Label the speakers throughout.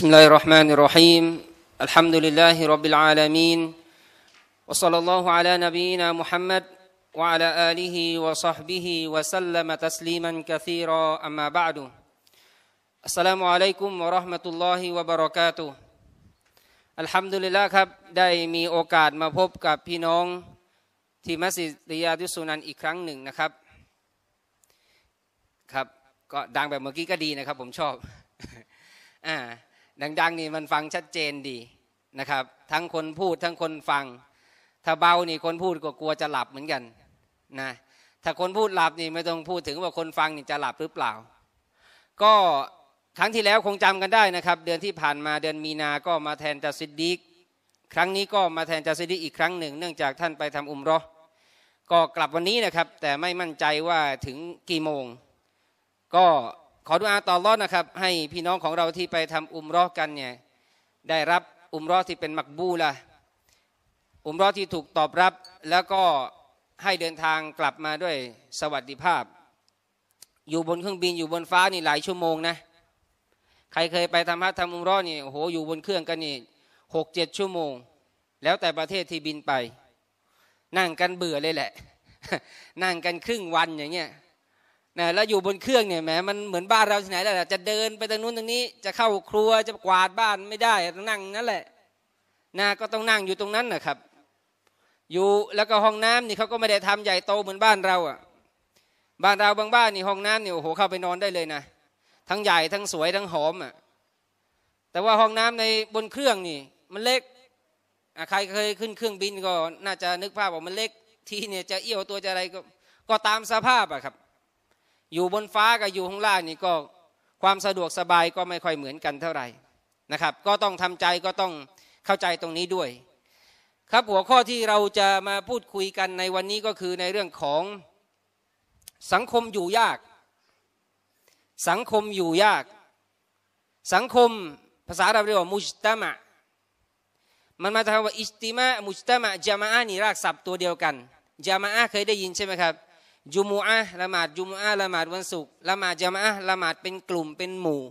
Speaker 1: بسم الله الرحمن الرحيم الحمد لله رب العالمين وصلى الله على نبينا محمد وعلى آله وصحبه وسلم تسليما كثيرا أما بعد السلام عليكم ورحمة الله وبركاته อัลฮัมดุลิลละครับได้มีโอกาสมาพบกับพี่น้องที่มัสยิดริยาดุสุนันอีกครั้งหนึ่งนะครับครับก็ดังแบบเมื่อกี้ก็ดีนะครับผมชอบอ่าดังๆนี่มันฟังชัดเจนดีนะครับ ทั้งคนพูดทั้งคนฟัง ถ้าเบานี่คนพูดก็กลัวจะหลับเหมือนกันนะถ้าคนพูดหลับนี่ไม่ต้องพูดถึงว่าคนฟังนี่จะหลับหรือเปล่า ก็ครั้งที่แล้วคงจำกันได้นะครับ เดือนที่ผ่านมาเดือนมีนาก็มาแทนจสซิดีิกครั้งนี้ก็มาแทนจสซิดดิกอีกครั้งหนึ่งเนื่องจากท่านไปทำอุมรอก็กลับวันนี้นะครับ แต่ไม่มั่นใจว่าถึงกี่โมงก็ขอดุอาต่อรอดนะครับ ให้พี่น้องของเราที่ไปทำอุมรอกันเนี่ยได้รับอุมรอที่เป็น มักบูละอุมรอที่ถูกตอบรับแล้วก็ให้เดินทางกลับมาด้วยสวัสดิภาพ อยู่บนเครื่องบินอยู่บนฟ้านี่หลายชั่วโมงนะใครเคยไปทำฮัททำอุมรอนี่โหอยู่ บนเครื่องกันนี่หกเจ็ดชั่วโมง แล้วแต่ประเทศที่บินไป นั่งกันเบื่อเลยแหละ นั่งกันครึ่งวันอย่างเงี้ยมแล้วอยู่บนเครื่องเนี่ยแหมมันเหมือนบ้านเราที่ไหนแล้จะเดินไปตรงนู้นตรงนี้ จะเข้าครัวจะกวาดบ้านไม่ได้นั่งนั่นแหละนะก็ต้องนั่งอยู่ตรงนั้นนะครับ อยู่แล้วก็ห้องน้ำนี่เขาก็ไม่ได้ทำใหญ่โตเหมือนบ้านเราอ่ะบ้านเราบางบ้านนี่ห้องน้ำนี่โอ้โหเข้าไปนอนได้เลยนะทั้งใหญ่ทั้งสวยทั้งหอมอ่ะแต่ว่าห้องน้ำในบนเครื่องนี่ มันเล็กใครเคยขึ้นเครื่องบินก็ น่าจะนึกภาพว่ามันเล็กที่เนี่ยจะเอี้ยวตัวจะอะไรก็ก็ตามสภาพอ่ะครับอยู่บนฟ้ากับอยู่ข้างล่างนี่ก็ความสะดวกสบายก็ไม่ค่อยเหมือนกันเท่าไหร่นะครับ ก็ต้องทำใจก็ต้องเข้าใจตรงนี้ด้วย ครับหัวข้อที่เราจะมาพูดคุยกันในวันนี้ก็คือในเรื่องของสังคมอยู่ยาก สังคมอยู่ยาก สังคมภาษาเราเรียกว่ามุชตมะมันมาจากคำว่าอิสติมะมุชตมะจามะนี่รากศัพท์ตัวเดียวกันจามะเคยได้ยินใช่ไหมครับจุมูอะละหมาดจุมูอะละหมาดวันศุกร์ละหมาดจามะละหมาดเป็นกลุ่มเป็นหมู่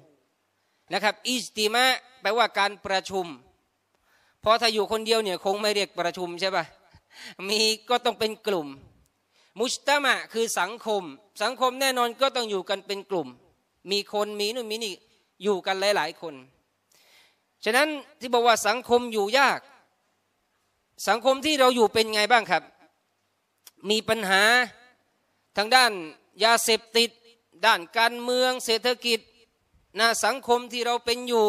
Speaker 1: นะครับ อิสติมะแปลว่าการประชุมพอถ้าอยู่คนเดียวเนี่ย คงไม่เรียกประชุมใช่ปะมีก็ต้องเป็นกลุ่ม มุชตมะคือสังคม สังคมแน่นอนก็ต้องอยู่กันเป็นกลุ่ม มีคนมีนู่นมีนี่อยู่กันหลาย ๆ คน ฉะนั้นที่บอกว่าสังคมอยู่ยาก สังคมที่เราอยู่เป็นไงบ้างครับ มีปัญหาทางด้านยาเสพติดด้านการเมืองเศรษฐกิจนาสังคมที่เราเป็นอยู่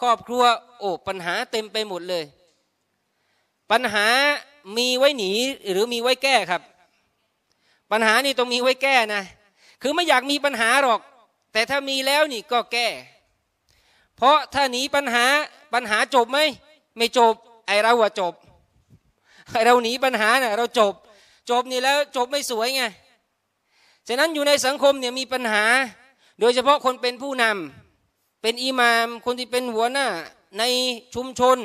Speaker 1: ครอบครัวโอ้ปัญหาเต็มไปหมดเลย ปัญหามีไว้หนีหรือมีไว้แก้ครับ ปัญหานี่ต้องมีไว้แก้นะคือไม่อยากมีปัญหาหรอก แต่ถ้ามีแล้วนี่ก็แก้ เพราะถ้าหนีปัญหาปัญหาจบไหมไม่จบ ไอเรา่าจบไอเราหนีปัญหาเนะ่ะเราจบจบนี่แล้วจบไม่สวยไงฉะนั้นอยู่ในสังคมเนี่ยมีปัญหา โดยเฉพาะคนเป็นผู้นำเป็นอิหมามคนที่เป็นหัวหน้าในชุมชน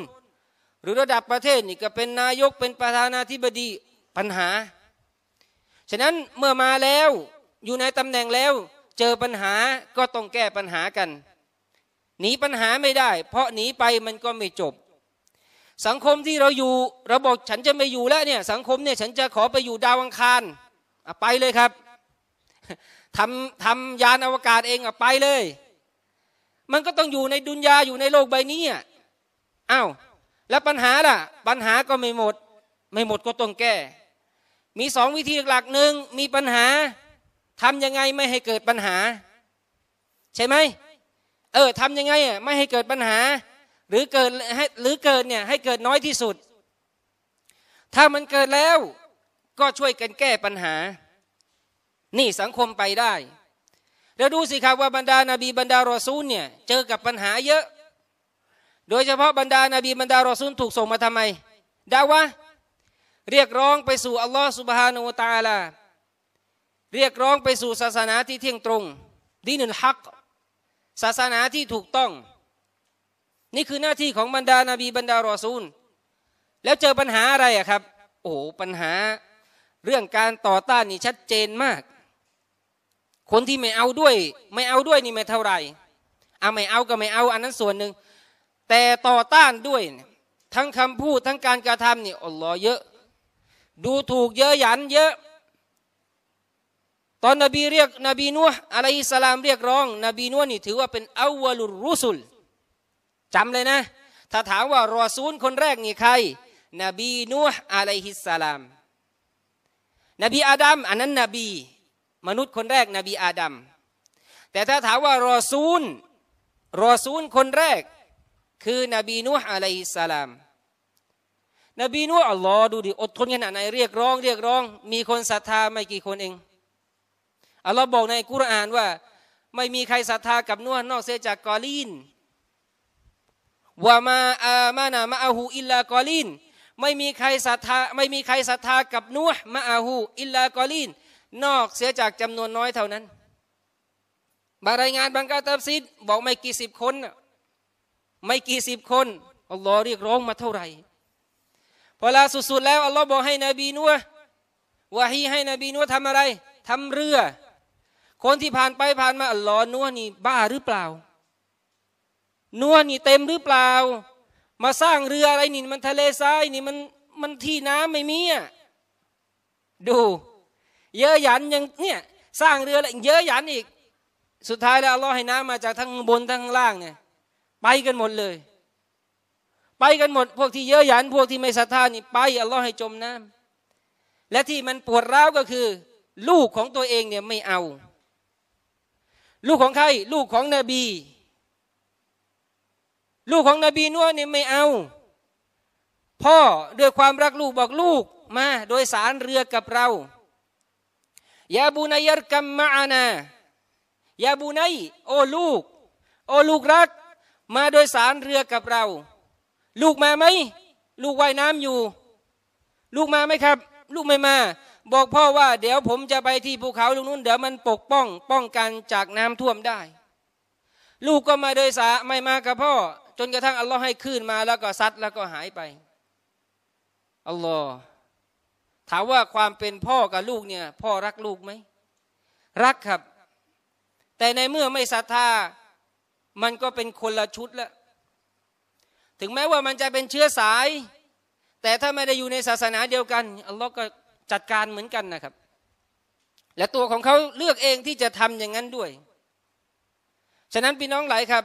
Speaker 1: หรือระดับประเทศ นี่ก็เป็นนายกเป็นประธานาธิบดีปัญหา ฉะนั้นเมื่อมาแล้วอยู่ในตำแหน่งแล้ว เจอปัญหาก็ต้องแก้ปัญหากันหนีปัญหาไม่ได้ เพราะหนีไปมันก็ไม่จบ สังคมที่เราอยู่เราบอกฉันจะไม่อยู่แล้วเนี่ยสังคมเนี่ยฉันจะขอไปอยู่ดาวังคารไปเลยครับทำทำยานอวกาศเองอะไปเลย มันก็ต้องอยู่ในดุนยาอยู่ในโลกใบนี้อ่ะอ้าว แล้วปัญหาล่ะ ปัญหาก็ไม่หมดไม่หมดก็ต้องแก้ มีสองวิธีหลักหนึ่งมีปัญหาทำยังไงไม่ให้เกิดปัญหา ใช่ไหมเออทำยังไงอ่ะไม่ให้เกิดปัญหา หรือเกิดให้หรือเกิดเนี่ยให้เกิดน้อยที่สุด ถ้ามันเกิดแล้ว ก็ช่วยกันแก้ปัญหานี่สังคมไปได้แล้วดูสิครับว่าบรรดานาบีบรรดารอซูลเนี่ยเจอกับปัญหาเยอะ โดยเฉพาะบรรดานาบีบรรดารอซูล ถูกส่งมาทำไมดาวะเรียกร้องไปสู่อัลลอฮ์สุบฮานูตาลาเรียกร้องไปสู่ศาสนาที่เที่ยงตรงดีนุลฮัก ศาสนาที่ถูกต้อง นี่คือหน้าที่ของบรรดานาบีบรรดารอซูล แล้วเจอปัญหาอะไรอะครับ โอ้ปัญหาเรื่องการต่อต้านนี่ชัดเจนมากคนที่ไม่เอาด้วย ไม่เอาด้วยนี่ไม่เท่าไหร่เอาไม่เอาก็ไม่เอาอันนั้นส่วนหนึ่ง แต่ต่อต้านด้วย ทั้งคำพูดทั้งการกระทำนี่อัลลอฮ์เยอะดูถูกเยอะหยันเยอะ ตอนนบีเรียก นบีนัวอะลัยฮิสลามเรียกร้อง นบีนัวนี่ถือว่าเป็นอาวลุรุสุลจำเลยนะ ถ้าถามว่ารอซูลคนแรกนี่ใครนบีนัวอะลัยฮิสลาม นบีอาดัมอันนั้นนบีมนุษย์คนแรก นบีอาดัมแต่ถ้าถามว่ารอซูล รอซูลคนแรก คือนบีนูฮ์อะลัยฮิสลาม นบีนูฮ์อัลลอฮ์ดูดิอดทนขนาดไหนเรียกร้อง เรียกร้อง มีคนศรัทธาไม่กี่คนเอง อัลลอฮ์บอกในกุรอานว่า ไม่มีใครศรัทธากับนูฮ์นอกเสียจากกอลีนวามาอามานามาอาหูอิลลากอลีนไม่มีใครศรัทธาไม่มีใครศรัทธากับนูฮ์มาอาหูอิลลากอลีนนอกเสียจากจำนวนน้อยเท่านั้นบารายงานบางการตับซิดบอกไม่กี่สิบคน ไม่กี่สิบคนอัลลอฮ์เรียกร้องมาเท่าไหร่ พอลาสุดๆแล้วอัลลอฮ์บอกให้นบีนัววะฮีให้นบีนัวทำอะไร ทำเรือ คนที่ผ่านไปผ่านมาอัลลอฮ์นัวนี่บ้าหรือเปล่านัวนี่เต็มหรือเปล่า มาสร้างเรืออะไรนี่ มันทะเลทรายนี่มันมันที่น้ำไม่มีอ่ะ ดูเยอะหยันยังเนี่ยสร้างเรืออะไรเยอะหยันอีก สุดท้ายแล้วอัลลอฮ์ให้น้ำมาจากทั้งบนทั้งล่างเนี่ยไปกันหมดเลย ไปกันหมด พวกที่เยอะหยันพวกที่ไม่ศรัทธานี่ไปอัลลอฮ์ให้ จมน้ำ และที่มันปวดร้าวก็คือ ลูกของตัวเองเนี่ยไม่เอา ลูกของใครลูกของนบี ลูกของนบีนัวเนี่ยไม่เอาพ่อด้วยความรักลูกบอกลูกมาโดยสารเรือกับเรายาบูนัยรกัมมาอานายาบูนัยโอลูก โอลูกรัก มาโดยสารเรือกับเรา ลูกมาไหม ลูกว่ายน้ำอยู่ ลูกมาไหมครับ ลูกไม่มา บอกพ่อว่า เดี๋ยวผมจะไปที่ภูเขาตรงนู้นเดี๋ยวมันปกป้อง ป้องกันจากน้ำท่วมได้ ลูกก็มาโดยสารไม่มากับพ่อ จนกระทั่งอัลลอฮ์ให้คลื่นมาแล้วก็ซัดแล้วก็หายไป อัลลอฮ์ถามว่าความเป็นพ่อกับลูกเนี่ย พ่อรักลูกไหม รักครับ แต่ในเมื่อไม่ศรัทธา มันก็เป็นคนละชุดแล้ว ถึงแม้ว่ามันจะเป็นเชื้อสาย แต่ถ้าไม่ได้อยู่ในศาสนาเดียวกันอัลลอฮ์ก็จัดการเหมือนกันนะครับ และตัวของเขาเลือกเองที่จะทำอย่างนั้นด้วย ฉะนั้นพี่น้องหลายครับ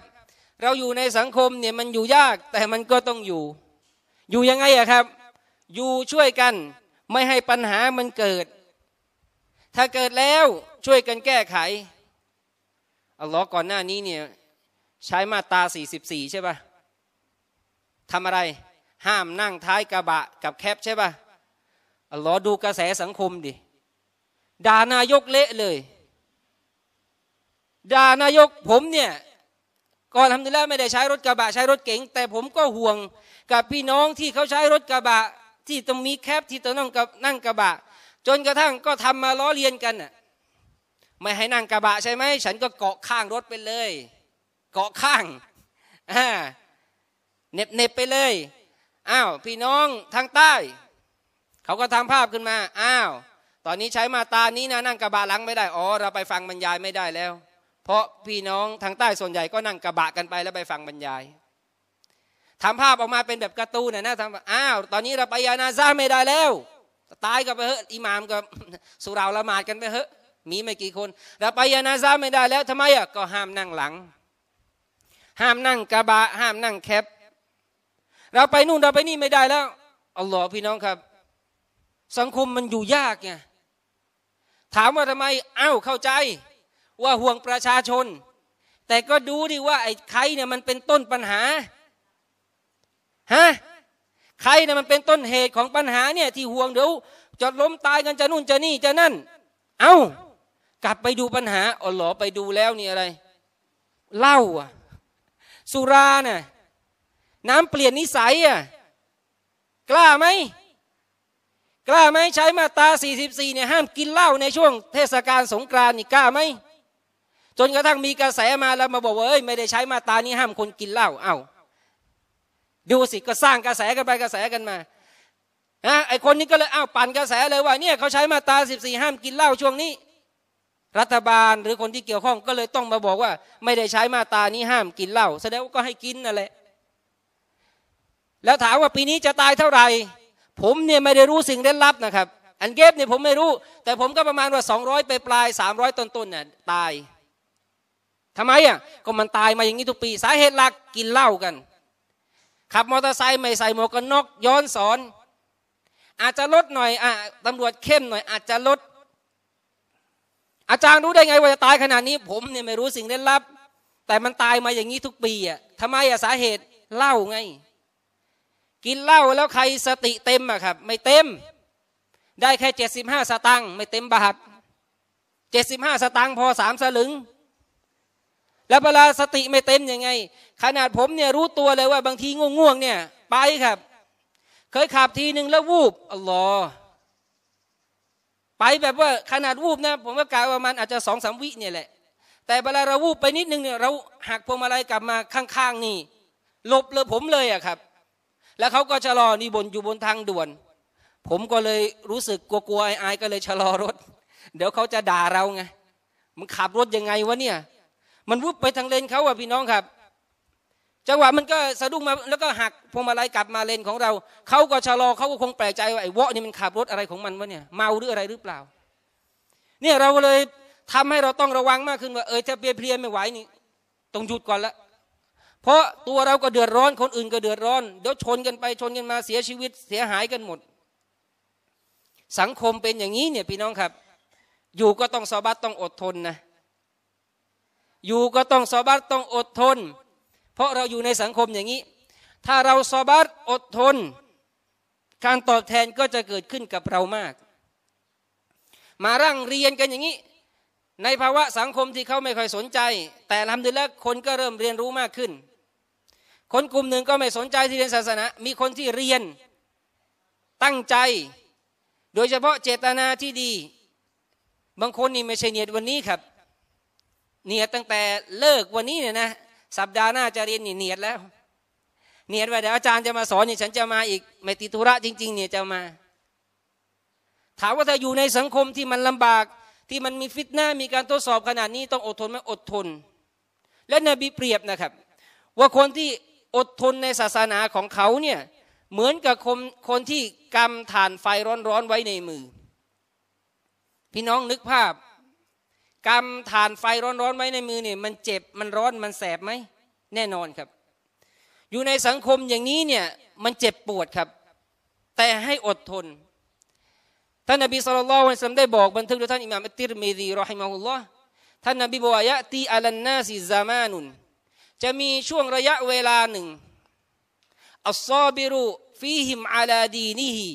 Speaker 1: เราอยู่ในสังคมเนี่ยมันอยู่ยากแต่มันก็ต้องอยู่ อยู่ยังไงอะครับ อยู่ช่วยกันไม่ให้ปัญหามันเกิด ถ้าเกิดแล้วช่วยกันแก้ไข อัลลอฮ์ก่อนหน้านี้เนี่ยใช้มาตา 44 ใช่ปะ่ะทำอะไร ห้ามนั่งท้ายกระบะ กับแคปใช่ปะ่ะอัลลอฮ์ดูกระแสสังคมดิด่านายกเละเลยด่านายกผมเนี่ย ก่อนทำดีแล้วไม่ได้ใช้รถกระบะ ใช้รถเก๋งแต่ผมก็ห่วงกับพี่น้องที่เขาใช้รถกระบะที่ต้องมีแคปที่ต้องนั่งกับนั่งกระบะ จนกระทั่งก็ทำมาล้อเลียนกันน่ะ ไม่ให้นั่งกระบะใช่ไหมฉันก็เกาะข้างรถไปเลย เกาะข้างเน็บเน็บไปเลยอ้าวพี่น้องทางใต้ เขาก็ทำภาพขึ้นมา อ้าว ตอนนี้ใช้มาตานี้นะ นั่งกระบะหลังไม่ได้อ๋อเราไปฟังบรรยายไม่ได้แล้ว เพราะพี่น้องทางใต้ ส่วนใหญ่ก็นั่งกระบะกันไป แล้วไปฟังบรรยายทำภาพออกมาเป็นแบบการ์ตูนนะทำอ้าว ตอนนี้เราไปยานาซาไม่ได้แล้วตายกันไปเถอะอิหมามกับสุราละหมาดกันไปเฮอะมีไม่กี่คน เราไปยานาซาไม่ได้แล้ว ทำไมอ่ะก็ห้ามนั่งหลัง ห้ามนั่งกระบะห้ามนั่งแคปเราไปนู่นเราไปนี่ไม่ได้แล้วอัลลอฮ์พี่น้องครับ สังคมมันอยู่ยากไงถามว่าทำไมอ้าวเข้าใจ ว่าห่วงประชาชน แต่ก็ดูดิว่าไอ้ใครเนี่ยมันเป็นต้นปัญหาฮะใครนะมันเป็นต้นเหตุของปัญหาเนี่ยที่ห่วงเดี๋ยวจะล้มตายกันจะนู่นจะนี่จะนั่น เอา้า กลับไปดูปัญหาอ๋อหลอไปดูแล้วนี่อะไรเหล้าอ่ะสุราน่ะน้ำเปลี่ยนนิสัยอ่ะกล้าไหม กล้าไหมใช้มาตา44เนี่ยห้ามกินเหล้าในช่วงเทศกาลสงกรานนี่กล้าไหมจนกระทั่งมีกระแสมาแล้วมาบอกว่าเอ้ย ไม่ได้ใช้มาตานี้ห้ามคนกินเหล้าเอา้าดูสิก็สร้างกระแสกันไปกระแสกันมาฮะไอคนนี้ก็เลยอ้าวปั่นกระแสเลยว่าเนี่ยเขาใช้มาตาสิบสี่ห้ามกินเหล้าช่วงนี้ รัฐบาลหรือคนที่เกี่ยวข้องก็เลยต้องมาบอกว่า ไม่ได้ใช้มาตานี้ห้ามกินเหล้าแสดงว่าก็ให้กินนั่นแหละแล้วถามว่าปีนี้จะตายเท่าไหร่ ผมเนี่ยไม่ได้รู้สิ่งเร้นลับนะครับ อันเก็บเนี่ยผมไม่รู้ แต่ผมก็ประมาณว่า 200 ไปปลาย 300 ต้นต้นเนี่ยตายทำไมอ่ะก็มันตายมาอย่างนี้ทุกปี สาเหตุหลักกินเหล้ากันขับมอเตอร์ไซค์ไม่ใส่หมวกกันน็อกย้อนสอน อาจจะลดหน่อยอ่ะตำรวจเข้มหน่อยอาจจะลด อาจารย์รู้ได้ไงว่าจะตายขนาดนี้ ผมเนี่ยไม่รู้สิ่งเล่นลับ แต่มันตายมาอย่างนี้ทุกปีอ่ะทำไมอ่ะสาเหตุเหล้าไง กินเหล้าแล้วใครสติเต็มอ่ะครับ ไม่เต็ม ได้แค่เจ็ดสิบห้าสตังค์ไม่เต็มบาทเจ็ดสิบห้าสตังค์พอสามสลึงแล้วเวลาสติไม่เต็มยังไง ขนาดผมเนี่ยรู้ตัวเลยว่าบางทีง่วงๆเนี่ย ไปครับ เคยขับทีหนึ่งแล้ววูบอ๋อไปแบบว่าขนาดวูบนะผมก็กะว่ามันอาจจะสองสามวิเนี่ยแหละ แต่เวลาเราวูบไปนิดนึงเนี่ยเราหักพวงมาลัยกลับมาข้างๆนี่หลบเลยผมเลยอะครับ แล้วเขาก็ชะลอนี่บนอยู่บนทางด่วน ผมก็เลยรู้สึกกลัวๆอายๆก็เลยชะลอรถ เดี๋ยวเขาจะด่าเราไงมึงขับรถยังไงวะเนี่ยมันวุบไปทางเลนเขาอะพี่น้องครับจังหวะมันก็สะดุ้งมาแล้วก็หักพวงมาลัยกลับมาเลนของเราเขาก็ชะลอเขาก็คงแปลกใจว่าไอ้วะนี่มันขับรถอะไรของมันวะเนี่ยเมาหรืออะไรหรือเปล่าเนี่ยเราเลยทำให้เราต้องระวังมากขึ้นว่าเออถ้าเปลียเพียไม่ไหวนี่ต้องหยุดก่อนละเพราะตัวเราก็เดือดร้อนคนอื่นก็เดือดร้อน เดี๋ยวชนกันไปชนกันมาเสียชีวิตเสียหายกันหมด สังคมเป็นอย่างนี้เนี่ยพี่น้องครับ อยู่ก็ต้องสอบัดต้องอดทนนะอยู่ก็ต้องซอบัตต้องอดทน เพราะเราอยู่ในสังคมอย่างนี้ ถ้าเราซอบัตอดทน การตอบแทนก็จะเกิดขึ้นกับเรามาก มาร่างเรียนกันอย่างนี้ ในภาวะสังคมที่เขาไม่ค่อยสนใจ แต่ทำดีแล้วคนก็เริ่มเรียนรู้มากขึ้น คนกลุ่มหนึ่งก็ไม่สนใจที่เรียนศาสนามีคนที่เรียน ตั้งใจ โดยเฉพาะเจตนาที่ดี บางคนนี่ไม่ใช่เนียดวันนี้ครับเนียดตั้งแต่เลิกวันนี้เนี่ยนะ สัปดาห์หน้าจะเรียนเนียดแล้ว เนียดว่าเดี๋ยวอาจารย์จะมาสอนเนี่ยฉันจะมาอีกไม่ติธุระจริง ๆ เนี่ยจะมา ถามว่าถ้าอยู่ในสังคมที่มันลำบากที่มันมีฟิตหน้ามีการทดสอบขนาดนี้ต้องอดทนไหมอดทน และนบีเปรียบนะครับ ว่าคนที่อดทนในศาสนาของเขาเนี่ยเหมือนกับคนคนที่กำถ่านไฟร้อนๆไว้ในมือ พี่น้องนึกภาพกำฐานไฟร้อนๆไว้ในมือเนี่ยมันเจ็บมันร้อนมันแสบไหมแน่นอนครับ อยู่ในสังคมอย่างนี้เนี่ยมันเจ็บปวดครับ แต่ให้อดทน ท่านนบีสุลต่านัมได้บอกบันทึกโดยท่านอิหม่ามอัตติรมีดีรอฮิมาฮุลลอฮ์ท่านนบีบอกว่ายะตีอัลันนาซิซามานุนจะมีช่วงระยะเวลาหนึ่ง อัลซอบิรุฟีหิมอาลาดีนีฮี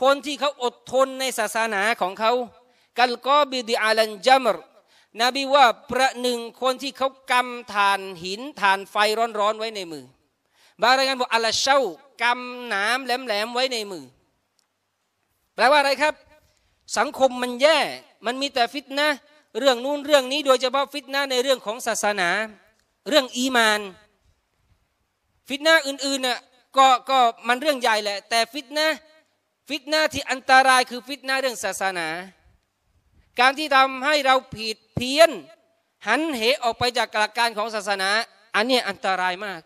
Speaker 1: คนที่เขาอดทนในศาสนาของเขากัลกอบิดีอาลันจัมร์นบีว่าประหนึ่งคนที่เขากำฐานหินฐานไฟร้อนๆไว้ในมือ บางรายงานบอกอัลเช่ากำหนามแหลมๆไว้ในมือ แปลว่าอะไรครับ สังคมมันแย่มันมีแต่ฟิตนะเรื่องนู้นเรื่องนี้โดยเฉพาะฟิตนะในเรื่องของศาสนา เรื่องอีมาน ฟิตนะอื่นๆน่ะก็ก็มันเรื่องใหญ่แหละ แต่ฟิตนะฟิตนะที่อันตรายคือฟิตนะเรื่องศาสนาการที่ทำให้เราผิดเพี้ยนหันเหออกไปจากหลักการของศาสนา อันนี้อันตรายมาก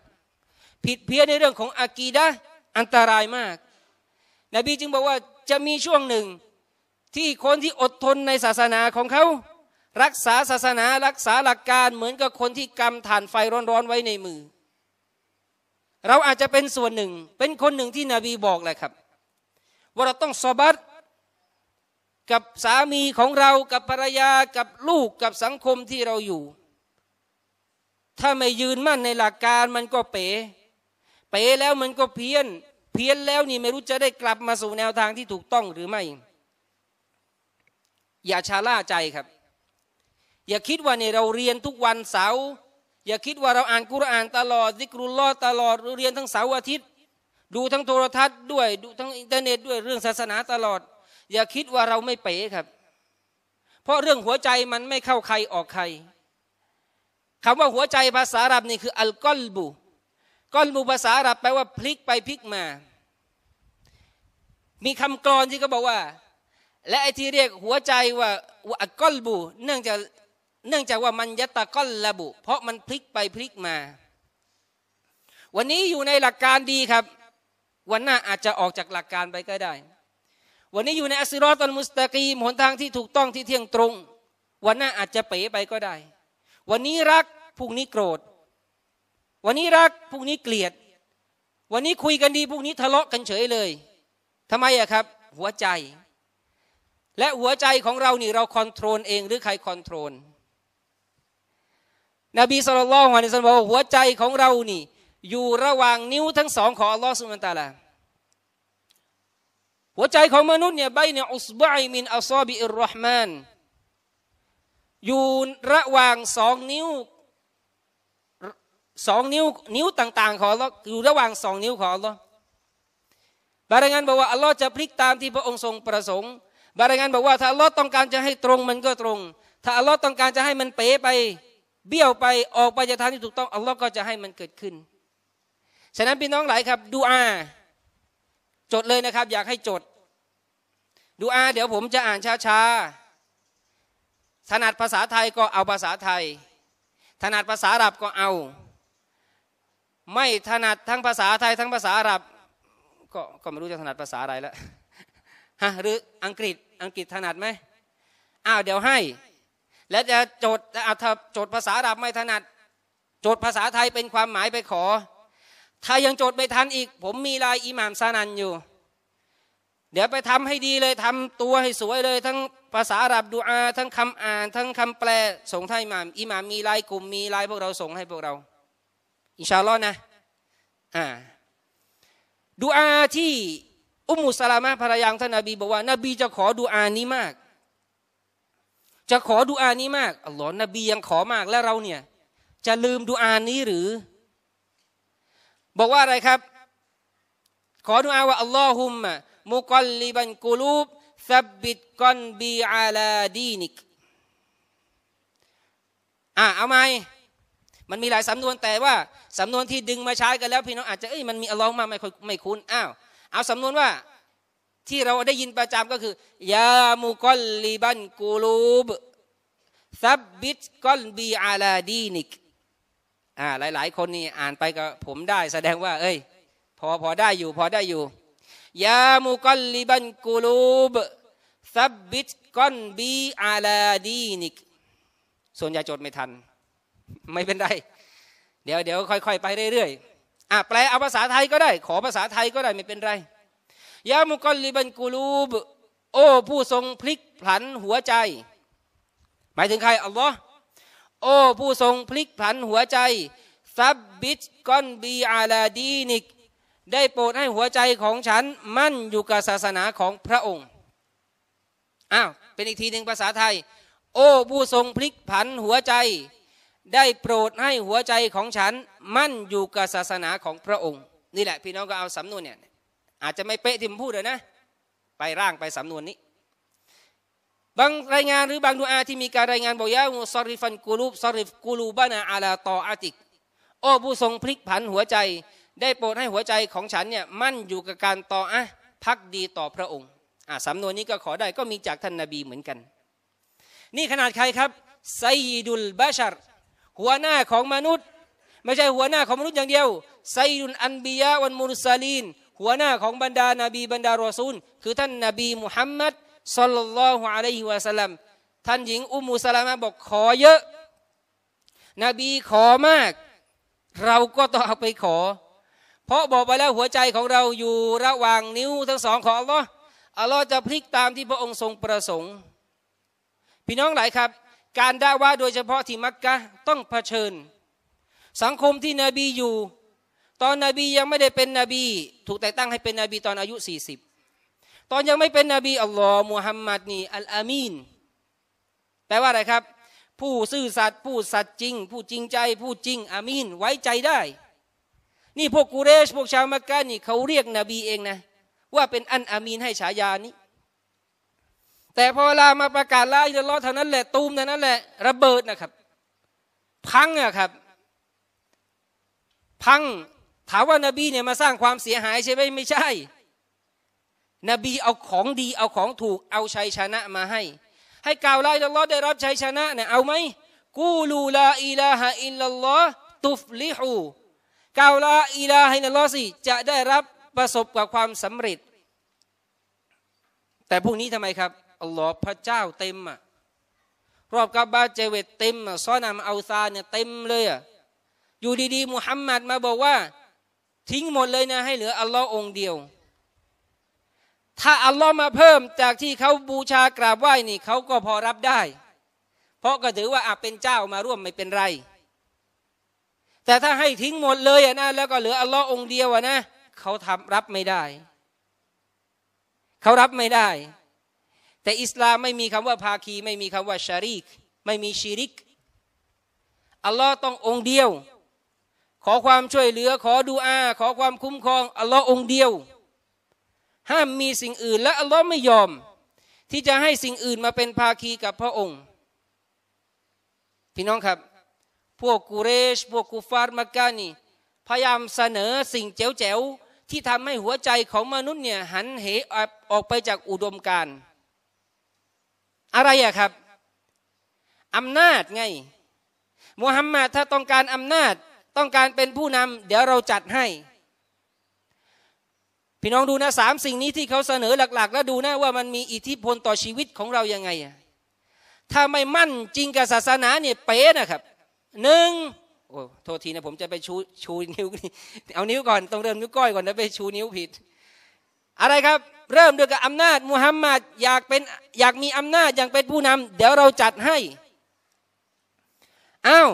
Speaker 1: ผิดเพี้ยนในเรื่องของอากีดะอันตรายมาก นบีจึง บอกว่าจะมีช่วงหนึ่งที่คนที่อดทนในศาสนาของเขา รักษาศาสนารักษาหลักการเหมือนกับคนที่กำถ่านไฟร้อนๆ ไว้ในมือ เราอาจจะเป็นส่วนหนึ่ง เป็นคนหนึ่งที่นบีบอกแหละครับว่าเราต้องสบัตกับสามีของเรากับภรรยา กับลูก กับสังคมที่เราอยู่ ถ้าไม่ยืนมั่นในหลักการมันก็เป๋เป๋แล้วมันก็เพี้ยน เพี้ยนแล้วนี่ไม่รู้จะได้กลับมาสู่แนวทางที่ถูกต้องหรือไม่ อย่าชาล่าใจครับ อย่าคิดว่าเนี่ยเราเรียนทุกวันเสาร์ อย่าคิดว่าเราอ่านกุรอานตลอดซิกรุลลอตลอดเรียนทั้งเสาร์อาทิตย์ ดูทั้งโทรทัศน์ด้วย ดูทั้งอินเทอร์เน็ต ด้วยเรื่องศาสนาตลอดอย่าคิดว่าเราไม่เป๋ครับ เพราะเรื่องหัวใจมันไม่เข้าใครออกใคร คำว่าหัวใจภาษาอาหรับนี่คืออัลกอลบูกอลบูภาษาอาหรับแปลว่าพลิกไปพลิกมา มีคำกรอนที่เขาบอกว่า และไอที่เรียกหัวใจว่าอัลกอลบูเนื่องจากเนื่องจากว่ามันยะตะกอลละบุ เพราะมันพลิกไปพลิกมา วันนี้อยู่ในหลักการดีครับ วันหน้าอาจจะออกจากหลักการไปก็ได้วันนี้อยู่ในอัสรอตอนมุสตะกีมหนทางที่ถูกต้องที่เที่ยงตรง วันหน้าอาจจะเป๋ไปก็ได้ วันนี้รักพรุ่งนี้โกรธ วันนี้รักพรุ่งนี้เกลียด วันนี้คุยกันดีพรุ่งนี้ทะเลาะกันเฉยเลย ทำไมอะครับ หัวใจ และหัวใจของเรานี่เราคอนโทรลเองหรือใครคอนโทรลนบีสุลต่านบอกว่าหัวใจของเรานี่ อยู่ระหว่างนิ้วทั้งสองของอัลลอฮฺสุลตาลาหัวใจของมนุษย์เนี่ยใบเนี่ยอุสบายมินอัลซอบิอิรอห์มานอยู่ระหว่างสองนิ้วสองนิ้วนิ้วต่างๆของอัลลอ์อยู่ระหว่างสองนิ้วของอัลล์บารายงานบอกว่าอัลลอฮ์จะพลิกตามที่พระองค์ทรงประสงค์บารายงานบอกว่าถ้าอัลลอฮ์ต้องการจะให้ตรงมันก็ตรง ถ้าอัลลอฮ์ต้องการจะให้มันเป๋ไปเบี้ยวไป ออกไปจากทางที่ถูกต้องอัลลอฮ์ก็จะให้มันเกิดขึ้นฉะนั้นพี่น้องหลายครับดูอาจดเลยนะครับ อยากให้จดดูอาเดี๋ยวผมจะอ่านช้าๆถนัดภาษาไทยก็เอาภาษาไทย ถนัดภาษาอับก็เอา ไม่ถนัดทั้งภาษาไทยทั้งภาษาอับก็ก็ไม่รู้จะถนัดภาษาอะไรแล้วฮะหรืออังกฤษอังกฤษถนัดไหมอ้าวเดี๋ยวให้ แล้วจะจดจะเอาจดภาษาอับ ไม่ถนัดจดภาษาไทยเป็นความหมายไปขอถ้ายังโจทย์ไม่ทันอีก ผมมีลายอิหมามซานันอยู่เดี๋ยวไปทำให้ดีเลย ทำตัวให้สวยเลย ทั้งภาษาอาหรับดูอา ทั้งคำอ่าน ทั้งคำแปลส่งให้อิหมามอิหมามมีลายกลุ่มมีลายพวกเราส่งให้พวกเราอินชาลอฮนะอ่าดูอาที่ อุมุสลามะภรรยาท่านนบี บอกว่านบีจะขอดูอานี้มาก จะขอดูอานี้มากอัลลอฮ์นบียังขอมากแล้วเราเนี่ย จะลืมดูอานี้หรือบอกว่าอะไรครับ ขอดุอาว่าอัลลอฮุมมุกลลิบันกูลูบซับบิดกอนบีอาลาดีนิก อ่ะเอาไหม มันมีหลายสำนวนแต่ว่า สำนวนที่ดึงมาใช้กันแล้ว พี่น้องอาจจะเอ้ยมันมีอัลลอฮ์มาไม่ไม่คุ้น อ้าว เอาสำนวนว่าที่เราได้ยินประจำก็คือยามุกลลิบันกูลูบซับบิดกอนบีอาลาดีนิกอ่าหลาย ๆ คนนี่อ่านไปกับผมได้ แสดงว่า เอ้ย พอพอได้อยู่ พอได้อยู่ยามุกลลิบันกูลูบซับบิตกอนบีอาลาดีนิกส่วนยาจดไม่ทัน ไม่เป็นไรเดี๋ยวเดี๋ยวค่อยๆไปเรื่อยๆอ่าแปลเอาภาษาไทยก็ได้ ขอภาษาไทยก็ได้ไม่เป็นไรยามุกลลิบันกูลูบ โอ้ ผู้ทรงพลิกผันหัวใจ หมายถึงใครอัลลอฮ์โอ้ผู้ทรงพลิกผันหัวใจซับบิชกอนบีอาลาดีนิกได้โปรดให้หัวใจของฉัน มั่นอยู่กับศาสนาของพระองค์อ้าวเป็นอีกทีหนึ่งภาษาไทย โอ้ผู้ทรงพลิกผันหัวใจ ได้โปรดให้หัวใจของฉัน มั่นอยู่กับศาสนาของพระองค์ นี่แหละพี่น้องก็เอาสำนวนเนี่ยอาจจะไม่เป๊ะที่ผมพูดเลยนะ ไปร่างไปสำนวนนี้บางรายงานหรือบางดูอาที่มีการรายงาน บอกยาอุริฟันกูลูบสริฟกูลูบานาอาลาตออาติก โอ้ผู้ทรงพลิกผันหัวใจ ได้โปรดให้หัวใจของฉันเนี่ยมั่นอยู่กับการต่ออะพักดีต่อพระองค์อ่าสำนวนนี้ก็ขอได้ก็มีจากท่านนาบีเหมือนกัน นี่ขนาดใครครับไซดุลบาชัรหัวหน้าของมนุษย์ ไม่ใช่หัวหน้าของมนุษย์อย่างเดียวไซดุลอันบียาวันมุรซาลีน หัวหน้าของบรรดานาบีบรรดารอซูล คือ ท่านนาบีมุฮัมมัดสัลลัลลอฮุอะลัยฮิวะสัลลัม ท่านหญิงอุมูสลามะบอกขอเยอะ นบีขอมาก เราก็ต้องเอาไปขอ เพราะบอกไปแล้วหัวใจของเราอยู่ระหว่างนิ้วทั้งสองของอัลลอฮ์อัลลอฮ์จะพลิกตามที่พระองค์ทรงประสงค์ พี่น้องหลาย ครับ การด่าว่าโดยเฉพาะที่มักกะ ต้องเผชิญ สังคมที่นบีอยู่ ตอนนบียังไม่ได้เป็นนบี ถูกแต่งตั้งให้เป็นนบีตอนอายุ 40ตอนยังไม่เป็นนบีอัลลอฮ์มูฮัมมัดนี่อัลอามีน แปลว่าอะไรครับ ผู้ซื่อสัตย์ผู้สัตย์จริง ผู้จริงใจ ผู้จริงอามีน ไว้ใจได้ นี่พวกกูเรช พวกชาวมักกะนี่เขาเรียกนบีเองนะ ว่าเป็นอันอามีนให้ฉายานี้แต่พอเลามาประกาศลาอิลลอฮ์เท่านั้นแหละ ตูมเท่านั้นแหละ ระเบิดนะครับ พังอะครับ พัง ถามว่านาบีเนี่ยมาสร้างความเสียหาย ใช่ไหมไม่ใช่นบีเอาของดีเอาของถูกเอาชัยชนะมาให้ ให้กล่าวลาอิลลอได้รับชัยชนะเนี่ยเอาไหมกูลูลาอิลาฮะอิลลลอตุฟลิฮูกล่าวลาอิลาฮะอิลลลอสิ จะได้รับประสบกับความสำเร็จ แต่พวกนี้ทำไมครับ อัลลอฮ์พระเจ้าเต็มอะรอบกาบาเจเวตเต็มอะซ้อนามเอาซาเนี่ยเต็มเลยอะอยู่ดีๆมุฮัมมัดมาบอกว่า ทิ้งหมดเลยนะให้เหลืออัลลอฮ์องเดียวถ้าอัลลอฮ์มาเพิ่มจากที่เขาบูชากราบไหว้นี่เขาก็พอรับได้ เพราะก็ถือว่าอาเป็นเจ้ามาร่วมไม่เป็นไร แต่ถ้าให้ทิ้งหมดเลยนะแล้วก็เหลืออัลลอฮ์องเดียวนะเขาทำรับไม่ได้เขารับไม่ได้ แต่อิสลามไม่มีคำว่าภาคี ไม่มีคำว่าชาริก ไม่มีชีริกอัลลอฮ์ต้ององเดียว ขอความช่วยเหลือขอดูอา ขอความคุ้มครองอัลลอฮ์องเดียวห้ามมีสิ่งอื่นและอัลลอฮ์ไม่ยอม ที่จะให้สิ่งอื่นมาเป็นภาคีกับพระองค์พี่น้องครับ พวกกูเรชพวกกูฟาร์มาการีพยายามเสนอสิ่งเจ๋วเจ๋วที่ทำให้หัวใจของมนุษย์เนี่ย หันเหออกไปจากอุดมการอะไรอะครับอำนาจไงมูฮัมหมัดถ้าต้องการอำนาจต้องการเป็นผู้นำเดี๋ยวเราจัดให้พี่น้องดูนะสามสิ่งนี้ที่เขาเสนอหลัก ๆ แล้วดูนะว่ามันมีอิทธิพลต่อชีวิตของเรายังไงถ้าไม่มั่นจริงกับศาสนาเนี่ยเป๊นะครับหนึ่งโอ้โทษทีนะผมจะไปชูชูนิ้วเอานิ้วก่อนต้องเริ่มนิ้วก้อยก่อนแล้วไปชูนิ้วผิดอะไรครับ เริ่มด้วยกับอำนาจมุฮัมมัดอยากเป็นอยากมีอำนาจอยากเป็นผู้นำเดี๋ยวเราจัดให้อ้าว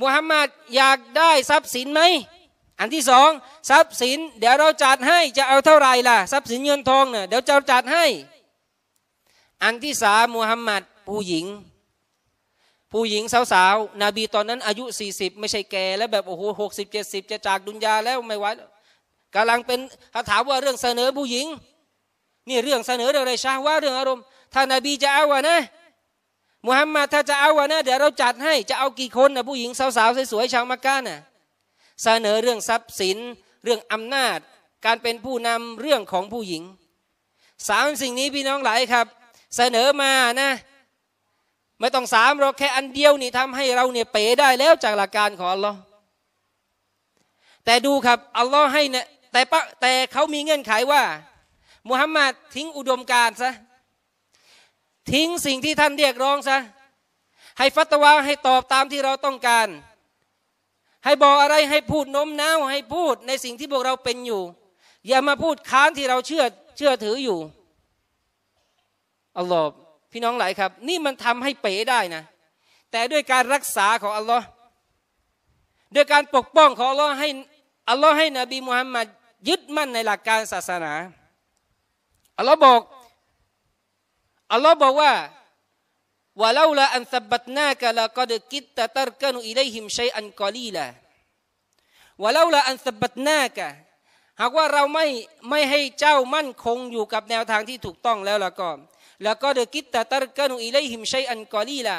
Speaker 1: มุฮัมมัดอยากได้ทรัพย์สินไหมอันที่สองทรัพย์สิน เดี๋ยวเราจัดให้จะเอาเท่าไหร่ล่ะ ทรัพย์สินเงินทองเนี่ยเดี๋ยวเราจัดให้ อันที่สามมูฮัมหมัดผู้หญิง ผู้หญิงสาวๆนบีตอนนั้นอายุ 40 ไม่ใช่แก่แล้วแบบโอ้โหหกสิบเจ็ดสิบจะจากดุนยาแล้วไม่ไหวกำลังเป็นคำาถามว่าเรื่องเสนอผู้หญิงนี่เรื่องเสนอเรื่องอะไรชาว่าเรื่องอารมณ์ถ้านาบีจะเอาวะนะมูฮัมหมัดถ้าจะเอาวะนะเดี๋ยวเราจัดให้จะเอากี่คนนะผู้หญิงสาวๆสวยๆชาวมักกะน่ะเสนอเรื่องทรัพย์สิน เรื่องอำนาจ การเป็นผู้นำเรื่องของผู้หญิงสามสิ่งนี้พี่น้องหลายครับ เสนอมานะ ไม่ต้องสามเราแค่อันเดียวนี่ทำให้เราเนี่ยเป๋ได้แล้วจากหลักการของอัลลอฮ์แต่ดูครับอัลลอฮ์ให้เนี่ยแต่ปะแต่เขามีเงื่อนไขว่า มุฮัมมัดทิ้งอุดมการซะทิ้งสิ่งที่ท่านเรียกร้องซะให้ฟัตวาให้ตอบตามที่เราต้องการให้บอกอะไรให้พูดโน้มน้าว ให้พูดในสิ่งที่พวกเราเป็นอยู่ อย่ามาพูดค้านที่เราเชื่อเชื่อถืออยู่อัลลอฮ์พี่น้องหลายครับ นี่มันทำให้เป๋ได้นะ แต่ด้วยการรักษาของอัลลอฮ์ด้วยการปกป้องของอัลลอฮ์ให้ อัลลอฮ์ให้ นบีมุฮัมมัดยึดมั่นในหลักการศาสนาอัลลอฮ์บอกอัลลอฮ์บอกว่าว่าเลาละอันสบัตนากะละกอดกิตตะตรกันุอิเลหิมชัยอันกอลีละว่าเลาละอันสบัตนากะหากว่าเราไม่ไม่ให้เจ้ามั่นคงอยู่กับแนวทางที่ถูกต้องแล้วละก็ แล้วก็เดกิตตะตรกันุอิเลหิมชัยอันกอลีละ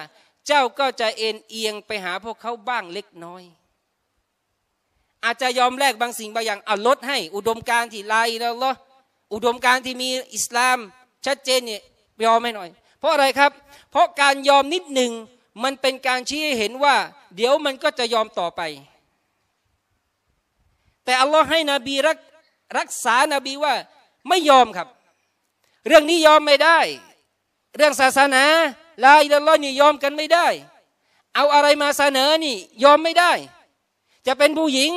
Speaker 1: เจ้าก็จะเอ็นเอียงไปหาพวกเขาบ้างเล็กน้อย อาจจะยอมแลกบางสิ่งบางอย่างเอาลดให้ อุดมการณ์ที่ลายแล้วหรออุดมการณ์ที่มีอิสลาม ชัดเจนเนี่ยยอมไห่หน่อยเพราะอะไรครับ เพราะการยอมนิดหนึ่งมันเป็นการชี้ให้เห็นว่า เดี๋ยวมันก็จะยอมต่อไป แต่อัลลอฮ์ให้นบีรักรักษานาบีว่า ไม่ยอมครับ เรื่องนี้ยอมไม่ได้ เรื่องศาสนา ลาอิลลอฮ์นี่ยอมกันไม่ได้ เอาอะไรมาเสนอนี่ ยอมไม่ได้ จะเป็นผู้หญิง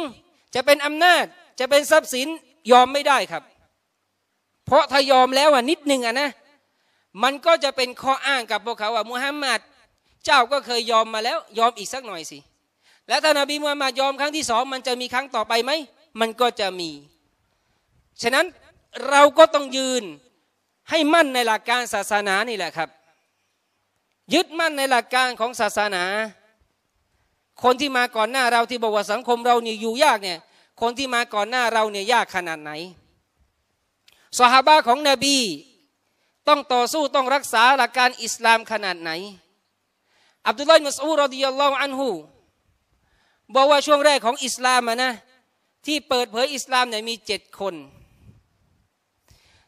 Speaker 1: จะเป็นอำนาจ จะเป็นทรัพย์สินยอมไม่ได้ครับ เพราะถ้ายอมแล้วอ่ะนิดหนึ่งอ่ะนะมันก็จะเป็นข้ออ้างกับพวกเขาว่า มุฮัมมัดเจ้าก็เคยยอมมาแล้วยอมอีกสักหน่อยสิแล้วถ้านบีมุฮัมมัดยอมครั้งที่สองมันจะมีครั้งต่อไปไหม มันก็จะมี ฉะนั้นเราก็ต้องยืนให้มั่นในหลักการศาสนานี่แหละครับ ยึดมั่นในหลักการของศาสนา คนที่มาก่อนหน้าเราที่บอกว่าสังคมเราเนี่ยอยู่ยากเนี่ย คนที่มาก่อนหน้าเราเนี่ยยากขนาดไหนสหบาของนบีต้องต่อสู้ต้องรักษาหลักการอิสลามขนาดไหน อับดุลลอฮ์มัสอูรอดิยัลลอฮอันฮูบอกว่าช่วงแรกของอิสลามนะที่เปิดเผยอิสลามเนี่ยมีเจ็ดคน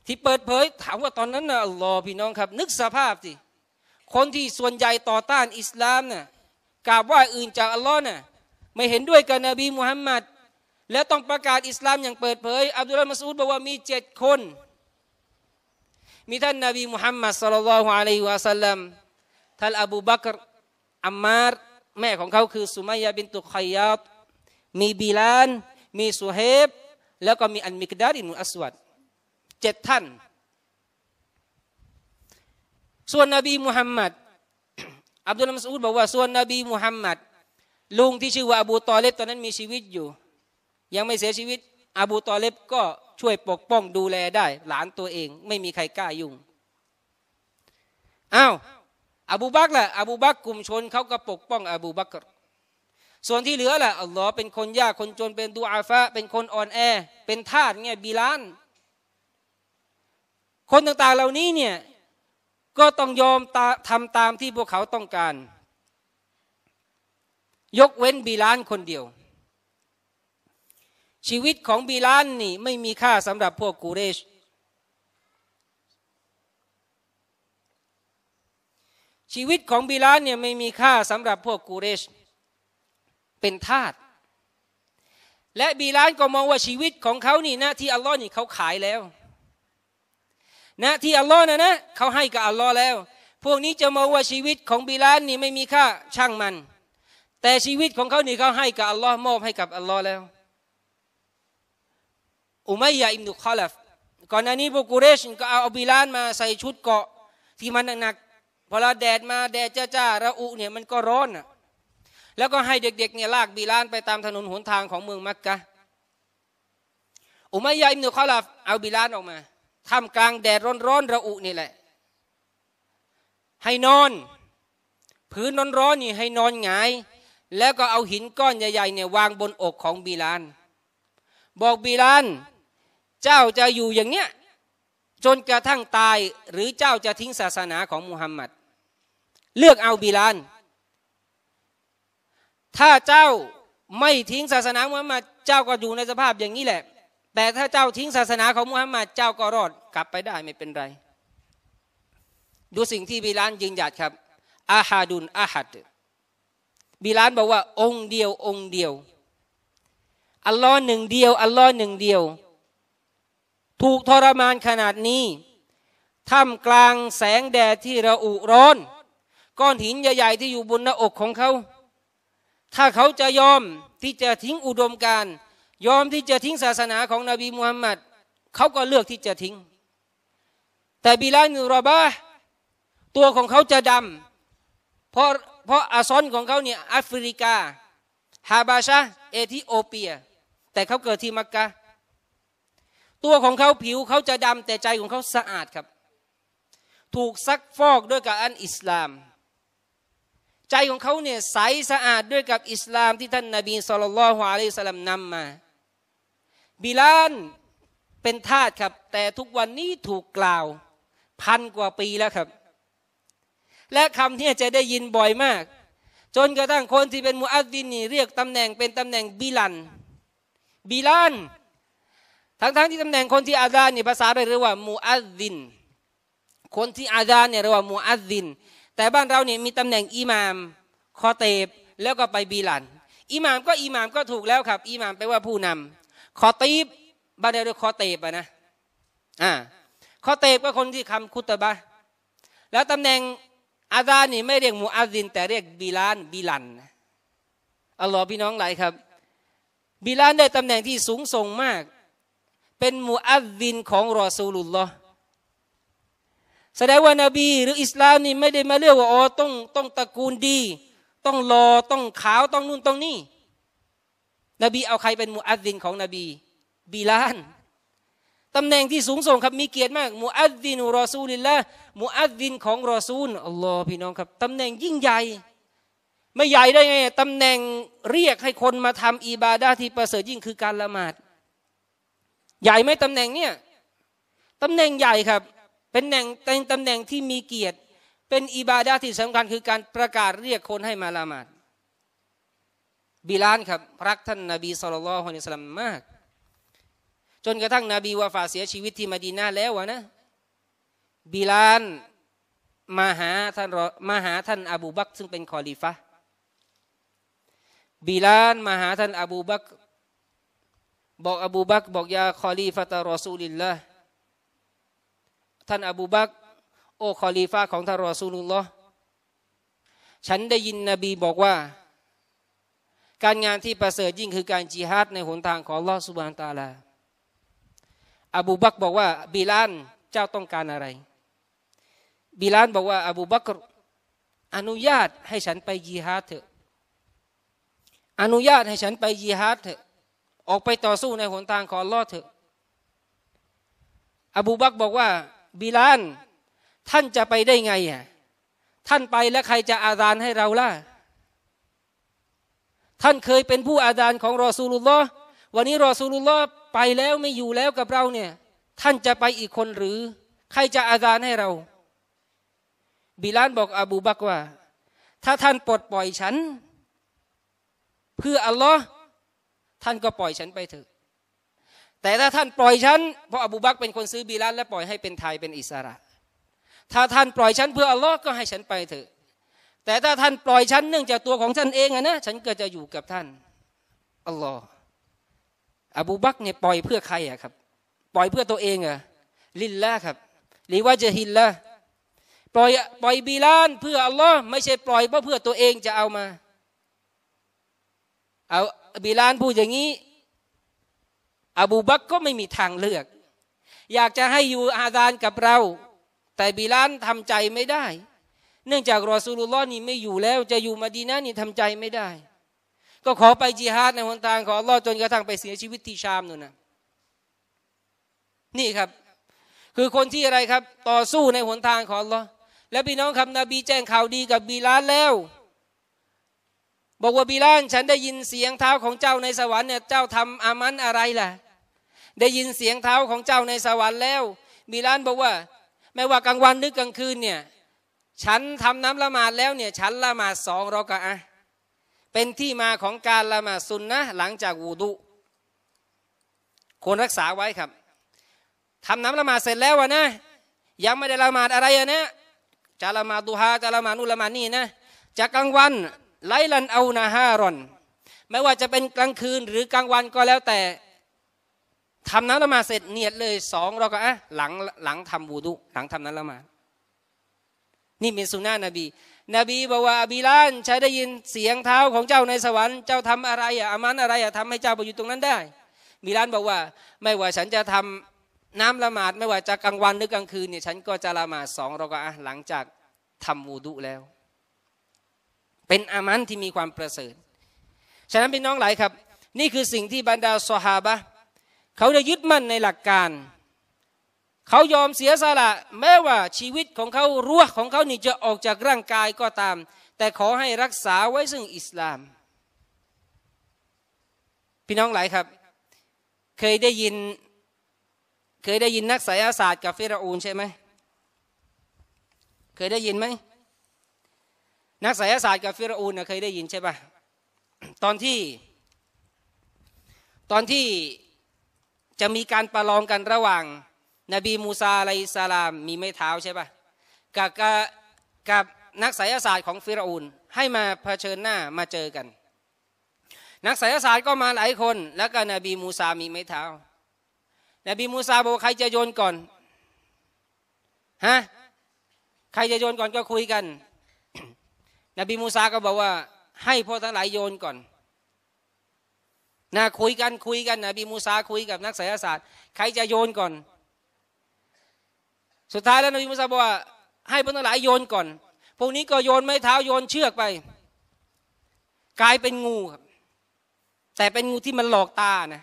Speaker 1: ที่เปิดเผยถามว่าตอนนั้นนะอัลลอฮ์พี่น้องครับ นึกสภาพสิคนที่ส่วนใหญ่ต่อต้านอิสลามนะ่ะกราบไหว้อื่นจากอัลลอฮ์นะ่ะไม่เห็นด้วยกับนบีมุฮัมมัดแล้วต้องประกาศอิสลามอย่างเปิดเผย อับดุลลาห์มัสูดบอกว่ามีเจ็ดคนมีท่านนบีมุฮัมมัดสลลัลฮุอะลัยฮิวะสัลลัมท่านอบูบักรอัมมาร์แม่ของเขาคือสุมัยยะบินตุขัยยัดมีบิลานมีสุเฮบแล้วก็มีอันมิกดารินุอัสวัดเจ็ดท่านส่วนนบีมุฮัมมัดอับดุลมัสอูดบอกว่าส่วนนบีมุฮัมมัดลุงที่ชื่อว่าอบูตอเลบตอนนั้นมีชีวิตอยู่ยังไม่เสียชีวิตอบูตอเลบก็ช่วยปกป้องดูแลได้ หลานตัวเองไม่มีใครกล้ายุ่งอ้าวอบูบักล่ะอบูบักกลุ่มชนเขาก็ปกป้อง อบูบักรส่วนที่เหลือล่ะอัลลอฮ์เป็นคนยาก คนจนเป็นดูอาฟะ เป็นคนอ่อนแอ เป็นทาสเนี่ยบีลาน คนต่างๆเหล่านี้เนี่ยก็ต้องยอมทำตามที่พวกเขาต้องการ ยกเว้นบีลานคนเดียวชีวิตของบิลานนี่ไม่มีค่าสำหรับพวกกูเรช ชีวิตของบิลานเนี่ยไม่มีค่าสำหรับพวกกูเรช เป็นทาสและบิลานก็มองว่าชีวิตของเขานี่นะที่อัลลอฮ์นี่เขาขายแล้วนะที่อัลลอฮ์นะนะเขาให้กับอัลลอฮ์แล้ว พวกนี้จะมองว่าชีวิตของบิลานนี่ไม่มีค่าช่างมัน แต่ชีวิตของเขานี่เขาให้กับอัลลอฮ์มอบให้กับอัลลอฮ์แล้วอุมัยยาอิมดุคอลฟก่อนหน้านี้พวกกุเรชก็เอาบิลานมาใส่ชุดเกาะที่มันหนักๆพอเราแดดมาแดดจ้าๆระอุเนี่ยมันก็ร้อนอ่ะแล้วก็ให้เด็กๆเนี่ยลากบิลานไปตามถนนหนทางของเมืองมักกะอุมัยยาอิมดุคอลฟเอาบิลานออกมาท่ามกลางแดดร้อนๆระอุนี่แหละให้นอน พื้นร้อนๆนี่ให้นอนหงายแล้วก็เอาหินก้อนใหญ่ๆเนี่ยวางบนอกของบีลาน บอกบีลานเจ้าจะอยู่อย่างเนี้ย จนกระทั่งตายหรือเจ้าจะทิ้งศาสนาของมูฮัมหมัด เลือกเอาบิลานถ้าเจ้าไม่ทิ้งศาสนามูฮัมหมัดเจ้าก็อยู่ในสภาพอย่างนี้แหละ แต่ถ้าเจ้าทิ้งศาสนาของมูฮัมหมัดเจ้าก็รอดกลับไปได้ไม่เป็นไร ดูสิ่งที่บิลานยืนหยัดครับ อาฮาดุนอาฮัดบิลานบอกว่า องค์เดียว องค์เดียว อัลลอฮ์หนึ่งเดียวอัลลอฮ์หนึ่งเดียวถูกทรมานขนาดนี้ท่ามกลางแสงแดดที่ระอุร้อน ก้อนหินใหญ่ๆที่อยู่บนหน้าอกของเขา ถ้าเขาจะยอมที่จะทิ้งอุดมการยอมที่จะทิ้งศาสนาของนบีมุฮัมมัดเขาก็เลือกที่จะทิ้ง แต่บิลาลรอบาตัวของเขาจะดำเพราะเพราะอาซอนของเขาเนี่ยแอฟริกา ฮาบาชาเอธิโอเปีย แต่เขาเกิดที่มักกะตัวของเขาผิวเขาจะดำแต่ใจของเขาสะอาดครับ ถูกซักฟอกด้วยกับอันอิสลาม ใจของเขาเนี่ยใสสะอาดด้วยกับอิสลามที่ท่านนาบีสุลต่านละฮ์อะลัยสลัมนำมาบิลานเป็นทาสครับ แต่ทุกวันนี้ถูกกล่าว พันกว่าปีแล้วครับ และคำที่จะได้ยินบ่อยมาก จนกระทั่งคนที่เป็นมุอัดดินนี่เรียกตำแหน่งเป็นตำแหน่งบิลันบิลันทั้งๆทที่ตำแหน่งคนที่อาซานเนี่ยภาษาเรียกว่ามูอัดดิน คนที่อาซานเนี่ยเรียกว่ามูอัดดิน แต่บ้านเราเนี่ยมีตำแหน่งอิหมามคอเตบแล้วก็ไปบีหลันอิหมามก็อิหมามก็ถูกแล้วครับ อิหมามแปลว่าผู้นำ คอตีบบ้านเราเรียกคอเตบนะ อ่า คอเตบก็คนที่คำคุตบะ แล้วตำแหน่งอาซานนี่ไม่เรียกมูอาดิน แต่เรียกบีลาน บีลันอัลลอฮ์พี่น้องหลายครับ บีลานได้ตำแหน่งที่สูงส่งมากเป็นมูอัดดินของรอซูลุลลอฮ์แสดงว่านบีหรืออิสลามนี่ไม่ได้มาเลือกว่าอ๋อต้องต้องตระกูลดี ต้องรอต้องขาวต้องนู่นต้องนี่ นบีเอาใครเป็นมูอัดดินของนบีบิลานตำแหน่งที่สูงส่งครับมีเกียรติมากมูอัดดินรอซูลิลละมูอัดดินของ รอซูลอัลลอฮ์พี่น้องครับตำแหน่งยิ่งใหญ่ ไม่ใหญ่ได้ไงตำแหน่งเรียกให้คนมาทำอิบาดาที่ประเสริฐยิ่งคือการละหมาดใหญ่ไหมตำแหน่งเนี่ยตำแหน่งใหญ่ครับ เป็นแหน่งเป็นตำแหน่งที่มีเกียรติเป็นอิบาดาที่สำคัญคือการประกาศเรียกคนให้มาละหมาดบิลานครับรักท่านนาบีสุลต่านฮุนิสลัมมาก จนกระทั่งนบีวาฟาเสียชีวิตที่มาดีนาแล้ววะนะบิลานมาหาท่านมาหาท่านอบูบักซึ่งเป็นคอลีฟะบิลานมาหาท่านอบูบักบอกอบูบักบอกยาคอลีฟาตารอซูลิลละท่านอบูบักโอคอลีฟาของท่านรอซูลุลลอฮ์ฉันได้ยินนบีบอกว่า การงานที่ประเสริฐยิ่งคือการจิฮัดในหนทางของลอสุบานตาลาอบูบักบอกว่าบิลานเจ้าต้องการอะไรบิลานบอกว่า อบูบักอนุญาตให้ฉันไปยิฮัดเถอะอนุญาตให้ฉันไปยิฮัดเถอะออกไปต่อสู้ในหนทางของอัลลอฮ์เถอะ อบูบักบอกว่าบิลาน ท่านจะไปได้ไงอ่ะ ท่านไปแล้วใครจะอาดานให้เราล่ะ ท่านเคยเป็นผู้อาดานของรอซูลุลลอฮ์วันนี้ รอซูลุลลอฮ์ไปแล้วไม่อยู่แล้วกับเราเนี่ย ท่านจะไปอีกคนหรือใครจะอาดานให้เรา บิลานบอก อบูบักว่า ถ้าท่านปลดปล่อยฉัน เพื่ออัลลอฮ์ท่านก็ปล่อยฉันไปเถอะ แต่ถ้าท่านปล่อยฉันเพราะอบูบักเป็นคนซื้อบีลัดและปล่อยให้เป็นไทยเป็นอิสระ ถ้าท่านปล่อยฉันเพื่ออัลลอฮ์ก็ให้ฉันไปเถอะ แต่ถ้าท่านปล่อยฉันเนื่องจากตัวของท่านเองอะนะ ฉันก็จะอยู่กับท่าน อัลลอฮ์อบูบักเนี่ยปล่อยเพื่อใครอะครับ ปล่อยเพื่อตัวเองอะลิลละครับ หรือว่าจะฮิลละปล่อยปล่อยบีลานเพื่ออัลลอฮ์ไม่ใช่ปล่อยเพราะเพื่อตัวเองจะเอามา เอาบิลานพูดอย่างนี้ อบูบักก็ไม่มีทางเลือก อยากจะให้อยู่อาซานกับเรา แต่บิลานทำใจไม่ได้ เนื่องจาก รอซูลุลลอฮ์นี่ไม่อยู่แล้ว จะอยู่มาดีนะนี่ทำใจไม่ได้ ก็ขอไปจิฮาดในหนทาง ของอัลลอฮ์จนกระทั่งไปเสียชีวิตที่ชามนู่นนะนี่ครับ คือคนที่อะไรครับ ต่อสู้ในหนทางของอัลลอฮ์และพี่น้องครับนบีแจ้งข่าวดีกับบิลานแล้วบอกว่าบิลานฉันได้ยินเสียงเท้าของเจ้าในสวรรค์เนี่ยเจ้าทำอามันอะไรล่ะ ได้ยินเสียงเท้าของเจ้าในสวรรค์แล้วบิลานบอกว่า ไม่ว่ากลางวันหรือกลางคืนเนี่ยฉันทำน้ำละหมาดแล้วเนี่ยฉันละหมาดสองรอกะอะเป็นที่มาของการละหมาดซุนนะหลังจากวูดุควรรักษาไว้ครับ ทำน้ำละหมาดเสร็จแล้ววะนะยังไม่ได้ละหมาดอะไรอะนะจะละหมาดดูฮาจะละหมาดนู่ละหมาดนี่นะจากกลางวันไลลันเอานาฮารอน ไม่ว่าจะเป็นกลางคืนหรือกลางวันก็แล้วแต่ทำน้ำละมาเสร็จเนียดเลยสองเราก็อ่ะหลังหลังทำบูดุหลังทำนั้นละมา นี่เป็นสุนานะบีนบีบอกว่าอบีลานใช้ได้ยินเสียงเท้าของเจ้าในสวรรค์เจ้าทำอะไรอะอามันอะไรอะทำให้เจ้าไปอยู่ตรงนั้นได้บีลานบอกว่าไม่ว่าฉันจะทำน้ำละหมาด ไม่ว่าจะกลางวันหรือกลางคืนเนี่ยฉันก็จะละหมาดสองเราก็อ่ะหลังจากทำบูดุแล้วเป็นอามันที่มีความประเสริฐ ฉะนั้นพี่น้องหลายครับ นี่คือสิ่งที่บรรดาสฮาบะเขาได้ยึดมั่นในหลักการ เขายอมเสียสละแม้ว่าชีวิตของเขารั้วของเขานี่จะออกจากร่างกายก็ตาม แต่ขอให้รักษาไว้ซึ่งอิสลาม พี่น้องหลายครับ เคยได้ยิน เคยได้ยินนักสายศาสตร์กับฟิราอูนใช่ไหมเคยได้ยินไหมนักสายศาสตร์กับฟิรอูนเคยได้ยินใช่ปะตอนที่ ตอนที่จะมีการประลองกันระหว่าง นบีมูซาอะลัยสลามมีไม้เท้าใช่ปะกับกับนักสายศาสตร์ของฟิรอูนให้มาเผชิญหน้ามาเจอกัน นักสายศาสตร์ก็มาหลายคน แล้วก็นบีมูซามีไม้เท้านบีมูซาบอกใครจะโยนก่อนฮะใครจะโยนก่อนก็คุยกันนบีมูซาก็บอกว่าให้พ่อทั้งหลายโยนก่อนนะคุยกันคุยกันนบีมูซาคุยกับนักศสยศาสตร์ใครจะโยนก่อน สุดท้ายแล้วนบีมูซาบอกว่าให้พ่อทั้งหลายโยนก่อน พวกนี้ก็โยนไม้เท้าโยนเชือกไป กลายเป็นงูครับแต่เป็นงูที่มันหลอกตานะ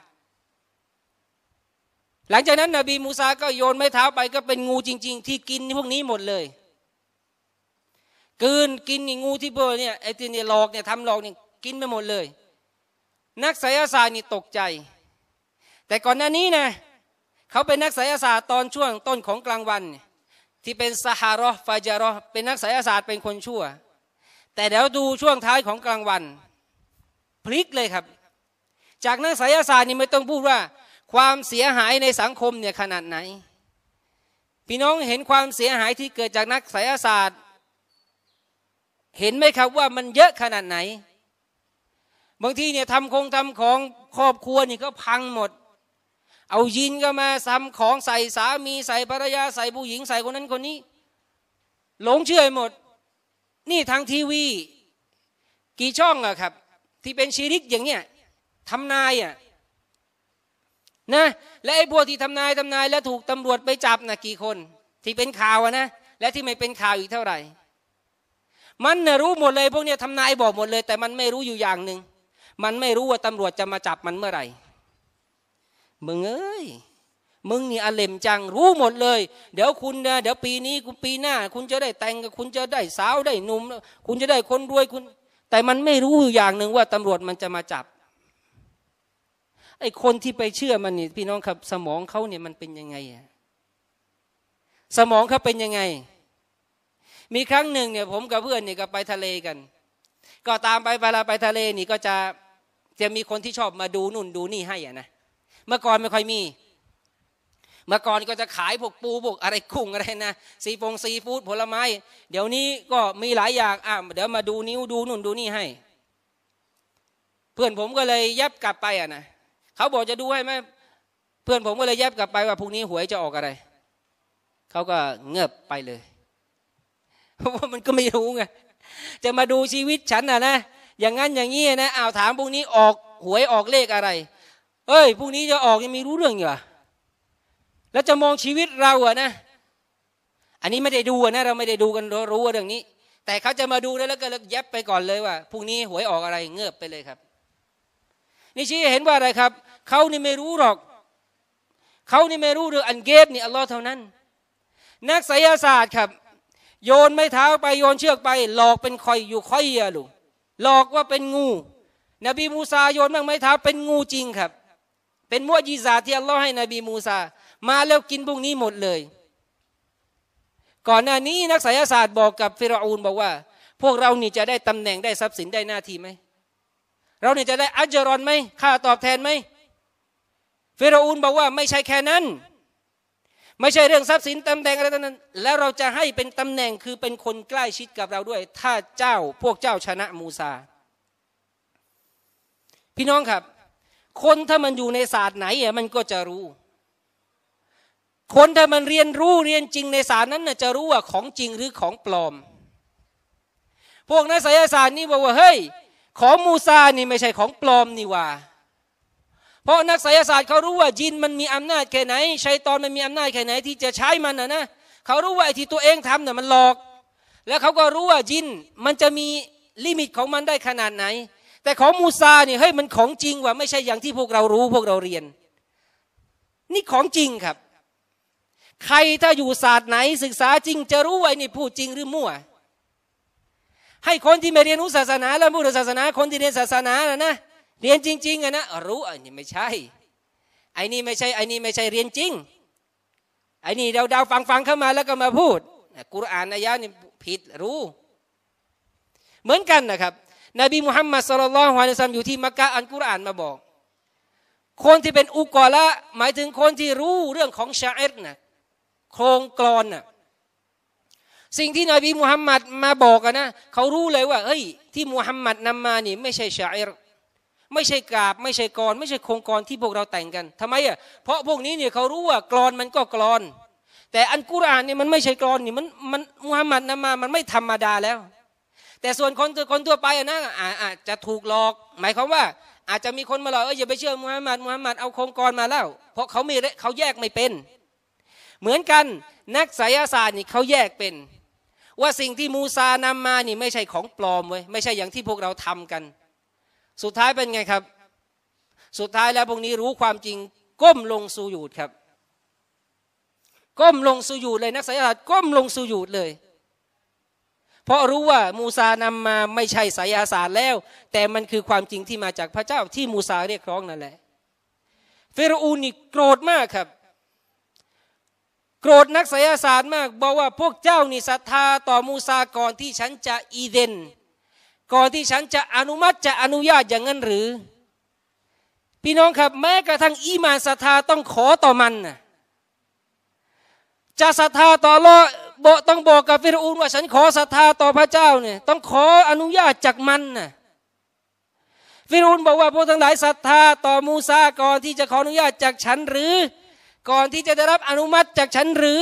Speaker 1: หลังจากนั้นนบีมูซาก็โยนไม้เท้าไปก็เป็นงูจริง ๆ ที่กินพวกนี้หมดเลยกินกินงูที่เบอร์เนี่ยไอ้ที่นี่หลอกเนี่ยทำหลอกเนี่ยกินไปหมดเลย นักไสยศาสตร์นี่ตกใจ แต่ก่อนหน้านี้นะเขาเป็นนักไสยศาสตร์ตอนช่วงต้นของกลางวัน ที่เป็นสหารอฟาจารอเป็นนักไสยศาสตร์เป็นคนชั่ว แต่เดี๋ยวดูช่วงท้ายของกลางวันพลิกเลยครับ จากนักไสยศาสตร์นี่ไม่ต้องพูดว่า ความเสียหายในสังคมเนี่ยขนาดไหน พี่น้องเห็นความเสียหายที่เกิดจากนักไสยศาสตร์เห็นไหมครับว่ามันเยอะขนาดไหน บางทีเนี่ยทำคงทำของครอบครัวนี่ก็พังหมด เอายินก็มาซ้ำของใส่สามีใส่ภรรยา ใส่ผู้หญิงใส่คนนั้นคนนี้ หลงเชื่อหมด นี่ทางทีวี กี่ช่องอะครับ ที่เป็นชีริกอย่างเนี้ยทำนายอะนะ และไอ้พวกที่ทำนายทำนาย แล้วถูกตำรวจไปจับนะกี่คน ที่เป็นข่าวนะ และที่ไม่เป็นข่าวอีก เท่าไหร่มันน่ยรู้หมดเลย พวกเนี้ยทำนายบอกหมดเลย แต่มันไม่รู้อยู่อย่างหนึ่งมันไม่รู้ว่าตำรวจจะมาจับมันเมื่อไหร่มึงเอ้ยมึงนี่อาเล่มจัง รู้หมดเลย เดี๋ยวคุณ เดี๋ยวปีนี้คุณปีหน้า คุณจะได้แต่งกับคุณจะได้สาวได้หนุ่มคุณจะได้คนรวยคุณแต่มันไม่รู้อยู่อย่างหนึ่งว่าตำรวจมันจะมาจับไอ้คนที่ไปเชื่อมันนี่ พี่น้องครับ สมองเขาเนี่ยมันเป็นยังไงสมองเขาเป็นยังไงมีครั้งหนึ่งเนี่ยผมกับเพื่อนเนี่ยก็ไปทะเลกัน ก็ตามไปเวลาไปทะเลนี่ก็จะจะมีคนที่ชอบมาดูนู่นดูนี่ให้ อ่ะนะเมื่อก่อนไม่ค่อยมี เมื่อก่อนก็จะขายพวกปูพวก อะไรคุ้งอะไรนะซีฟงซีฟู้ดผลไม้เดี๋ยวนี้ก็มีหลายอย่างอ่ะ เดี๋ยวมาดูนิ้วดูนู่นดูนี่ให้ เพื่อนผมก็เลยแยบกลับไปอ่ะนะเขาบอกจะดูให้ไหมเพื่อนผมก็เลยแยบกลับไปว่าพรุ่งนี้หวยจะออกอะไรเขาก็เงือบไปเลยพราะว่ามันก็ไม่รู้ไง จะมาดูชีวิตฉันนะนะ อย่างนั้นอย่างนี้นะ อ้าวถามพวกนี้ออก หวยออกเลขอะไร เอ้ยพวกนี้จะออกยังมีรู้เรื่องอยู่อ่ะแล้วจะมองชีวิตเราอะนะ อันนี้ไม่ได้ดูนะเราไม่ได้ดูกันรู้ว่าเรื่องนี้ แต่เขาจะมาดูแล้วก็เลิกย็บไปก่อนเลยว่าพรุ่งนี้หวยออกอะไรเงือบไปเลยครับ นี่ชี้เห็นว่าอะไรครับ เขานี่ไม่รู้หรอก เขานี่ไม่รู้เรื่องอันเกบนี่อัลลอฮ์เท่านั้น นักไสยศาสตร์ครับโยนไม้เท้าไปโยนเชือกไป หลอกเป็นคอยอยู่คอยเยลูหลอกว่าเป็นงู นบีมูซาโยนบ้างไม้เท้าเป็นงูจริงครับ เป็นมั่วยีซาที่อัลลอฮ์ให้นบีมูซามาแล้วกินพวกนี้หมดเลย ก่อนหน้านี้นักสายศาสตร์บอกกับฟิรอูนบอกว่า พวกเรานี่จะได้ตำแหน่งได้ทรัพย์สินได้หน้าที่ไหมเราเนี่ยจะได้อัจรอนไหมค่าตอบแทนไหมฟิรอูนบอกว่าไม่ใช่แค่นั้นไม่ใช่เรื่องทรัพย์สินตำแหน่งอะไรนั้นแล้วเราจะให้เป็นตำแหน่งคือเป็นคนใกล้ชิดกับเราด้วย ถ้าเจ้าพวกเจ้าชนะมูซาพี่น้องครับ คนถ้ามันอยู่ในศาสตร์ไหนมันก็จะรู้ คนถ้ามันเรียนรู้เรียนจริงในศาสตร์นั้นจะรู้ว่าของจริงหรือของปลอม พวกนักศิลปศาสตร์นี่บอกว่าเฮ้ยของมูซานี่ไม่ใช่ของปลอมนี่ว่าเพราะนักไสยศาสตร์เขารู้ว่ายินมันมีอำนาจแค่ไหนชัยตอนมันมีอำนาจแค่ไหน ที่จะใช้มันนะนะเขารู้ว่าไอ้ที่ตัวเองทำเนี่ยมันหลอก แล้วเขาก็รู้ว่ายินมันจะมีลิมิตของมันได้ขนาดไหน แต่ของมูซาเนี่ยเฮ้ยมันของจริงว่ะไม่ใช่อย่างที่พวกเรารู้พวกเราเรียน นี่ของจริงครับ ใครถ้าอยู่ศาสตร์ไหนศึกษาจริงจะรู้ว่านี่พูดจริงหรือมั่ว ให้คนที่ไม่เรียนรู้ศาสนาแล้วพูดศาสนาคนที่เรียนศาสนาแล้วนะเรียนจริงๆอะนะรู้อันนี้ไม่ใช่ไอ้นี่ไม่ใช่ไอ้นี่ไม่ใช่เรียนจริงไอ้นี่เดาๆฟังๆเข้ามาแล้วก็มาพูด กุรอานอายะนี่ผิดรู้ เหมือนกันนะครับนบีมุฮัมมัดสุลลัลฮวานซัมอยู่ที่มักกะอันกุรอานมาบอก คนที่เป็นอุกอละหมายถึงคนที่รู้เรื่องของชาอินะโครงกรอนนะสิ่งที่นบีมุฮัมมัดมาบอกนะเขารู้เลยว่าเฮ้ย ที่มุฮัมมัดนำมานี่ไม่ใช่ชาอิไม่ใช่กาบไม่ใช่กรไม่ใช่โครงกรที่พวกเราแต่งกันทำไมอ่ะเพราะพวกนี้เนี่ยเขารู้ว่ากรอนมันก็กรอน แต่อันกุรอานเนี่ยมันไม่ใช่กรอนนี่มันมันมุฮัมมัดนำมา มันไม่ธรรมดาแล้ว แต่ส่วนคนคนทั่วไปนะอาจจะถูกหลอกหมายความว่า อาจจะมีคนมาหลอกเอออย่าไปเชื่อมุฮัมมัดมุฮัมมัดเอาโครงกรมาแล้วเพราะเขาไม่เขาแยกไม่เป็น เหมือนกันนักสายศาสตร์นี่เขาแยกเป็น ว่าสิ่งที่มูซานำมานี่ไม่ใช่ของปลอมเว้ยไม่ใช่อย่างที่พวกเราทำกันสุดท้ายเป็นไงครับ สุดท้ายแล้วพวกนี้รู้ความจริง ก้มลงสูยูดครับ ก้มลงสูยูดเลยนักสายศาสตร์ก้มลงสูยูดเลย เพราะรู้ว่ามูซานำมาไม่ใช่สายศาสตร์แล้ว แต่มันคือความจริงที่มาจากพระเจ้าที่มูซา เรียกร้องนั่นแหละเฟรูนี่โกรธมากครับ โกรธนักสัยศาสตร์มากบอกว่าพวกเจ้านี่ศรัทธาต่อมูซาก่อนที่ฉันจะอีเดนก่อนที่ฉันจะอนุมัติจะอนุญาตอย่างนั้นหรือ พี่น้องครับ แม้กระทั่งอีมานศรัทธาต้องขอต่อมันนะจะศรัทธาต่อรอบอต้องบอกกับฟิรูนว่าฉันขอศรัทธาต่อพระเจ้าเนี่ยต้องขออนุญาตจากมันนะฟิรูนบอกว่าพวกทั้งหลายศรัทธา ต่อมูซาก่อนที่จะขออนุญาตจากฉันหรือ ก่อนที่จะได้รับอนุมัติจากฉันหรือ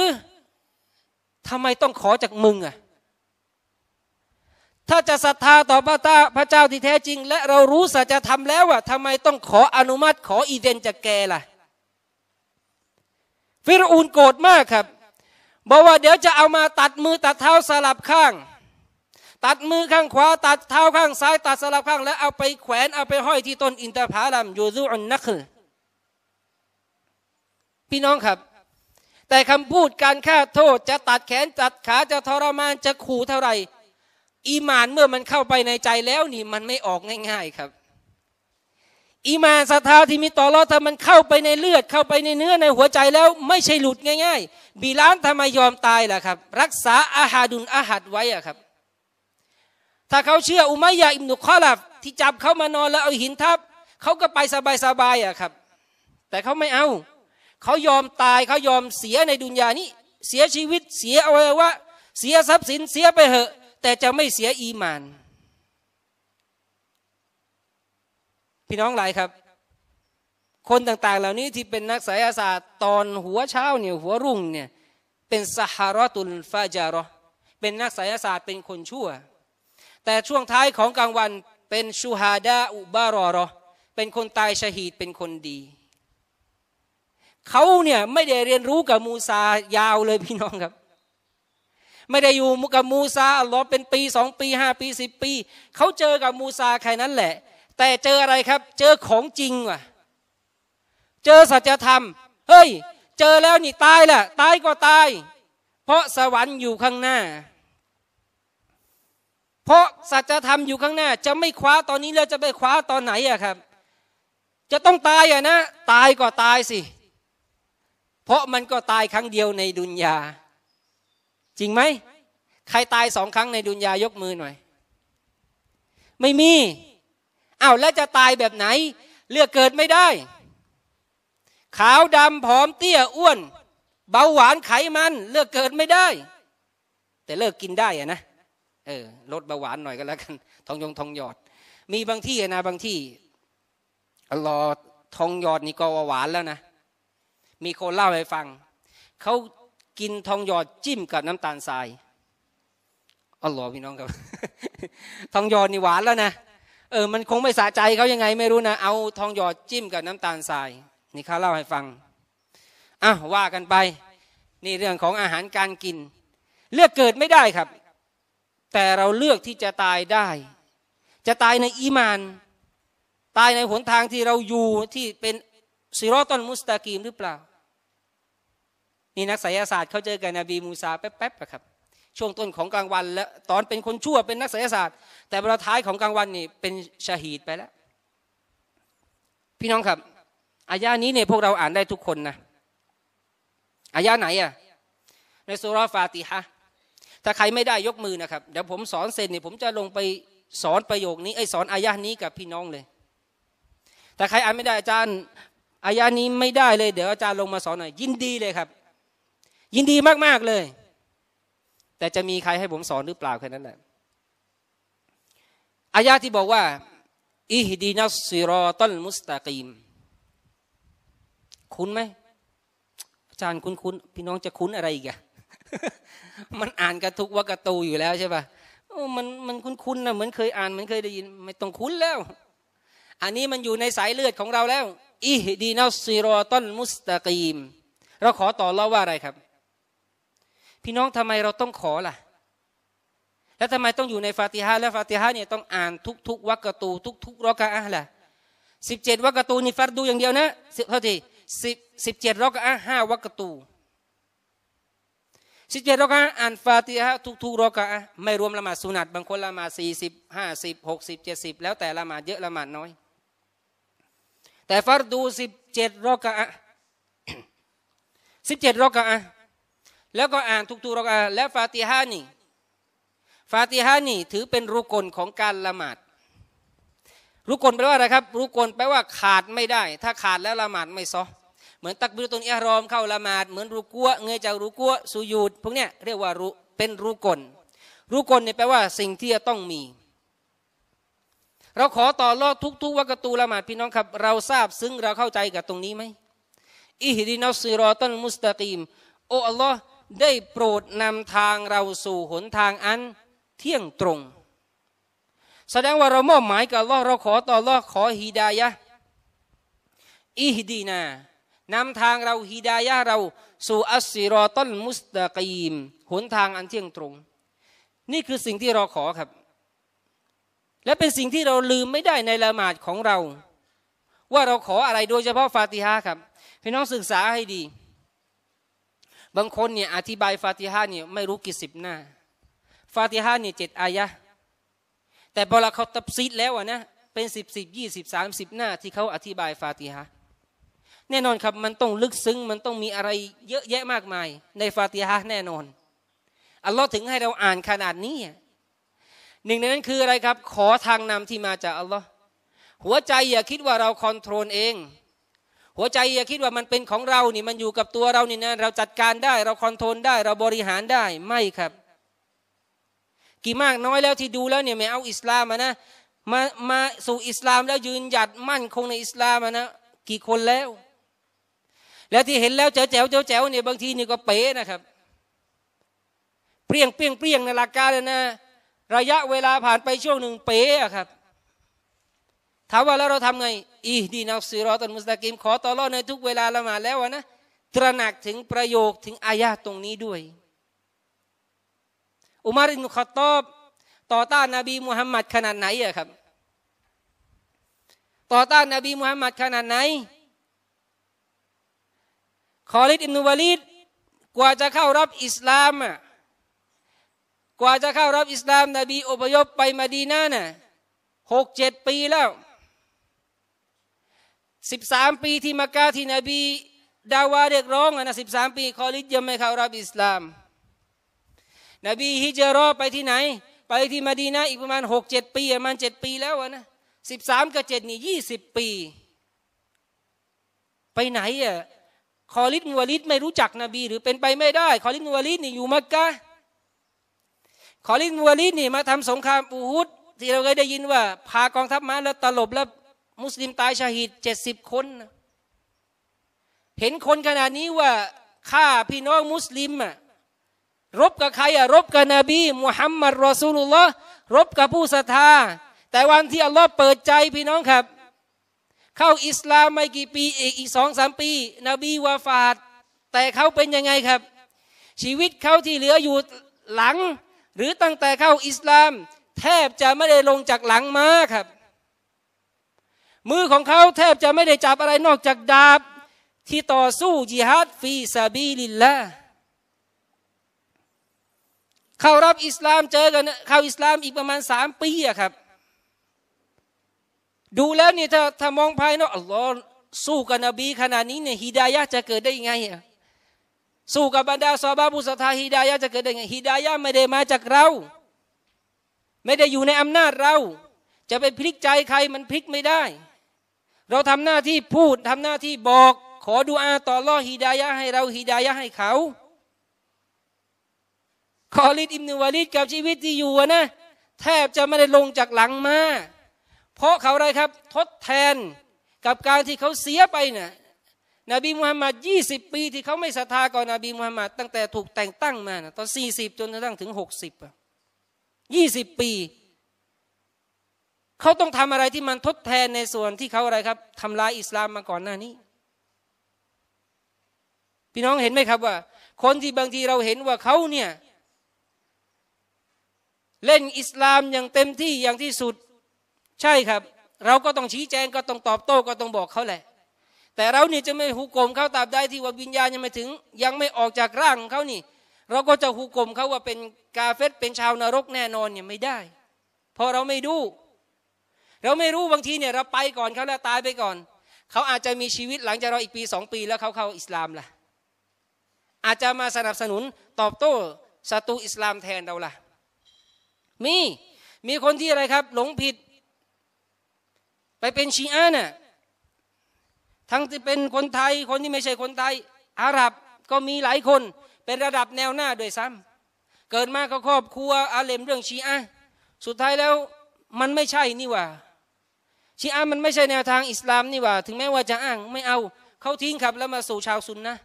Speaker 1: ทำไมต้องขอจากมึงอ่ะถ้าจะศรัทธาต่อพระเจ้าพระเจ้าที่แท้จริง และเรารู้สัจธรรมแล้วว่าทำไมต้องขออนุมัติขออีเดนจากแกล่ะฟิรูนโกรธมากครับบอกว่าเดี๋ยวจะเอามาตัดมือตัดเท้าสลับข้าง ตัดมือข้างขวาตัดเท้าข้าง ซ้ายตัดสลับข้างแล้วเอาไปแขวนเอาไปห้อยที่ต้นอินทผลัมยูซุอันนักลพี่น้องครับ แต่คำพูดการฆ่าโทษจะตัดแขนตัดขาจะทรมานจะขู่เท่าไหร่อีมานเมื่อมันเข้าไปในใจแล้วนี่มันไม่ออกง่าย ๆครับ อีมานศรัทธาที่มีต่อรอดถ้ามันเข้าไปในเลือด เข้าไปในเนื้อในหัวใจแล้วไม่ใช่หลุดง่ายๆ บีล้านทำไมยอมตายล่ะครับ รักษาอาหาดุลอาหัดไว้อะครับ ถ้าเขาเชื่ออุมัยยาอิมนุคอลับที่จับเขามานอนแล้วเอาหินทับเขาก็ไปสบายๆอะครับ แต่เขาไม่เอา เขายอมตายเขายอมเสียในดุนยานี้ เสียชีวิตเสียอวัยวะเสียทรัพย์สินเสียไปเหอะแต่จะไม่เสียอีมาน พี่น้องหลายครับ คนต่างๆ เหล่านี้ที่เป็นนักสายศาสตร์ตอนหัวเช้าเนี่ยหัวรุ่งเนี่ยเป็นสหารตุลฟาจารอเป็นนักสายศาสตร์เป็นคนชั่ว แต่ช่วงท้ายของกลางวันเป็นชูฮาดา อุบารอรอเป็นคนตายชหีด เป็นคนดี เขาเนี่ยไม่ได้เรียนรู้กับมูซายาวเลยพี่น้องครับไม่ได้อยู่กับมูซาอัลลอฮ์เป็นปีสองปีห้าปีสิบปี เขาเจอกับมูซาแค่นั้นแหละ แต่เจออะไรครับ เจอของจริงว่ะ เจอสัจธรรมเฮ้ย เจอแล้วนี่ตายแหละตายก็ตายเพราะสวรรค์อยู่ข้างหน้า เพราะสัจธรรมอยู่ข้างหน้า จะไม่คว้าตอนนี้แล้วจะไปคว้าตอนไหนอะครับ จะต้องตายอะนะ ตายก็ตายสิเพราะมันก็ตายครั้งเดียวในดุนยาจริงไหมใครตายสองครั้งในดุนยายกมือหน่อย ไม่มีอา้าวแล้วจะตายแบบไหน เลือกเกิดไม่ได้ ขาวดำผอมเตี้ยอ้วน เบาหวานไขมัน เลือกเกิดไม่ได้ แต่เลิกกินได้อะนะเออลดเบาหวานหน่อยก็แล้วกันทองยงทองหยอด มีบางที่นะบางที่รอทองหยอดนี่ก็หวานแล้วนะมีคนเล่าให้ฟังเขากินทองหยอดจิ้มกับน้ำตาลทรายอัลลอฮ์พี่น้องครับ ทองหยอดนี่หวานแล้วนะ เออ มันคงไม่สะใจเขายังไงไม่รู้นะ เอาทองหยอดจิ้มกับน้ำตาลทรายนี่ข้าเล่าให้ฟังอ่ะว่ากันไป นี่เรื่องของอาหารการกิน เลือกเกิดไม่ได้ครับ แต่เราเลือกที่จะตายได้ จะตายในอีมาน ตายในหนทางที่เราอยู่ที่เป็นซิรอตันมุสตากีมหรือเปล่าี่นักไสยศาสตร์เขาเจอกันนบีมูซาแป๊บๆครับ ช่วงต้นของกลางวัน แล้วตอนเป็นคนชั่วเป็นนักไสยศาสตร์ แต่เวลาท้ายของกลางวันนี่เป็นชาฮีดไปแล้วพี่น้องครับอายานี้เนี่ยพวกเราอ่านได้ทุกคนนะอายาไหนอ่ะในสุรฟาติฮะถ้าใครไม่ได้ยกมือนะครับ เดี๋ยวผมสอนเสร็จเนี่ยผมจะลงไปสอนประโยค นี้ไอสอนอายานี้กับพี่น้องเลยแต่ใครอ่านไม่ได้อาจารย์อายานี้ไม่ได้เลยเดี๋ยวอาจารย์ลงมาสอนหน่อยยินดีเลยครับยินดีมาก ๆ เลย แต่จะมีใครให้ผมสอนหรือเปล่า แค่นั้นแหละอายาที่บอกว่าอิฮดีนัสซิรอตันมุสตากีม คุ้นไหมอาจารย์คุ้นคุ้น พี่น้องจะคุ้นอะไรอีกอะมันอ่านกระทุกวกระตูอยู่แล้วใช่ปะ่ะมันมันคุ้นคุ้นนะเหมือนเคยอ่านเหมือนเคยได้ยิน ไม่ต้องคุ้นแล้ว อันนี้มันอยู่ในสายเลือดของเราแล้วอิฮดีนัสซิรอตันมุสตากีม เราขอต่อเล่าว่าอะไรครับพี่น้องทำไมเราต้องขอล่ะ แล้วทำไมต้องอยู่ในฟาติฮะและฟาติฮะเนี่ยต้องอ่านทุกๆวักกะตู ทุก ๆ รอกะอะล่ะสิบเจ็ดวักกะตูนี่ฟัดดูอย่างเดียวนะสิบเท่าที่สิบสิบเจ็ดรอกะอะห้าวักกะตูสิบเจ็ดรอกะอ่าน ฟาติฮะทุกๆ รอกะอะไม่รวมละหมาดสุนัตบางคนละหมาดสี่สิบห้าสิบหกสิบเจ็ดสิบแล้ว แต่ละหมาดเยอะละหมาดน้อย แต่ฟัดดูสิบเจ็ดรอกะอะสิบเจ็ดรอกะอะแล้วก็อ่านทุกๆเราอาและฟาติฮานี่ฟาติฮานี่ถือเป็นรุกลของการละหมาดรุกลแปลว่าอะไรครับ รุกลแปลว่าขาดไม่ได้ ถ้าขาดแล้วละหมาดไม่ซ้อเหมือนตักบิรตุนอิฮรอมเข้าละหมาด เหมือนรูกัวเงยจากรูกัวสุยุดพวกเนี้ย เรียกว่ารูเป็นรูกลรูกลเนี่ยแปลว่าสิ่งที่จะต้องมี เราขอต่อรอดทุกๆวักตูละหมาดพี่น้องครับ เราทราบซึ้งเราเข้าใจกับตรงนี้ไหมอิฮิดินอสซีรอตันมุสตะกีมโอ้อัลลอฮ์ได้โปรดนำทางเราสู่หนทางอันเที่ยงตรง แสดงว่าเรามอบหมายกับลอเราขอต่อลอขอฮีดายะอิฮดีนานำทางเราฮีดายะเราสู่อัสซิรอตัลมุสตะกีม หนทางอันเที่ยงตรง นี่คือสิ่งที่เราขอครับ และเป็นสิ่งที่เราลืมไม่ได้ในละหมาดของเรา ว่าเราขออะไรโดยเฉพาะฟาติฮะครับ พี่น้องศึกษาให้ดีบางคนเนี่ยอธิบายฟาติฮาเนี่ยไม่รู้กี่สิบหน้า ฟาติฮาเนี่ยเจ็ดอายะแต่พอเราเขาตับซีดแล้วอะนะ เป็นสิบสิบยี่สิบสามสิบหน้า ที่เขาอธิบายฟาติฮาแน่นอนครับมันต้องลึกซึ้งมันต้องมีอะไรเยอะแยะมากมาย ในฟาติฮาแน่นอน อัลลอฮ์ถึงให้เราอ่านขนาดนี้ หนึ่งในนั้นคืออะไรครับ ขอทางนำที่มาจากอัลลอฮ์หัวใจอย่าคิดว่าเราคอนโทรลเองหัวใจอย่าคิดว่ามันเป็นของเรา นี่มันอยู่กับตัวเรานี่นะเราจัดการได้เราคอนโทรลได้ เราบริหารได้ไม่ครับ กี่มากน้อยแล้วที่ดูแล้วเนี่ยไม่เอาอิสลามนะมามาสู่อิสลามแล้วยืนหยัดมั่นคงในอิสลามนะกี่คนแล้ว แล้วที่เห็นแล้วเจ๋วเจ๋วเจ๋วเจ๋วเนี่ยบางทีนี่ก็เป๋นะครับ เปรี้ยงเปรี้ยงเปรี้ยงในหลักการเลยนะ ระยะเวลาผ่านไปช่วงหนึ่งเป๋ครับถามว่าแล้วเราทำไงอีดีนับซีรอตันมุสตากิมขอตลออดในทุกเวลาละหมาดแล้วนะตระหนักถึงประโยคถึงอายะตรงนี้ด้วย อุมารินขตอบต่อต้านนาบีมุฮัมมัดขนาดไหนอะครับต่อต้านนาบีมุฮัมมัดขนาดไหนคอลิดอิมนุวาลิดกว่าจะเข้ารับอิสลามอะกว่าจะเข้ารับอิสลาม นบีอพยพไปมาดีนาน่ะหกเจ็ดปีแล้วสิบสามปีที่มักกะที่นบี ดาวาเรียกร้องนะสิบสามปี คอลิดยังไม่เข้ารับอิสลาม นบีฮิจรอไปที่ไหน ไปที่มาดีนะอีกประมาณหกเจ็ดปีประมาณเจ็ดปีแล้วนะสิบสามกับเจ็ดนี่ยี่สิบปี ไปไหนอ่ะคอลิดมูวาลิด ไม่รู้จักนบี หรือเป็นไปไม่ได้ คอลิดมูวาลิดนี่อยู่มักกะคอลิดมูวาลิดนี่มาทำสงครามอูฮุดที่เราเคยได้ยินว่าพากองทัพมาแล้วตลบแล้วมุสลิมตายชาฮิดเจ็ดสิบคนนะเห็นคนขนาดนี้ว่าฆ่าพี่น้องมุสลิมอะรบกับใครอะรบกับนบีมุฮัมมัดรอซูลุลลอฮ์รบกับผู้ศรัทธา แต่วันที่ อัลลอฮ์เปิดใจพี่น้องครับ เข้าอิสลามไม่กี่ปีอีกอีกสองสามปี นบีวาฟาดแต่เขาเป็นยังไงครับ ชีวิตเขาที่เหลืออยู่หลัง หรือตั้งแต่เข้าอิสลาม แทบจะไม่ได้ลงจากหลังมาครับมือของเขาแทบจะไม่ได้จับอะไรนอกจากดาบ ที่ต่อสู้ยิฮัดฟีซาบีลิลละเข้ารับอิสลาม เจอกันเข้าอิสลามอีกประมาณสามปีอะครับ ดูแล้วนี่ถ้าถ้ามองภายนอกอัลลอฮ์สู้กับนบีขนาดนี้เนี่ยฮิดายะจะเกิดได้ยังไงอะสู้กับบรรดาซาบาบุสตาฮิดายะจะเกิดได้ไงฮิดายะไม่ได้มาจากเรา ไม่ได้อยู่ในอำนาจเรา จะไปพลิกใจใครมันพลิกไม่ได้เราทำหน้าที่พูดทำหน้าที่บอก ขอดูอาต่อร่อฮิดายะให้เราฮิดายะให้เขา คอลิดอิมนุวาลิดกับชีวิตที่อยู่นะ แทบจะไม่ได้ลงจากหลังมา เพราะเขาอะไรครับ ทดแทนกับการที่เขาเสียไปนะ่ะนบีมุฮัมมัดยี่สิบปี ที่เขาไม่ศรัทธาก่อนนบีมุฮัมมัดตั้งแต่ถูกแต่งตั้งมานะตอนสี่สิบจนกระทั่งถึงหกสิบยี่สิบปีเขาต้องทำอะไรที่มันทดแทนในส่วนที่เขาอะไรครับ ทำลายอิสลามมาก่อนหน้านี้ พี่น้องเห็นไหมครับว่าคนที่บางทีเราเห็นว่าเขาเนี่ย เล่นอิสลามอย่างเต็มที่อย่างที่สุดใช่ครับ เราก็ต้องชี้แจงก็ต้องตอบโต้ก็ต้องบอกเขาแหละ แต่เรานี่จะไม่หุกกลมเขาตามได้ที่ว่าวิญญาณยังไม่ถึง ยังไม่ออกจากร่างของเขานี่ เราก็จะหุกกลมเขาว่าเป็นกาเฟตเป็นชาวนรกแน่นอนเนี่ยไม่ได้เพราะเราไม่ดูเราไม่รู้บางทีเนี่ยเราไปก่อนเขาแล้วตายไปก่อนเขาอาจจะมีชีวิตหลังจากเราอีกปีสองปี แล้วเขาเข้าอิสลามล่ะอาจจะมาสนับสนุนตอบโต้ ศัตรูอิสลามแทนเราล่ะ มีมีคนที่อะไรครับ หลงผิด ไปเป็นชีอะน่ะทั้งที่เป็นคนไทยคนที่ไม่ใช่คนไทย อาหรับก็มีหลายคนเป็นระดับแนวหน้าด้วยซ้ำ เกิดมาก็ครอบครัวอาเลมเรื่องชีอะสุดท้ายแล้วมันไม่ใช่นี่ว่าชีอะมันไม่ใช่แนวทางอิสลามนี่ว่า ถึงแม้ว่าจะอ้างไม่เอาเขาทิ้งครับแล้วมาสู่ชาวซุนนะ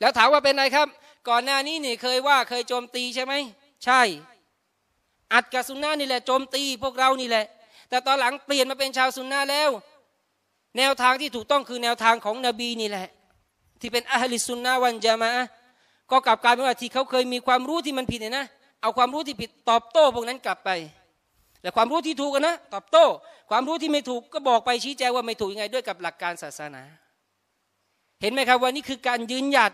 Speaker 1: แล้วถามว่าเป็นไรครับ ก่อนหน้านี้นี่เคยว่าเคยโจมตีใช่ไหมใช่อัดกับซุนนะนี่แหละโจมตีพวกเรานี่แหละ แต่ตอนหลังเปลี่ยนมาเป็นชาวซุนนะแล้ว แนวทางที่ถูกต้องคือแนวทางของนบีนี่แหละ ที่เป็นอัลลิซุนนะวันจามะก็กลับกลายเป็นว่าที่เขาเคยมีความรู้ที่มันผิดเนี่ยนะเอาความรู้ที่ผิดตอบโต้ พวกนั้นกลับไปแต่ความรู้ที่ถูกกันนะตอบโต้ความรู้ที่ไม่ถูกก็บอกไปชี้แจงว่าไม่ถูกยังไงด้วยกับหลักการศาสนา เห็นไหมครับว่านี่คือการยืนหยัด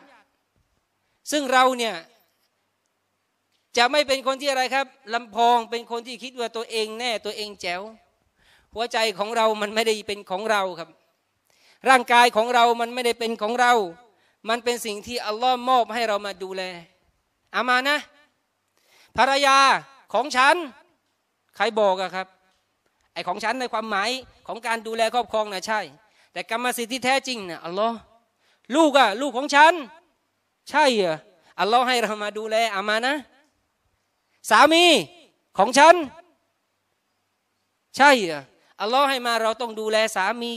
Speaker 1: ซึ่งเราเนี่ย จะไม่เป็นคนที่อะไรครับลำพองเป็นคนที่คิดว่าตัวเองแน่ ตัวเองแจ๋วหัวใจของเรา มันไม่ได้เป็นของเราครับ ร่างกายของเรามันไม่ได้เป็นของเรา มันเป็นสิ่งที่อัลลอฮ์มอบให้เรามาดูแลอามานะภรรยาของฉันใครบอกอะครับ ไอของฉันในความหมายของการดูแลครอบครองนะใช่ แต่กรรมสิทธิ์ที่แท้จริงนะอัลลอฮ์ลูกอะลูกของฉัน ใช่อะอัลลอฮ์ให้เรามาดูแลอามานะสามีของฉัน ใช่อะออัลลอฮ์ให้มาเราต้องดูแลสามี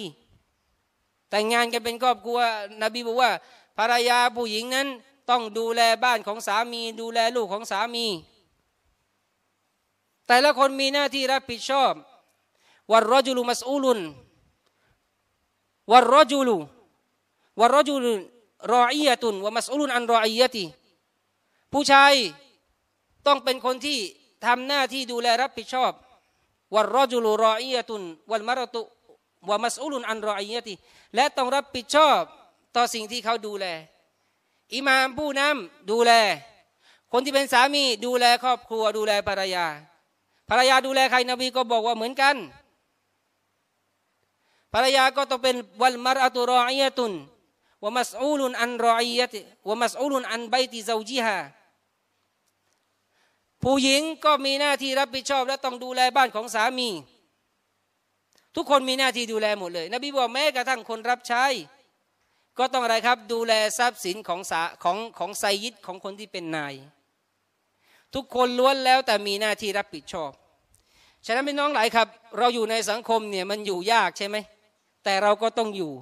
Speaker 1: แต่งงานกันเป็นครอบครัวนบีบอกว่าภรรยาผู้หญิงนั้นต้องดูแลบ้านของสามี ดูแลลูกของสามีแต่ละคนมีหน้าที่รับผิดชอบวรรจุลุมัสอูลุนวรรจุลุวรรจุลุรออียตุนวมัสอูลุนอันรออียติ ผู้ชายต้องเป็นคนที่ทำหน้าที่ดูแลรับผิดชอบวรรจุลุรออียตุนวลมารตุวมัสอูลุนอันรออียติและต้องรับผิดชอบต่อสิ่งที่เขาดูแล อิมามผู้นำดูแล คนที่เป็นสามี ดูแลครอบครัวดูแลภรรยาภรรยาดูแล ใครนบีก็บอกว่าเหมือนกัน ภรรยาก็ต้องเป็นวัลมารอตุรออียตุนวมัสอูลุนอันรออียติวมัสอูลุนอันใบติเ้าจีฮาผู้หญิงก็มีหน้าที่รับผิดชอบและต้องดูแลบ้านของสามี ทุกคนมีหน้าที่ดูแลหมดเลย นบีบอก แม้กระทั่งคนรับใช้ ก็ต้องอะไรครับดูแลทรัพย์สินของสาของของไซยิดของคนที่เป็นนายทุกคนล้วนแล้วแต่มีหน้าที่รับผิดชอบ ฉะนั้นพี่น้องหลายครับ เราอยู่ในสังคมเนี่ยมันอยู่ยากใช่ไหมแต่เราก็ต้องอยู่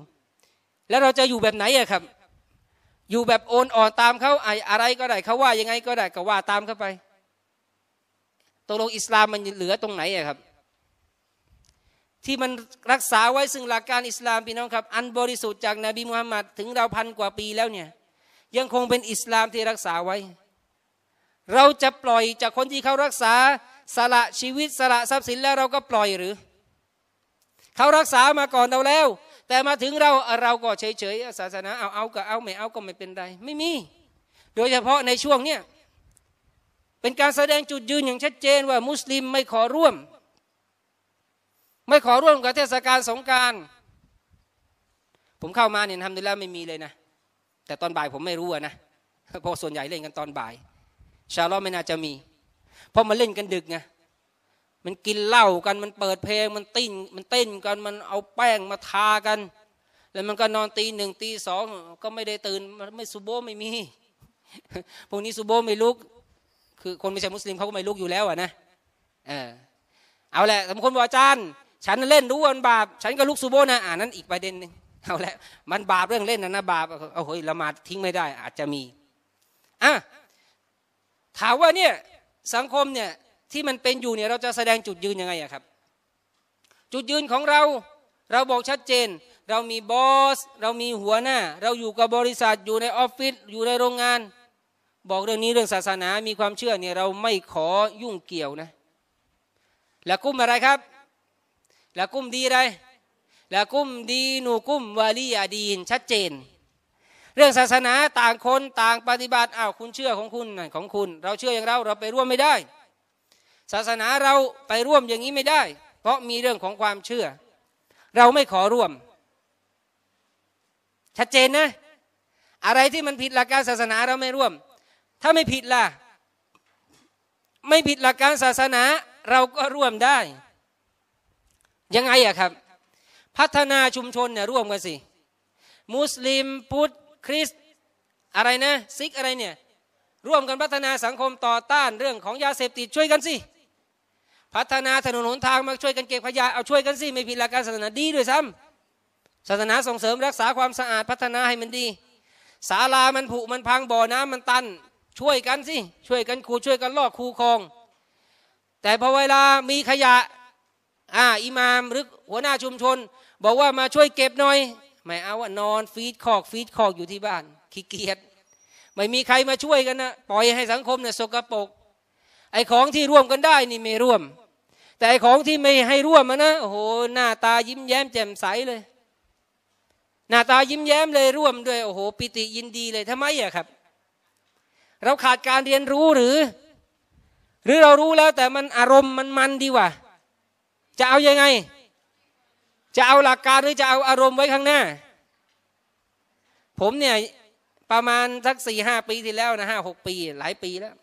Speaker 1: แล้วเราจะอยู่แบบไหนอะครับ อยู่แบบโอนอ่อนตามเขาอะไรก็ได้เขาว่ายังไงก็ได้ก็ว่าตามเข้าไปตกลงอิสลามมันเหลือตรงไหนอะครับ ที่มันรักษาไว้ซึ่งหลักการอิสลามพี่น้องครับอันบริสุทธิ์จากนบีมุฮัมมัดถึงเราพันกว่าปีแล้วเนี่ยยังคงเป็นอิสลามที่รักษาไว้เราจะปล่อยจากคนที่เขารักษาสละชีวิตสละทรัพย์สินแล้วเราก็ปล่อยหรือ เขารักษามาก่อนเราแล้ว แต่มาถึงเราเราก็เฉยเฉยศาสนาเอาเอาก็เอาไม่เอาก็ไม่เป็นไรไม่มี โดยเฉพาะในช่วงเนี้ยเป็นการแสดงจุดยืนอย่างชัดเจนว่ามุสลิมไม่ขอร่วม ไม่ขอร่วมกับเทศกาลสงการ ผมเข้ามาเนี่ยทำดีแล้วไม่มีเลยนะแต่ตอนบ่ายผมไม่รู้นะเพราะส่วนใหญ่เล่นกันตอนบ่ายชาลอไม่น่าจะมี เพราะมันเล่นกันดึกไง มันกินเหล้ากัน มันเปิดเพลง มันติ้นมันเต้นกัน มันเอาแป้งมาทากัน แล้วมันก็นอนตีหนึ่งตีสองก็ไม่ได้ตื่นไม่ซูโบไม่มี พวกนี้ซูโบไม่ลุก คือคนไม่ใช่มุสลิมเขาก็ไม่ลุกอยู่แล้วอ่ะนะ เออเอาแหละ บางคนบอกอาจารย์ ฉันเล่นรู้ว่ามันบาป ฉันก็ลุกซูโบนะ อ่านั้นอีกประเด็นหนึ่งเอาแหละ มันบาปเรื่องเล่นนะนะ บาปเอาเฮ้ยละหมาดทิ้งไม่ได้ อาจจะมี อ่ะถามว่าเนี่ยสังคมเนี่ยที่มันเป็นอยู่เนี่ยเราจะแสดงจุดยืนยังไงอะครับ จุดยืนของเรา เราบอกชัดเจน เรามีบอส เรามีหัวหน้าเราอยู่กับบริษัทอยู่ในออฟฟิศอยู่ในโรงงาน บอกเรื่องนี้เรื่องศาสนามีความเชื่อเนี่ยเราไม่ขอยุ่งเกี่ยวนะแลวกุ้มอะไรครับ แลวกุ้มดีอะไร แลวกุ้มดีหนูกุ้มวาลีอาดีนชัดเจนเรื่องศาสนาต่างคนต่างปฏิบัติอ้าวคุณเชื่อของคุณของคุณ เราเชื่ออย่างเรา เราไปร่วมไม่ได้ ศาสนาเราไปร่วมอย่างนี้ไม่ได้ เพราะมีเรื่องของความเชื่อ เราไม่ขอร่วม ชัดเจนนะ อะไรที่มันผิดหลักการศาสนาเราไม่ร่วม ถ้าไม่ผิดล่ะ ไม่ผิดหลักการศาสนาเราก็ร่วมได้ ยังไงอะครับ พัฒนาชุมชนเนี่ยร่วมกันสิมุสลิมพุทธคริสอะไรนะ ซิกอะไรเนี่ยร่วมกันพัฒนาสังคมต่อต้านเรื่องของยาเสพติดช่วยกันสิพัฒนาถนนหนทางมาช่วยกันเก็บขยะเอา ช่วยกันสิไม่ผิดหลักการศาสนาดีด้วยซ้ำศาสนาส่งเสริมรักษาความสะอาดพัฒนาให้มันดีศาลามันผุมันพังบ่อน้ำมันตัน ช่วยกันสิช่วยกันคูช่วยกันลอกคูคลอง แต่พอเวลามีขยะอ่าอิหมามหรือหัวหน้าชุมชนบอกว่ามาช่วยเก็บหน่อยหมายเอาว่านอน ฟีดคอก ฟีดคอกอยู่ที่บ้าน ขี้เกียจไม่มีใครมาช่วยกันนะปล่อยให้สังคมเนี่ยสกรปรกไอ้ของที่ร่วมกันได้ นี่ไม่ร่วม แต่ไอ้ของที่ไม่ให้ร่วมนะโอ้โหหน้าตายิ้มแย้มแจ่มใสเลย หน้าตายิ้มแย้มเลยร่วมด้วยโอ้โห ปิติยินดีเลยทำไมอะครับ เราขาดการเรียนรู้หรือ หรือเรารู้แล้วแต่มันอารมณ์มันมันดีว่าจะเอาอยัางไงจะเอาหลักการหรือจะเอาอารมณ์ไว้ข้างหน้า ผมเนี่ย ประมาณสักสี่ห้าปีที่แล้วนะห้าหกปีหลายปีแล้ว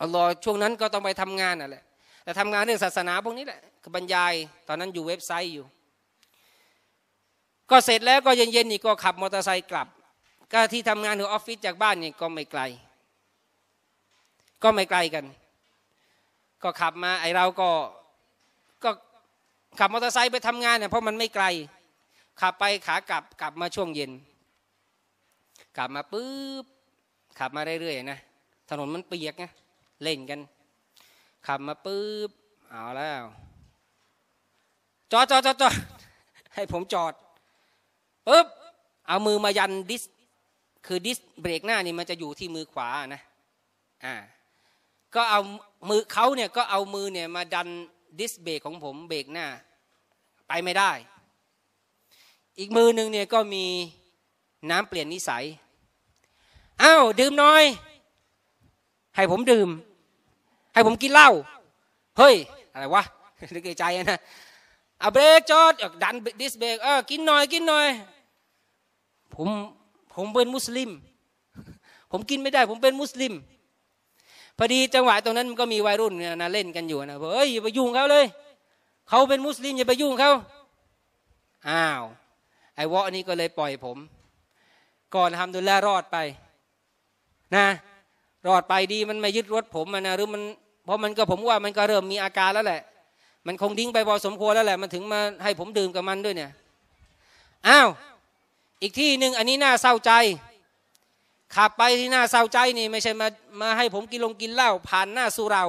Speaker 1: อาลอช่วงนั้นก็ต้องไปทำงานน่ะแหละแต่ทำงานเรื่องศาสนาพวกนี้แหละือบรรยาย ตอนนั้นอยู่เว็บไซต์อยู่ ก็เสร็จแล้วก็เย็นๆนี่ก็ขับมอเตอร์ไซค์กลับ ก็ที่ทำงานหรือออฟฟิศจากบ้านนี่ ก็ไม่ไกล ก็ไม่ไกลกัน ก็ขับมา ไอเราก็ก็ขับมอเตอร์ไซค์ไปทำงานเนี่ยเพราะมันไม่ไกล ขับไปขากลับกลับมาช่วงเย็น กลับมาปุ๊บขับมาเรื่อยๆนะถนนมันเปียกไงเล่นกันขับมาปุ๊บเอาแล้วจอดจอดจอดจอดให้ผมจอดปุ๊บเอามือมายันดิสคือดิสเบรก หน้านี่มันจะอยู่ที่มือขวานะอ่าก็เอามือเขาเนี่ยก็เอามือเนี่ยมาดันดิสเบรกของผมเบรกหน้าไปไม่ได้ อีกมือหนึ่งเนี่ยก็มีน้ำเปลี่ยนนิสัยอ้าวดื่มน้อย ให้ผมดื่ม ให้ผมกินเหล้า เฮ้ยอะไรวะนึกใใจนะเอาเบรกจอดดันดิสเบรกเออกินหน่อยกินหน่อย ผมผมเป็นมุสลิม ผมกินไม่ได้ ผมเป็นมุสลิมพอดีจังหวะตรงนั้นมันก็มีวัยรุ่นนะเล่นกันอยู่นะเฮ้ยอย่าไปยุ่งเขาเลยเขาเป็นมุสลิมอย่าไปยุ่งเขาอ้าว ไอ้วะนี่ก็เลยปล่อยผม ก่อนทำดูแลรอดไป นะรอดไปดีมันไม่ยึดรถผมนะหรือมันเพราะมันก็ผมว่ามันก็เริ่มมีอาการแล้วแหละ มันคงดิ้งไปพอสมควรแล้วแหละมันถึงมาให้ผมดื่มกับมันด้วยเนี่ย อ้าว อีกที่หนึ่งอันนี้น่าเศร้าใจขับไปที่หน้าเศร้าใจนี่ไม่ใช่มามาให้ผมกินลงกินเหล้าผ่านหน้าสุรา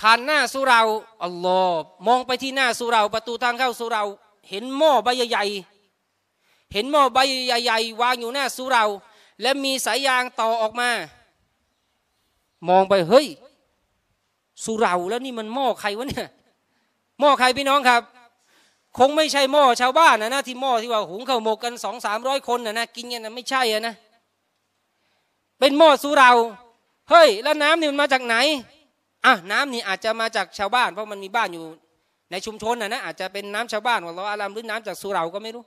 Speaker 1: ผ่านหน้าสุราอัลลอฮ์มองไปที่หน้าสุรา ประตูทางเข้าสุรา เห็นหม้อใบใหญ่เห็นหม้อใบใหญ่ๆวางอยู่หน้าสุรา และมีสายยางต่อออกมา มองไปเฮ้ย สุราแล้วนี่มันหม้อใครวะเนี่ยหม้อใครพี่น้องครับคงไม่ใช่หม้อชาวบ้านนะนะที่หม้อที่ว่าหุงข้าวหมกกันสองสามร้อยคนนะนะ กินกันนะไม่ใช่อะนะเป็นหม้อสุเรา เฮ้ย แล้วน้ำนี่มันมาจากไหนอ่ะน้ำนี่อาจจะมาจากชาวบ้าน เพราะมันมีบ้านอยู่ในชุมชนนะนะ อาจจะเป็นน้ำชาวบ้านของเราอารามหรือน้ำจากสุเราก็ไม่รู้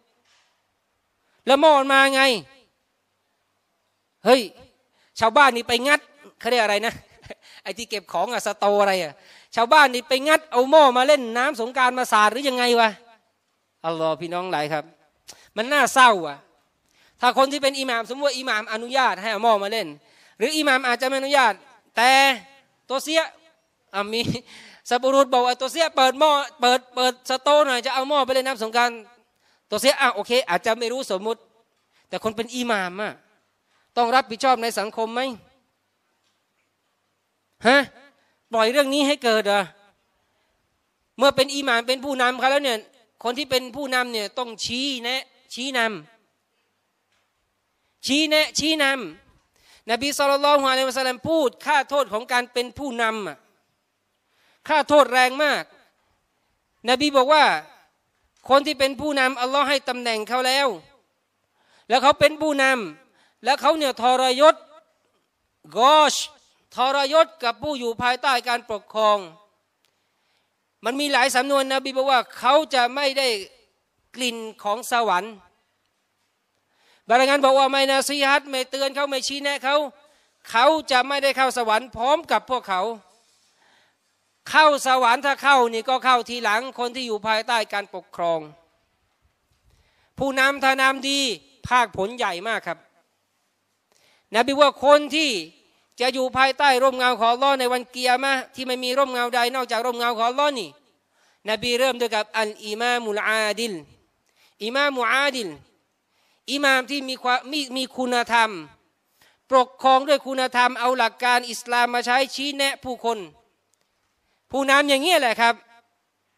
Speaker 1: แล้วหม้อมาไงเฮ้ยชาวบ้านนี่ไปงัดเขาเรียกอะไรนะไอ้ที่เก็บของอะสตออะไรอะชาวบ้านนี่ไปงัดเอาหม้อมาเล่นน้ำสงการมาสาดหรือยังไงวะอัลลอฮ์พี่น้องหลายครับ มันน่าเศร้าอ่ะ ถ้าคนที่เป็นอิหมาม สมมติว่าอิหมาม อนุญาตให้อมอมาเล่นหรืออิหมามอาจจะไม่อนุญาต แต่ตัวเสียมีสับปรุษบอกว่าตัวเสียเปิดหม้อเปิดเปิดสโตหน่อยจะเอาหม้อไปเล่นน้ำสงการตัวเสียอ่ะโอเคอาจจะไม่รู้สมมุติ แต่คนเป็นอิหมามอะต้องรับผิดชอบในสังคมไหมฮะปล่อยเรื่องนี้ให้เกิดอะเมื่อเป็นอิหมามเป็นผู้นำเขาแล้วเนี่ยคนที่เป็นผู้นำเนี่ยต้องชี้แนะชี้นำชี้แนะชี้นำนบีสุลต่านฮุอะลัยวะสัลลัมพูดค่าโทษของการเป็นผู้นำค่าโทษแรงมาก นบีบอกว่า คนที่เป็นผู้นำอัลลอฮ์ให้ตำแหน่งเขาแล้ว แล้วเขาเป็นผู้นำแล้วเขาเนี่ยทรยศกอชทรยศกับผู้อยู่ภายใต้การปกครองมันมีหลายสำนวนนบีบอกว่าเขาจะไม่ได้กลิ่นของสวรรค์บางงานบอกว่าไม่นาซีฮัตไม่เตือนเขา ไม่ชี้แนะเขา เขาจะไม่ได้เข้าสวรรค์พร้อมกับพวกเขา เข้าสวรรค์ถ้าเข้านี่ก็เข้าทีหลังคนที่อยู่ภายใต้การปกครอง ผู้นำทานามดีภาคผลใหญ่มากครับ นบีว่าคนที่จะอยู่ภายใต้ร่มเงาของล้อในวันเกียร์มะที่ไม่มีร่มเงาใด นอกจากร่มเงาของล้อนี่นบีเริ่มด้วยกับอัลอิมามุลอาดิลอิมามุอาดิลอิมามที่มีความมีมีคุณธรรม ปกครองด้วยคุณธรรมเอาหลักการอิสลามมาใช้ชี้แนะผู้คน ผู้นำอย่างนี้แหละครับ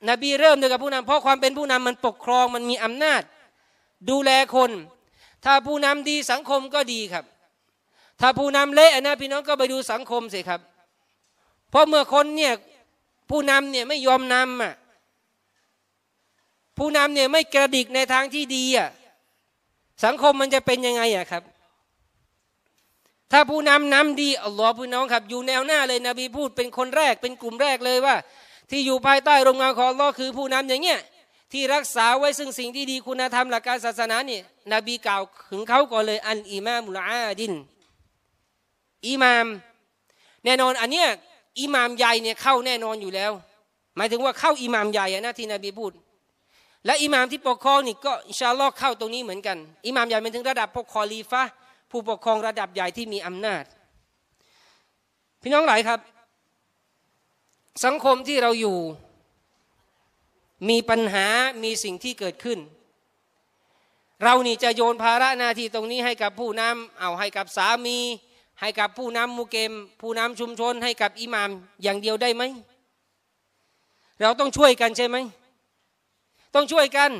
Speaker 1: นบีเริ่มด้วยกับผู้นำเพราะความเป็นผู้นำมันปกครองมันมีอำนาจ ดูแลคน ถ้าผู้นำดีสังคมก็ดีครับถ้าผู้นำเละนะพี่น้องก็ไปดูสังคมสิครับ เพราะเมื่อคนเนี่ยผู้นำเนี่ยไม่ยอมนำอ่ะผู้นำเนี่ยไม่กระดิกในทางที่ดีอ่ะสังคมมันจะเป็นยังไงอ่ะครับ ถ้าผู้นำนำดีอัลลอฮ์พี่น้องครับ อยู่แนวหน้าเลยนบีพูดเป็นคนแรกเป็นกลุ่มแรกเลยว่า ที่อยู่ภายใต้โรงงานของอัลลอฮ์คือผู้นำอย่างเงี้ยที่รักษาไว้ซึ่งสิ่งที่ดีคุณธรรมหลักการศาสนาเนี่ยนบีกล่าวถึงเขาก่อนเลย อันอิมามุลอาดินอิหมามแน่นอนอันเนี้ยอิหมามใหญ่เนี่ยเข้าแน่นอนอยู่แล้ว หมายถึงว่าเข้าอิหมามใหญ่นะที่นบีพูดและอิหมามที่ปกครองนี่ก็อิชาลอเข้าตรงนี้เหมือนกันอิหมามใหญ่เป็นถึงระดับพวกคอลีฟะผู้ปกครองระดับใหญ่ที่มีอำนาจ พี่น้องหลายครับ สังคมที่เราอยู่ มีปัญหามีสิ่งที่เกิดขึ้น เรานี่จะโยนภาระหน้าที่ตรงนี้ให้กับผู้นำเอาให้กับสามีให้กับผู้นำมูเกมผู้นำชุมชนให้กับอิหมามอย่างเดียวได้ไหมเราต้องช่วยกันใช่ไหมต้องช่วยกัน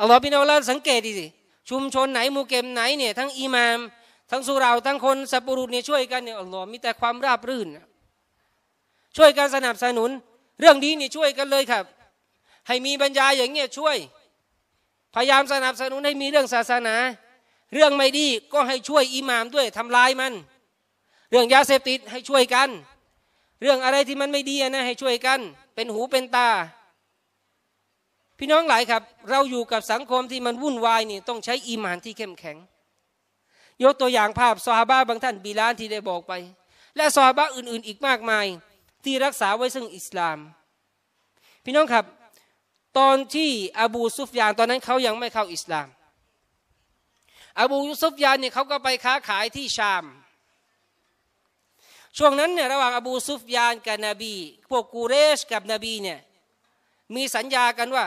Speaker 1: อัลลอฮพี่น้องเราสังเกตดีสิชุมชนไหนมูเกมไหนเนี่ยทั้งอิหมาม ทั้งสุราทั้งคนสับปรุษเนี่ยช่วยกันเนี่ยอัลลอฮมีแต่ความราบรื่น ช่วยกันสนับสนุน เรื่องนี้เนี่ยช่วยกันเลยครับ ให้มีบรรยายอย่างเงี้ยช่วยพยายามสนับสนุนให้มีเรื่องศาสนาเรื่องไม่ดีก็ให้ช่วยอิหมามด้วยทำลายมัน เรื่องยาเสพติดให้ช่วยกัน เรื่องอะไรที่มันไม่ดีนะ ให้ช่วยกัน เป็นหูเป็นตา พี่น้องหลายครับเราอยู่กับสังคมที่มันวุ่นวายนี่ต้องใช้อิหมานที่เข้มแข็ง ยกตัวอย่างภาพซอฮาบะบางท่านบีลานที่ได้บอกไป และซอฮาบะอื่นๆอีกมากมาย ที่รักษาไว้ซึ่งอิสลาม พี่น้องครับ ตอนที่อบูซุฟยานตอนนั้นเขายังไม่เข้าอิสลามอบูยุซุฟยานเนี่ยเขาก็ไปค้าขายที่ชาม ช่วงนั้นเนี่ยระหว่างอบูซุฟยานกับนบี พวกกูเรชกับนบีเนี่ยมีสัญญากันว่า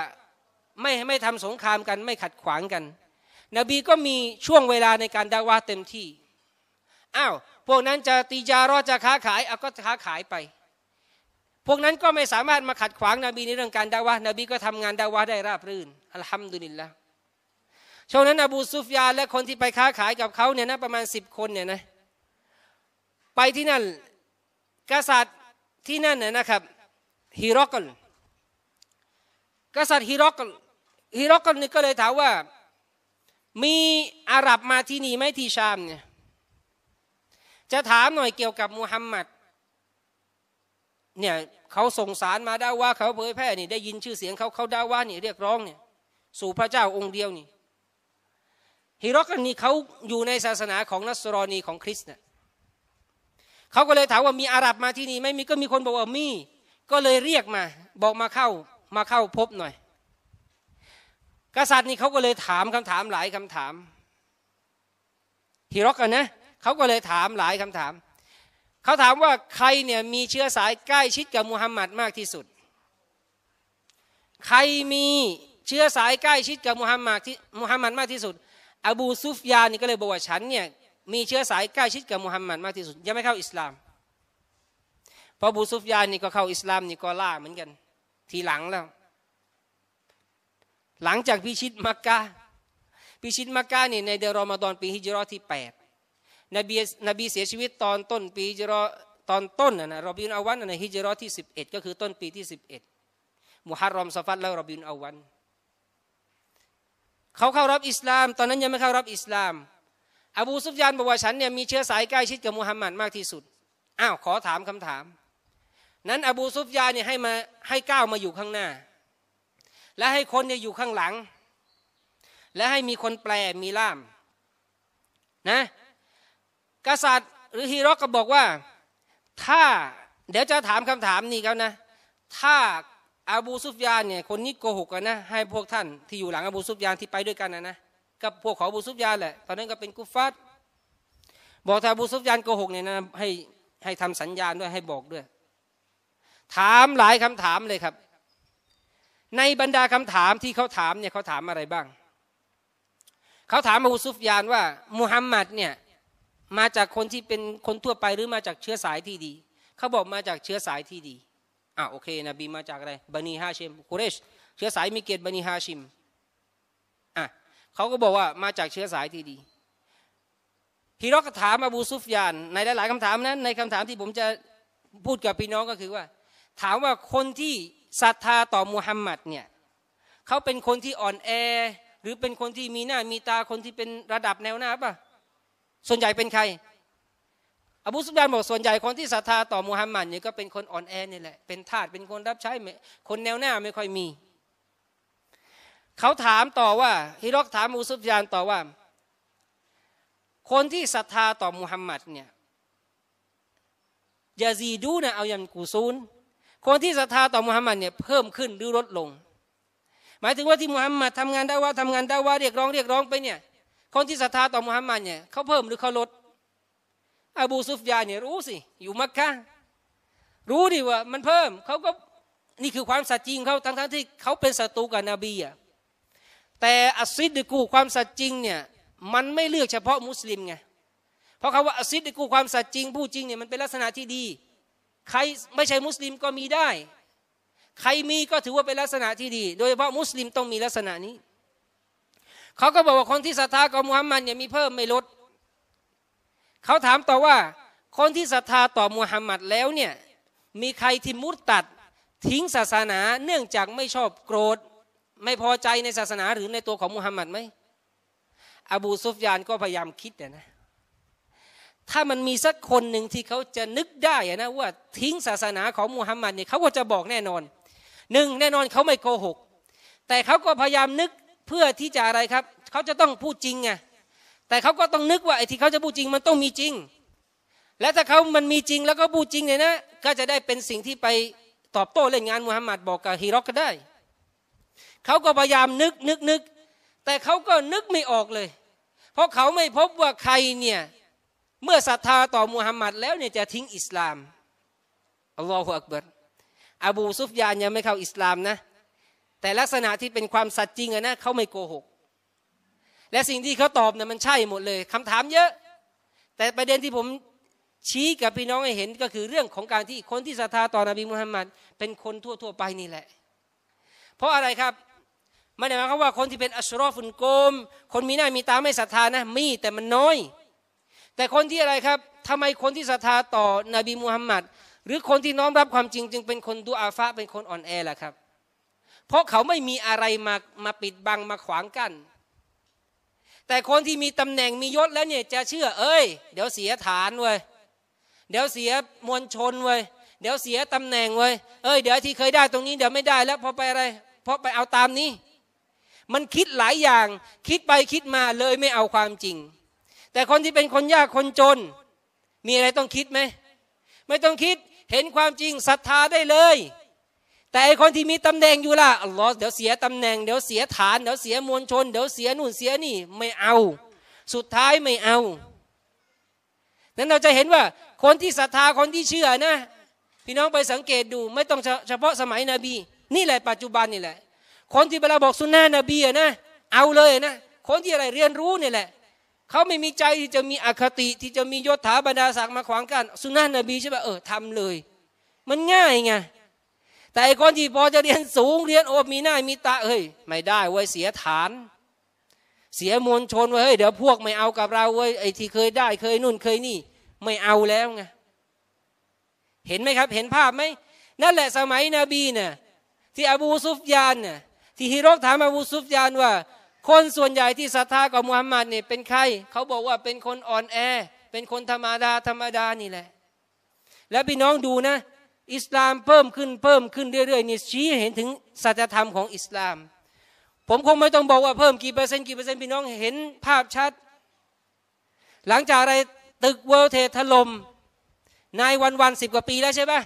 Speaker 1: ไม่ไม่ทำสงครามกัน ไม่ขัดขวางกัน นบีก็มีช่วงเวลาในการดาวาเต็มที่ อ้าวพวกนั้นจะตีจารอจะค้าขายเอาก็ค้าขายไป พวกนั้นก็ไม่สามารถมาขัดขวางนาบีในเรื่องการดาวะ นบีก็ทำงานดาวะได้ราบรื่น อัลฮัมดุลิลละช่วงนั้น อบูซุฟยานและคนที่ไปค้าขายกับเขาเนี่ยนะประมาณสิบคนเนี่ยนะไปที่นั่น กษัตริย์ที่นั่นน่ยนะครับฮิรอกลกษัตริย์ฮิรอกลฮิรอกลนี่ก็เลยถามว่ามีอาหรับมาที่นี่ไหมที่ชามเนี่ยจะถามหน่อยเกี่ยวกับมูฮัมหมัดเนี่ยเขาส่งสารมาได้ว่า เขาเผยแพร่นี่ได้ยินชื่อเสียงเขาเขาได้ว่านี่เรียกร้องเนี่ยสู่พระเจ้าองค์เดียวนี่ฮิโรกันนี่เขาอยู่ในศาสนาของนัสรอนีของคริสต์เนี่ยเขาก็เลยถามว่ามีอาหรับมาที่นี่ไม่มีก็มีคนบอกว่ามี ก็เลยเรียกมา บอกมาเข้ามาเข้าพบหน่อย กษัตริย์นี่เขาก็เลยถามคำถามหลายคำถามฮิโรกันนะเขาก็เลยถามหลายคำถาม เขาถามว่าใครเนี่ยมีเชื้อสายใกล้ชิดกับมุฮัมมัดมากที่สุด ใครมีเชื้อสายใกล้ชิดกับมุฮัมหมัดที่มุฮัมมัดมากที่สุดอบูซุฟยานนี่ก็เลยบอกว่าฉันเนี่ยมีเชื้อสายใกล้ชิดกับมุฮัมมัดมากที่สุดยังไม่เข้าอิสลามพอบูซุฟยานนี่ก็เข้าอิสลาม นี่ก็ล่าเหมือนกันทีหลังแล้ว หลังจากพิชิตมักกะพิชิตมักกะนี่ในเดือนรอมฎอนปีฮิจรอที่8นบีนบีเสียชีวิตตอนต้นปีฮิจรอตอนต้นนะนะรอบินอาวันในฮิจรอที่11ก็คือต้นปีที่11มุฮัรรอมซอฟัตแล้วรอบินอาวันเขาเข้ารับอิสลามตอนนั้นยังไม่เข้ารับอิสลาม อบูซุฟยานบอกว่าฉันเนี่ยมีเชื้อสายใกล้ชิดกับมูฮัมหมัดมากที่สุด อ้าวขอถามคำถาม นั้นอบูซุฟยานเนี่ยให้มาให้ก้าวมาอยู่ข้างหน้า และให้คนเนี่ยอยู่ข้างหลัง และให้มีคนแปลมีล่ามนะ กษัตริย์หรือฮีโร่กก็บอกว่าถ้า เดี๋ยวจะถามคำถามนี้เขานะถ้าอาบูซุฟยานเนี่ยคนนี้โกหกกันนะให้พวกท่านที่อยู่หลังอาบูซุฟยานที่ไปด้วยกันนะนะกับพวกของอาบูซุฟยานแหละตอนนั้นก็เป็นกุฟฟัตบอกท่าอาบูซุฟยานโกหกเนี่ยนะให้ให้ทำสัญญาณด้วยให้บอกด้วย ถามหลายคำถามเลยครับ ในบรรดาคำถามที่เขาถามเนี่ยเขาถามอะไรบ้างเขาถามอาบูซุฟยานว่า มุฮัมมัดเนี่ยมาจากคนที่เป็นคนทั่วไปหรือมาจากเชื้อสายที่ดีเขาบอกมาจากเชื้อสายที่ดีอ่ะโอเคนบีมาจากอะไรบันีฮาชิมกุเรชเชื้อสายมีเกียรติบันีฮาชิมอ่ะเขาก็บอกว่ามาจากเชื้อสายที่ดีฮิรอกถามอบูซุฟยานในหลาย ๆคำถามนั้น ในคำถามที่ผมจะพูดกับพี่น้องก็คือว่า ถามว่าคนที่ศรัทธาต่อมูฮัมหมัดเนี่ยเขาเป็นคนที่อ่อนแอ หรือเป็นคนที่มีหน้ามีตาคนที่เป็นระดับแนวหน้าป่ะส่วนใหญ่เป็นใครอบูซุบยานบอกส่วนใหญ่คนที่ศรัทธาต่อมูฮัมหมัดเนี่ยก็เป็นคนอ่อนแอนี่แหละเป็นทาสเป็นคนรับใช้ คนแนวหน้าไม่ค่อยมี เขาถามต่อว่าฮิรอกถามอูซุบยานต่อว่า คนที่ศรัทธาต่อมูฮัมหมัดเนี่ยยาซีดูนะเอายันกูซูนคนที่ศรัทธาต่อมูฮัมหมัดเนี่ยเพิ่มขึ้นหรือลดลง หมายถึงว่าที่มูฮัมหมัดทำงานได้ว่าทำงานได้ว่าเรียกร้องเรียกร้อง ไปเนี่ยคนที่ศรัทธาต่อมูฮัมหมัดเนี่ยเขาเพิ่มหรือเขาลดอบูซุฟยานเนี่ยรู้สิอยู่มักกะรู้ดิว่ามันเพิ่มเขาก็นี่คือความสัจจริงเขาทั้งๆทที่เขาเป็นศัตรูกับนบีอ่ะแต่อัสซิดกูความสัจจริงเนี่ยมันไม่เลือกเฉพาะมุสลิมไงเพราะเขาว่าอัสซิดกูความสั์จริง ผู้จริงเนี่ยมันเป็นลักษณะที่ดีใครไม่ใช่มุสลิมก็มีได้ ใครมีก็ถือว่าเป็นลักษณะที่ดี โดยเฉพาะมุสลิมต้องมีลักษณะนี้เขาก็บอกว่าคนที่ศรัทธากับมุฮัมมัดเนี่ยมีเพิ่มไม่ลดเขาถามต่อว่าคนที่ศรัทธาต่อมูฮัมหมัดแล้วเนี่ยมีใครที่มุตตัดทิ้งศาสนาเนื่องจากไม่ชอบโกรธ ไม่พอใจในศาสนาหรือในตัวของมูฮัมหมัดไหมอบูซุฟยานก็พยายามคิดนะถ้ามันมีสักคนหนึ่งที่เขาจะนึกได้นะว่าทิ้งศาสนาของมูฮัมหมัดเนี่ยเขาก็จะบอกแน่นอนหนึ่งแน่นอนเขาไม่โกหกแต่เขาก็พยายามนึกเพื่อที่จะอะไรครับ เขาจะต้องพูดจริงไงแต่เขาก็ต้องนึกว่าไอ้ที่เขาจะพูดจริงมันต้องมีจริง และถ้าเขามันมีจริงแล้วก็พูดจริงเนี่ยนะก็จะได้เป็นสิ่งที่ไปตอบโต้เล่นงานมูฮัมหมัดบอกกับฮีรอกก็ได้ เขาก็พยายามนึกนึกนึกแต่เขาก็นึกไม่ออกเลย เพราะเขาไม่พบว่าใครเนี่ยเมื่อศรัทธาต่อมูฮัมหมัดแล้วเนี่ยจะทิ้งอิสลามอัลลอฮฺอักบรอบูซุฟยานยังไม่เข้าอิสลามนะแต่ลักษณะที่เป็นความสัตย์จริงนะเขาไม่โกหกและสิ่งที่เขาตอบเนี่ยมันใช่หมดเลยคำถามเยอะ แต่ประเด็นที่ผมชี้กับพี่น้องให้เห็นก็คือเรื่องของการที่คนที่ศรัทธาต่อนบีมุฮัมมัดเป็นคนทั่ว ๆ ไปนี่แหละ เพราะอะไรครับไม่ได้หมายความว่าคนที่เป็นอัชรอฟุนโกม คนมีหน้ามีตาไม่ศรัทธานะมีแต่มันน้อย แต่คนที่อะไรครับทำไมคนที่ศรัทธาต่อนบีมุฮัมมัดหรือคนที่น้อมรับความจริงจึงเป็นคนดูอาฟะเป็นคนอ่อนแอล่ะครับเพราะเขาไม่มีอะไรมามาปิดบังมาขวางกัน้นแต่คนที่มีตำแหน่งมียศแล้ว เนี่ย จะเชื่อ เอ้ยเดี๋ยวเสียฐานเว้ยเดี๋ยวเสียมวลชนเว้ยเดี๋ยวเสียตำแหน่งเว้ยเอ้ยเดี๋ยวที่เคยได้ตรงนี้ เดี๋ยวไม่ได้แล้วพอไปอะไรพอไปเอาตามนี้ มันคิดหลายอย่าง คิดไปคิดมาเลยไม่เอาความจริง แต่คนที่เป็นคนยากคนจน มีอะไรต้องคิดไหมไม่ต้องคิดเห็นความจริงศรัทธาได้เลยแต่ไอคนที่มีตำแหน่งอยู่ล่ะอัลลอฮ์เดี๋ยวเสียตำแหน่งเดี๋ยวเสียฐานเดี๋ยวเสียมวลชน เดี๋ยวเสียนู่นเสียนี่ไม่เอา สุดท้ายไม่เอานั้นเราจะเห็นว่า คนที่ศรัทธาคนที่เชื่อนะ พี่น้องไปสังเกตดู ไม่ต้องเฉพาะสมัยนบีนี่แหละปัจจุบันนี่แหละ คนที่เวลาบอกสุนนะนบีนะเอาเลยนะ คนที่อะไรเรียนรู้นี่แหละ เขาไม่มีใจที่จะมีอคติ ที่จะมียศถาบรรดาศักดิ์มาขวางกันสุนนะนบีใช่ป่ะเออทำเลย มันง่ายไงแต่ไอ้คนที่พอ จะเรียนสูงเรียนโอบมีหน้ามีตาเอ้ยไม่ได้เว้ย เสียฐาน เสียมวลชนเว้ยเฮ้ยเดี๋ยวพวกไม่เอากับเราเว้ยไอ้ที่เคยได้ เคยนู่นเคยนี่ ไม่เอาแล้วไงเห็นไหมครับ เห็นภาพไหมนั่นแหละสมัยนบีเนี่ยที่อบูซุฟยานเนี่ยที่ฮิโรกถามอบูซุฟยานว่า คนส่วนใหญ่ที่ศรัทธากับมุฮัมมัดเนี่ยเป็นใครเขาบอกว่าเป็นคนอ่อนแอ เป็นคนธรรมดาธรรมดานี่แหละ แล้วพี่น้องดูนะอิสลามเพิ่มขึ้นเพิ่มขึ้นเรื่อยๆนี่ชี้เห็นถึงสัจธรรมของอิสลาม ผมคงไม่ต้องบอกว่าเพิ่ม กี่เปอร์เซ็นต์กี่เปอร์เซ็นต์พี่น้องเห็นภาพชัด หลังจากอะไรตึกเวิลด์เทถล่มนายวันวันสิบกว่าปีแล้วใช่ปะ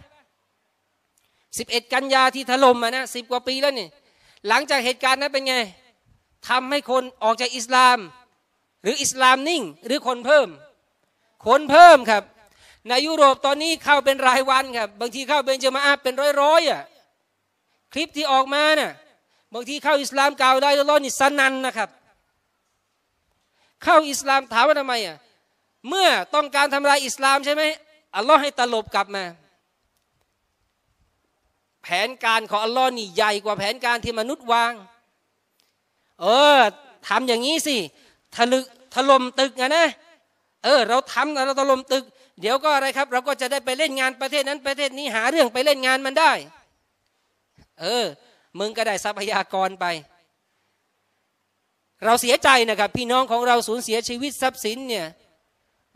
Speaker 1: สิบเอ็ดกันยาที่ถล่มนะสิบกว่าปีแล้วนี่ หลังจากเหตุการณ์นั้นเป็นไง ทำให้คนออกจากอิสลาม หรืออิสลามนิ่งหรือคนเพิ่ม คนเพิ่มครับในยุโรปตอนนี้เข้าเป็นรายวันครับ บางทีเข้าเป็นจมาอาเป็นร้อยๆอ่ะคลิปที่ออกมาน่ะบางทีเข้าอิสลามเก่าได้แล้วนี่สนันนะครับ เข้าอิสลามถามว่าทำไมอ่ะเมื่อต้องการทำลายอิสลาม ใช่ไหมอัลลอฮ์ให้ตลบกลับมา แผนการของอัลลอฮ์นี่ใหญ่กว่าแผนการที่มนุษย์วางเออทำอย่างนี้สิทะลึกถล่มตึกอะนะ เออเราทำเราถล่มตึกเดี๋ยวก็อะไรครับ เราก็จะได้ไปเล่นงานประเทศนั้น ประเทศนี้หาเรื่องไปเล่นงานมันได้ เออมึงก็ได้ทรัพยากรไป เราเสียใจนะครับ พี่น้องของเราสูญเสียชีวิต ทรัพย์สิน เนี่ย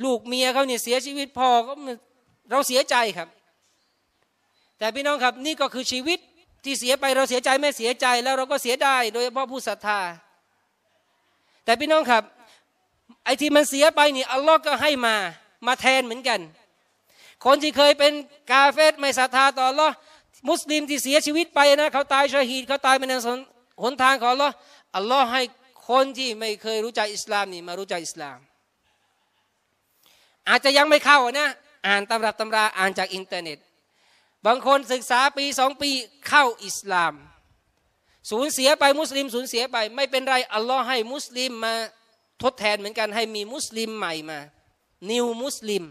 Speaker 1: ลูกเมียเขาเนี่ยเสียชีวิตพ่อก็เราเสียใจครับ แต่พี่น้องครับ นี่ก็คือชีวิต ที่เสียไปเราเสียใจไม่เสียใจแล้วเราก็เสียได้ โดยเฉพาะผู้ศรัทธา แต่พี่น้องครับ ไอ้ที่มันเสียไปนี่อัลลอฮ์ก็ให้มามาแทนเหมือนกัน คนที่เคยเป็นกาเฟตไม่ศรัทธาต่อหรอมุสลิมที่เสียชีวิตไปนะเขาตายชาฮีดเขาตายไปในหนทางของหรออัลลอฮ์ให้คนที่ไม่เคยรู้จักอิสลามนี่มารู้จักอิสลาม อาจจะยังไม่เข้านะอ่านตำรับตำราอ่านจากอินเทอร์เน็ตบางคนศึกษาปีสองปีเข้าอิสลาม สูญเสียไปมุสลิมสูญเสียไป ไม่เป็นไร อัลลอฮ์ให้ มุสลิมมาทดแทนเหมือนกัน ให้มีมุสลิมใหม่มานิวมุสลิม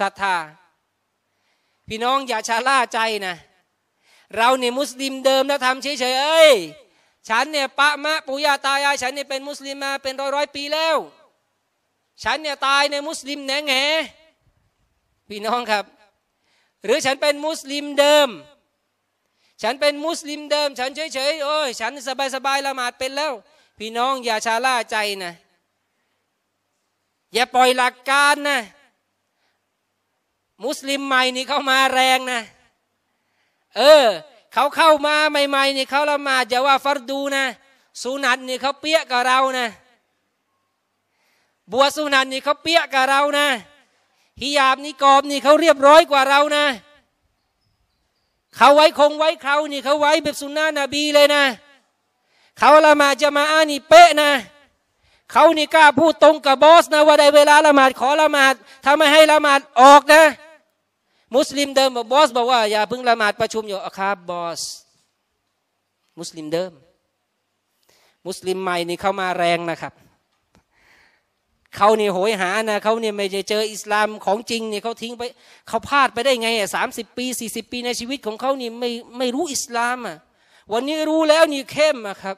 Speaker 1: ศรัทธา พี่น้อง อย่าชาล่าใจนะ เราเนี่ยมุสลิมเดิมแล้วทำเฉยๆเอ้ยฉันเนี่ยปะมะปุยาตายายฉันเนี่ยเป็นมุสลิมมาเป็นร้อยร้อยปีแล้ว ฉันเนี่ยตายในมุสลิมแหนแพี่น้องครับ หรือฉันเป็นมุสลิมเดิม ฉันเป็นมุสลิมเดิม ฉันเฉยๆโอ้ยฉันสบายๆละหมาดเป็นแล้ว พี่น้องอย่าชาล่าใจนะอย่าปล่อยหลักการนะ มุสลิมใหม่นี่เข้ามาแรงนะ เออ เขาเข้ามาใหม่ ๆ นี่ เขาละหมาดอย่าว่าฟัรดูนะสุนัตนี่เขาเปี้ยกับเรานะ บัวสุนัตนี่เขาเปี้ยกับเรานะฮิยาบนี่กอบนี่ เขาเรียบร้อยกว่าเรานะ เขาไว้คงไว้เขานี่ เขาไว้แบบสุนนะนบีเลยนะ เขาละมาจะมาอานี่ เป๊ะนะเขานี่กล้าพูดตรงกับบอสนะว่าได้ เวลาละหมาดขอละหมาดถ้าไม่ให้ละหมาดออกนะ มุสลิมเดิมบอกบอสบอกว่า อย่าเพิ่งละหมาดประชุมอยู่ครับบอส มุสลิมเดิม มุสลิมใหม่นี่เข้ามาแรงนะครับเขาเนี่ยโหยหานะเขาเนี่ยไม่จะเจออิสลามของจริงเนี่ยเขาทิ้งไปเขาพลาดไปได้ไงอ่ะสามสิบปีสี่สิบปีในชีวิตของเขานี่ไม่ไม่รู้อิสลามอ่ะวันนี้รู้แล้วนี่เข้มอ่ะครับ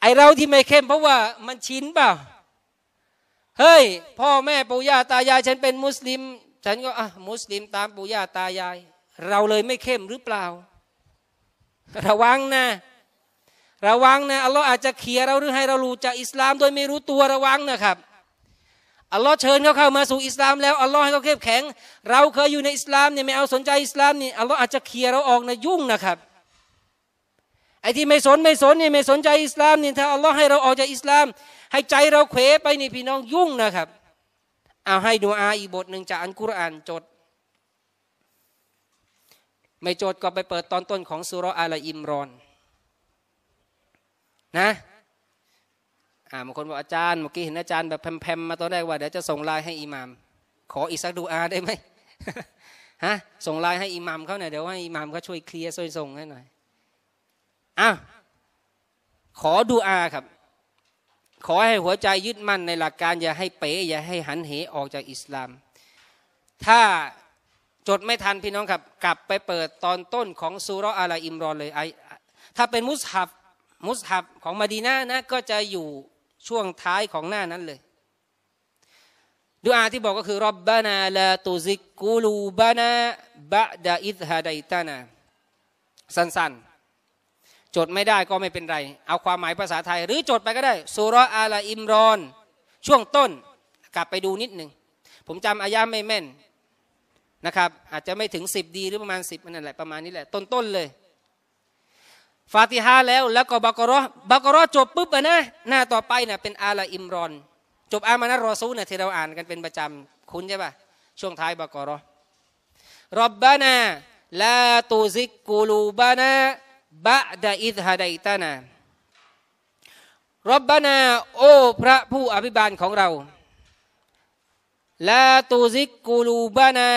Speaker 1: ไอเราที่ไม่เข้มเพราะว่ามันชินเปล่าเฮ้ยพ่อแม่ปู่ย่าตายาย ฉันเป็นมุสลิม ฉันก็อ่ะมุสลิมตามปู่ย่าตายาย เราเลยไม่เข้มหรือเปล่า ระวังนะ ระวังนะอัลลอฮ์อาจจะเขียเราหรือให้เราหลุดจากอิสลามโดยไม่รู้ตัวระวังนะครับอัลลอฮ์เชิญเขาเข้ามาสู่อิสลามแล้วอัลลอฮ์ให้เขาเข้มแข็ง เราเคยอยู่ในอิสลามเนี่ยไม่เอาสนใจอิสลามนี่อัลลอฮ์อาจจะเคลียร์เราออกนะยุ่งนะครับไอ้ที่ไม่สนไม่สนนี่ไม่สนใจอิสลามนี่ถ้าอัลลอฮ์ให้เราออกจากอิสลาม ให้ใจเราเขวไปนี่พี่น้องยุ่งนะครับ เอาให้ดูอาอีบทหนึ่งจากอันกุรอานจด ไม่จดก็ไปเปิดตอนต้นของสุรอาลอิมรอนนะอ่าบางคนบอกอาจารย์เมื่อกี้เห็นอาจารย์แบบแพมๆมาตอนแรกว่าเดี๋ยวจะส่งไลน์ให้อิหมาม ขออีกสักดูอาได้ไหมฮะส่งไลน์ให้อิหมามเขาหน่อยเดี๋ยวให้อิหมามเขาช่วยเคลียร์ช่วยส่งให้หน่อยอ่ะ ขอดูอาครับ ขอให้หัวใจยึดมั่นในหลักการอย่าให้เป๋อย่าให้หันเหออกจากอิสลาม ถ้าจดไม่ทันพี่น้องครับ กลับไปเปิดตอนต้นของ ซูรออาลาอิมรอนเลยไอถ้าเป็นมุสฮับมุสฮับของมาดีนานะก็จะอยู่ช่วงท้ายของหน้านั้นเลย ดูอาที่บอกก็คือรับบานาลาตูซิกูลูบานาบะดาอิดฮาไดตานา สั้นๆจดไม่ได้ก็ไม่เป็นไร เอาความหมายภาษาไทยหรือจดไปก็ได้สุรอาลาอิมรอน ช่วงต้นกลับไปดูนิดหนึ่ง ผมจำอายะไม่แม่นนะครับ อาจจะไม่ถึง10ดีหรือประมาณ10นั่นแหละประมาณนี้แหละต้นต้นเลยฟาติฮาแล้วแล้วก็บากรอบากรอจบปุ๊บนะหน้าต่อไปนะ่ะเป็นอาลาอิมรอน จบอามานะรอซูนะ่ะที่เราอ่านกันเป็นประจำคุ้นใช่ปะช่วงท้ายบากรอรบบานาลาตูซิกกูลูบานาบะดาอิดฮะไดตานา รบบานาโอพระผู้อภิบาลของเราลาตูซิกกูลูบานา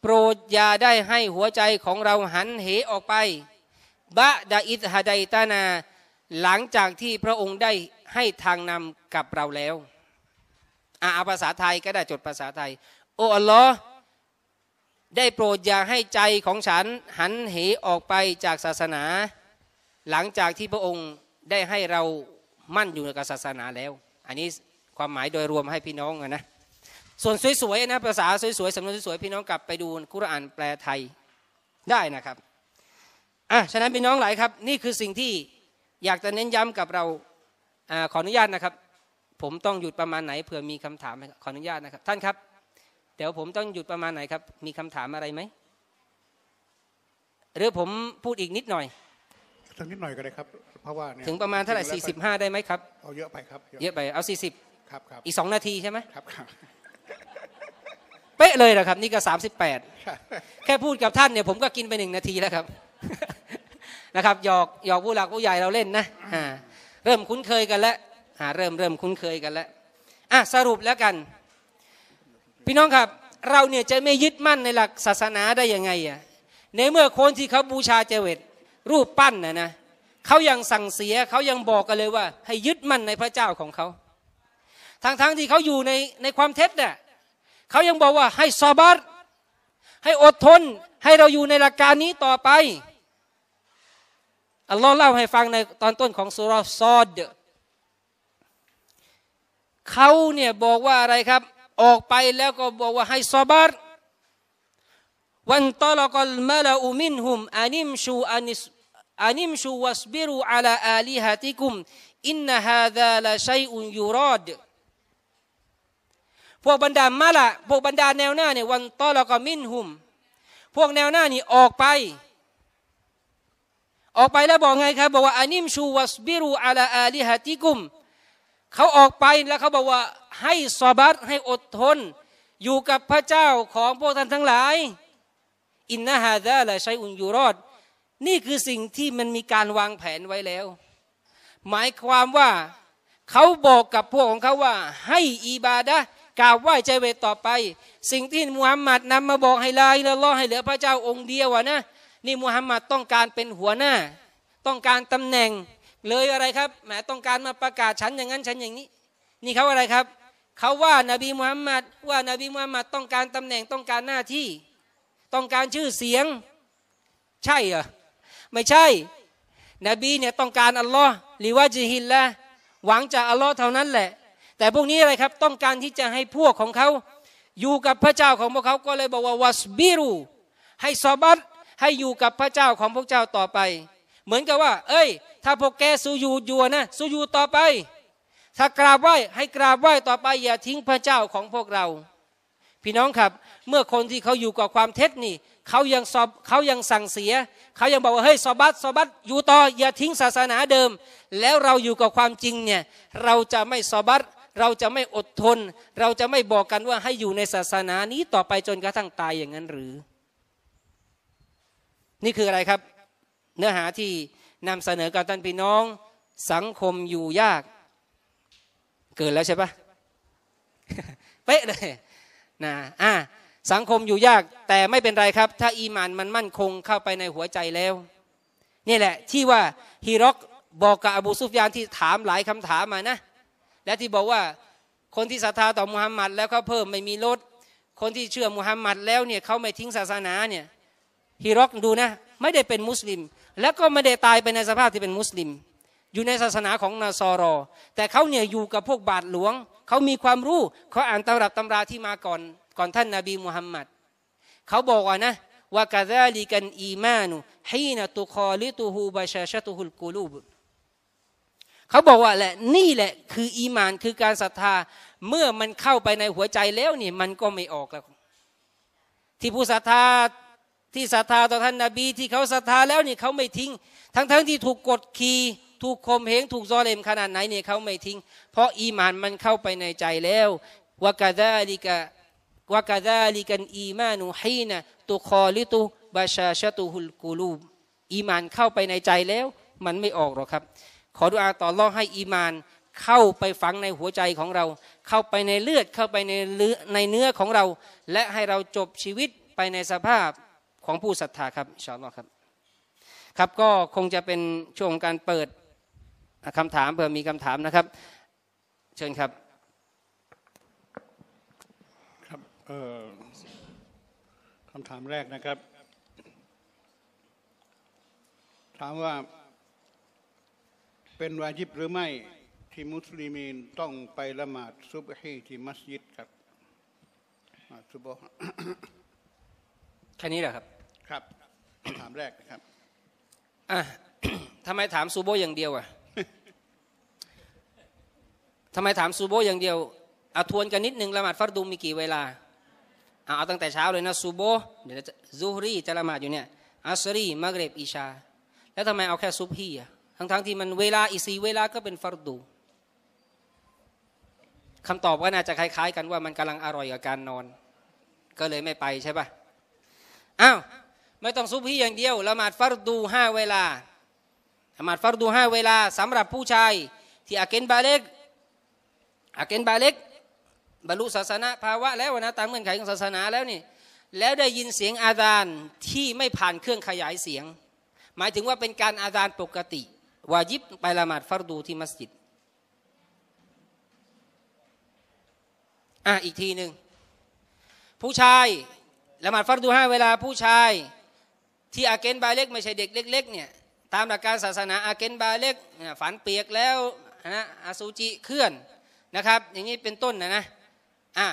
Speaker 1: โปรดอย่าได้ให้หัวใจของเราหันเหออกไป บะดาอิดฮะไดตานา หลังจากที่พระองค์ได้ให้ทางนำกับเราแล้วอาภาษาไทยก็ได้จดภาษาไทยโอ้อัลลอฮ์ได้โปรดอย่าให้ใจของฉันหันเหออกไปจากศาสนา หลังจากที่พระองค์ได้ให้เรามั่นอยู่กับศาสนาแล้ว อันนี้ความหมายโดยรวมให้พี่น้องนะส่วนสวยๆนะภาษาสวยๆสำนวนสวยๆ พี่น้องกลับไปดูคุรานแปลไทยได้นะครับอ่ะฉะนั้นพี่น้องหลายครับ นี่คือสิ่งที่อยากจะเน้นย้ำกับเราอขออนุญาตนะครับ ผมต้องหยุดประมาณไหนเผื่อมีคำถามขออนุญาตนะครับท่านครับเดีวยวผมต้องหยุดประมาณไหนครับ มีคำถามอะไรไหม หรือผมพูดอีกนิดหน่อยถึงนิดหน่อยก็ได้ครับ เพราะว่าถึงประมาณเท่าไหร่สี่สิบห้าได้ไหมครับ เอาเยอะไปครับ เยอะไป เอาสี่สิบครับครับอีกสองนาทีใช่ไหมครับครับเป๊ะเลยนะครับ นี่ก็สามสิบแปดแค่พูดกับท่านเนี่ย ผมก็กินไปหนึ่งนาทีแล้วครับ นะครับหยอกหยอกผู้หลักผู้ใหญ่เราเล่นนะ เริ่มคุ้นเคยกันแล้วเริ่มเริ่มคุ้นเคยกันแล้ว อ่ะสรุปแล้วกันพี่น้องครับ เราเนี่ยจะไม่ยึดมั่นในหลักศาสนาได้ยังไงอ่ะในเมื่อคนที่เขาบูชาเจวิตรูปปั้นนะนะเขายังสั่งเสียเขายังบอกกันเลยว่า ให้ยึดมั่นในพระเจ้าของเขาทั้งๆทที่เขาอยู่ในในความเท็จเนี่ยเขายังบอกว่าให้ซอบัตให้อดทน ให้เราอยู่ในหลักการนี้ต่อไปอัลลอฮ์เล่าให้ฟังในตอนต้นของสุรซอดเขาเนี่ยบอกว่าอะไรครับออกไปแล้วก็บอกว่าให้ซอบาร์วันตลกลมาลอุมินหุมอานิมชูอานิสอานิมชูวัสบิรูอัลาอาลีฮะติกุมอินนาฮาดาลาชัยอุนยูรอดพวกบรรดามาละพวกบรรดาแนวหน้าเนี่ยวันตลกมินหุมพวกแนวหน้านี่ออกไปออกไปแล้วบอกไงครับบอกว่าอานิมชูวัสบิรูอัลาอาลีฮะติกุมเขาออกไปแล้วเขาบอกว่าให้สอบัตให้อดทน อยู่กับพระเจ้าของพวกท่านทั้งหลาย อินนาฮาดาละชัยอุนยูรอด นี่คือสิ่งที่มันมีการวางแผนไว้แล้ว หมายความว่าเขาบอกกับพวกของเขาว่า ให้อีบาดะกราบไหว้ใจเวทต่อไป สิ่งที่มุฮัมมัดนำมาบอกให้ลายละล่อให้เหลือพระเจ้าองค์เดียวนะนี่มุฮัมมัดต้องการเป็นหัวหน้า ต้องการตำแหน่งเลยอะไรครับแหมต้องการมาประกาศฉันอย่างนั้นฉันอย่างนี้ นี่เขาอะไรครับเขาว่านาบีมุฮัมมัดว่านาบีมุฮัมมัดต้องการตำแหน่งต้องการหน้าที่ ต้องการชื่อเสียง ใช่เหรอไม่ใช่นบีเนี่ยต้องการอัลลอฮ์หรือว่าจิฮินละหวังจากอัลลอฮ์เท่านั้นแหละ แต่พวกนี้อะไรครับต้องการที่จะให้พวกของเขาอยู่กับพระเจ้าของพวกเขาก็เลยบอกว่าวัสบิรู ให้ซอบัตให้อยู่กับพระเจ้าของพวกเจ้าต่อไป เหมือนกับว่า เอ้ย ถ้าพวกแกสูอยู่อยู่นะสูอยู่ต่อไปถ้ากราบไหว้ให้กราบไหว้ต่อไปอย่าทิ้งพระเจ้าของพวกเรา พี่น้องครับ เมื่อคนที่เขาอยู่กับความเท็จนี่เขายังสอบเขายังสั่งเสียเขายังบอกว่า เฮ้ยสอบัตสอบัตอยู่ต่อ อย่าทิ้งศาสนาเดิม แล้วเราอยู่กับความจริงเนี่ยเราจะไม่สอบัตเราจะไม่อดทน เราจะไม่บอกกันว่าให้อยู่ในศาสนานี้ต่อไปจนกระทั่งตายอย่างนั้นหรือ นี่คืออะไรครับ เนื้อหาที่นำเสนอกับท่านพี่น้อง สังคมอยู่ยากเกิดแล้วใช่ปะเป๊ะเลยนะอ่ะ สังคมอยู่ยากแต่ไม่เป็นไรครับ ถ้าอีมานมันมั่นคงเข้าไปในหัวใจแล้วนี่แหละที่ว่าฮิรอกบอกกับอบูซุฟยานที่ถามหลายคำถามมานะ และที่บอกว่าคนที่ศรัทธาต่อมุฮัมมัดแล้วเขาเพิ่มไม่มีลด คนที่เชื่อมุฮัมมัดแล้วเนี่ยเขาไม่ทิ้งศาสนาเนี่ยฮิรอกดูนะ ไม่ได้เป็นมุสลิม แล้วก็ไม่ได้ตายไปในสภาพที่เป็นมุสลิมอยู่ในศาสนาของนาซอรอ แต่เขาเนี่ยอยู่กับพวกบาทหลวง เขามีความรู้ เขาอ่านตำรับตำราที่มาก่อนก่อนท่านนาบีมุฮัมมัดเขาบอกว่านะ ว่ากาซาลิกันอีมานุฮีนตุคอลิตูฮูบาชาชตุฮุลกูลูบเขาบอกว่าแหละนี่แหละ คืออีมานคือการศรัทธาเมื่อมันเข้าไปในหัวใจแล้วนี่มันก็ไม่ออกแล้วที่ผู้ศรัทธาที่ศรัทธาต่อท่านนาบีที่เขาศรัทธาแล้วนี่เขาไม่ทิ้ง ทั้งๆทที่ถูกกดขี่ถูกคมเหงถูกซอเลมขนาดไหนเนี่ยเขาไม่ทิ้ง เพราะอีมานมันเข้าไปในใจแล้ววกาซาลิกะวกาซาลิกันอีมานุฮีนะตุคอลิตุบาชาชตุฮุลกูลูอีมานเข้าไปในใจแล้ว มันไม่ออกหรอกครับ ขอดุอาต่อรองให้อีมานเข้าไปฝังในหัวใจของเรา เข้าไปในเลือดเข้าไปในเลือในเนื้อของเรา และให้เราจบชีวิตไปในสภาพของผู้ศรัทธาครับชาวลอครับ ครับก็คงจะเป็นช่วงการเปิดคำถามเผื่อมีคำถามนะครับ เชิญครับ
Speaker 2: ครับคำถามแรกนะครับ ถามว่า เป็นวาญิบ หรือไม่ที่มุสลิมีนต้องไปละหมาดซุบฮีที่มัสยิดครับซุบฮ
Speaker 1: แค่นี้เหรอครับ ครับคำถามแรกนะครับอ่ะทำไมถามซูโบอย่างเดียวอ่ะทำไมถามซูโบอย่างเดียวเอาทวนกันนิดนึงละหมาดฟัดดูมีกี่เวลาเอาตั้งแต่เช้าเลยนะซูโบเดี๋ยวซูฮรีจะละหมาดอยู่เนี่ยอัสรีมะเกรบอิชา แล้วทำไมเอาแค่ซุบฮีอ่ะทั้งๆทที่มันเวลาอีสีเวลาก็เป็นฟัดดูคำตอบก็น่าจะคล้าย ๆ กันว่ามันกำลังอร่อยกับการนอน ก็เลยไม่ไปใช่ปะอ้าวไม่ต้องซุบฮีอย่างเดียวละหมาดฟัดดูห้าเวลาละหมาดฟัดดูห้าเวลาสำหรับผู้ชายที่อาเกนบาเล็กอาเกนบาเล็กบรรลุศาสนาภาวะแล้วนะ ตามเงื่อนไขของศาสนาแล้วนี่แล้วได้ยินเสียงอาจานที่ไม่ผ่านเครื่องขยายเสียง หมายถึงว่าเป็นการอาจานปกติ วายิบไปละหมาดฟารดูที่มัสยิดอ่ะ อีกทีหนึ่งผู้ชาย ละหมาดฟารดูห้าเวลาผู้ชายที่อาเกนบาเล็กไม่ใช่เด็กเล็กๆเนี่ยตามหลักการศาสนาอาเกนบาเล็กฝันเปียกแล้วนะอาซูจิเคลื่อนนะครับอย่างนี้เป็นต้นนะนะอ่า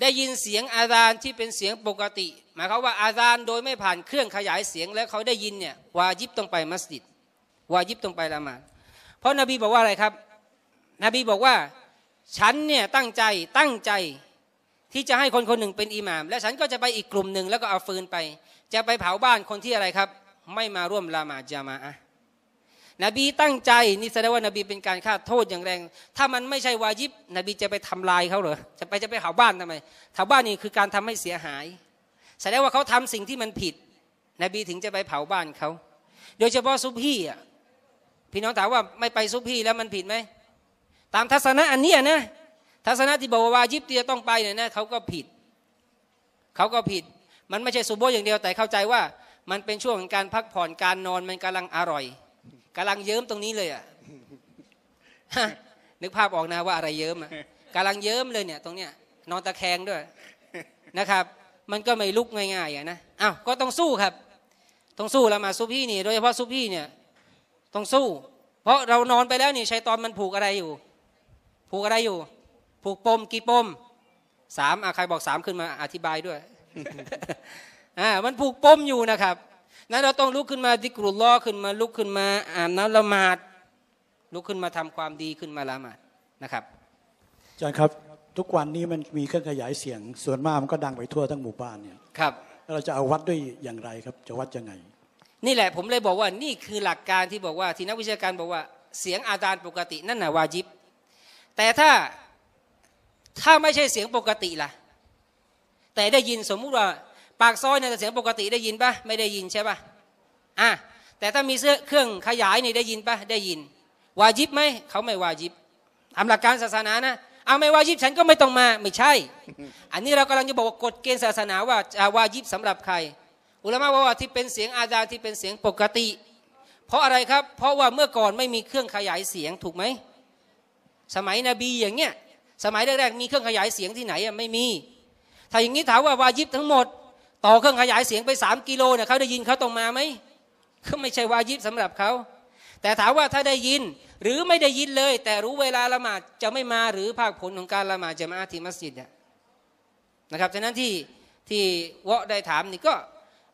Speaker 1: ได้ยินเสียงอาจานที่เป็นเสียงปกติ หมายความว่าอาจานโดยไม่ผ่านเครื่องขยายเสียง แล้วเขาได้ยินเนี่ยวายิบต้องไปมัสยิดวายิบต้องไปละหมาดเพราะนบีบอกว่าอะไรครับ นบีบอกว่า ฉันเนี่ยตั้งใจตั้งใจที่จะให้คนคนหนึ่งเป็นอิหมามและฉันก็จะไปอีกกลุ่มหนึ่งแล้วก็เอาฟืนไป จะไปเผาบ้านคนที่อะไรครับ ไม่มาร่วมละหมาดจามาอะนบีตั้งใจนี่แสดงว่านบีเป็นการฆ่าโทษอย่างแรง ถ้ามันไม่ใช่วายิบ นบีจะไปทำลายเขาเหรอจะไปจะไปเผาบ้านทำไมเผาบ้านนี่คือการทำให้เสียหาย แสดงว่าเขาทำสิ่งที่มันผิด นบีถึงจะไปเผาบ้านเขาโดยเฉพาะซุบีีอ่ะพี่น้องถามว่าไม่ไปซุบีีแล้วมันผิดไหมตามทัศนะอันนี้นะทัศนะที่บอกว่าวายิบที่จะต้องไปเนี่ยนะเขาก็ผิดเขาก็ผิด มันไม่ใช่ซุบโบอย่างเดียวแต่เข้าใจว่า มันเป็นช่วงของการพักผ่อนการนอนมันกำลังอร่อยกำลังเยิ้มตรงนี้เลยอ่ะนึกภาพออกนะว่าอะไรเยิ้มอ่ะกำลังเยิ้มเลยเนี่ยตรงเนี้ย นอนตะแคงด้วยนะครับ มันก็ไม่ลุกง่ายๆอ่ะนะอ้าวก็ต้องสู้ครับ ต้องสู้แล้วมาซุพี่นี่โดยเฉพาะซุพี่เนี่ยต้องสู้ เพราะเรานอนไปแล้วนี่ชัยตอนมันผูกอะไรอยู่ ผูกอะไรอยู่ ผูกปมกี่ปมสามอ่ใครบอกสามขึ้นมา อธิบายด้วย อ่ามันผูกปมอยู่นะครับนั้นเราต้องลุกขึ้นมาดิกรุลลอขึ้นมาลุกขึ้นมาอ่านน้ำละหมาดลุกขึ้นมาทำความดีขึ้นมาละหมาดนะครับอาจา
Speaker 3: รย์ครับทุกวันนี้มันมีเครื่องขยายเสียงส่วนมากมันก็ดังไปทั่วทั้งหมู่บ้านเนี่ยครับเราจะเอาวัดด้วยอย่างไรครับจะวัดยังไง
Speaker 1: นี่แหละผมเลยบอกว่านี่คือหลักการที่บอกว่าที่นักวิชาการบอกว่าเสียงอาจารย์ปกติ นั่นน่ะวาจิบ แต่ถ้าถ้าไม่ใช่เสียงปกติล่ะ แต่ได้ยินสมมุติว่าปากซอยเนี่ยเสียงปกติได้ยินปะไม่ได้ยินใช่ปะอ่ะ แต่ถ้ามีเสื้อเครื่องขยายนี่ได้ยินปะได้ยินวาจิบไหมเขาไม่วาจิบทำหลักการศาสนานะเอาไม่วาจิบฉันก็ไม่ต้องมา ไม่ใช่ อันนี้เรากำลังจะบอกว่ากฎเกณฑ์ศาสนาว่าวาจิบสำหรับใครอุลามะบอกว่าที่เป็นเสียงอาดาที่เป็นเสียงปกติ เพราะอะไรครับ เพราะว่าเมื่อก่อนไม่มีเครื่องขยายเสียงถูกไหมสมัยนบีอย่างเงี้ย สมัยแรกๆมีเครื่องขยายเสียงที่ไหนอ่ะไม่มี ถ้าอย่างนี้ถามว่าวาจิบทั้งหมดต่อเครื่องขยายเสียงไปสามกิโลเนี่ยเขาได้ยินเขาต้องมาไหมก็ไม่ใช่วายิบสำหรับเขา แต่ถามว่าถ้าได้ยินหรือไม่ได้ยินเลย แต่รู้เวลาละหมาดจะไม่มาหรือภาคผลของการละหมาดจะมาที่มัสยิดเนี่ยนะครับฉะนั้นที่ที่วะได้ถามนี่ก็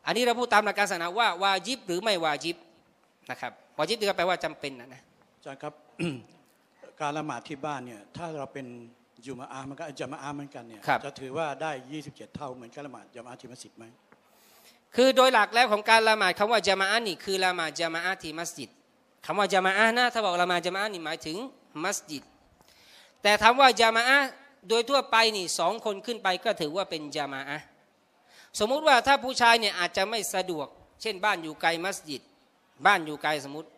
Speaker 1: อันนี้เราพูดตามหลักการศาสนาว่าวาจิบหรือไม่วาจิบนะครับวาจิบก็แปลว่าจำเป็นนะนะอาจารย์ครับ
Speaker 3: การละหมาดที่บ้านเนี่ยถ้าเราเป็น
Speaker 1: อยู่มาอามันก็จะมาอาเหมือนกันเนี่ยจะถือว่าได้ 27 เท่าเหมือนการละหมาดจะมาที่มัสยิดไหมคือโดยหลักแล้วของการละหมาดคำว่าจะมาอานี่คือละหมาดจะมาอาที่มัสยิด คำว่าจะมาอานะถ้าบอกละหมาดจะมาอานี่หมายถึง มัสยิดแต่คำาว่าจะมาอาโดยทั่วไปนี่สองคนขึ้นไป ก็ถือว่าเป็นจะมาอาสมมุติว่าถ้าผู้ชายเนี่ยอาจจะไม่สะดวก เช่น บ้านอยู่ไกลมัสยิดบ้านอยู่ไกลสมมติ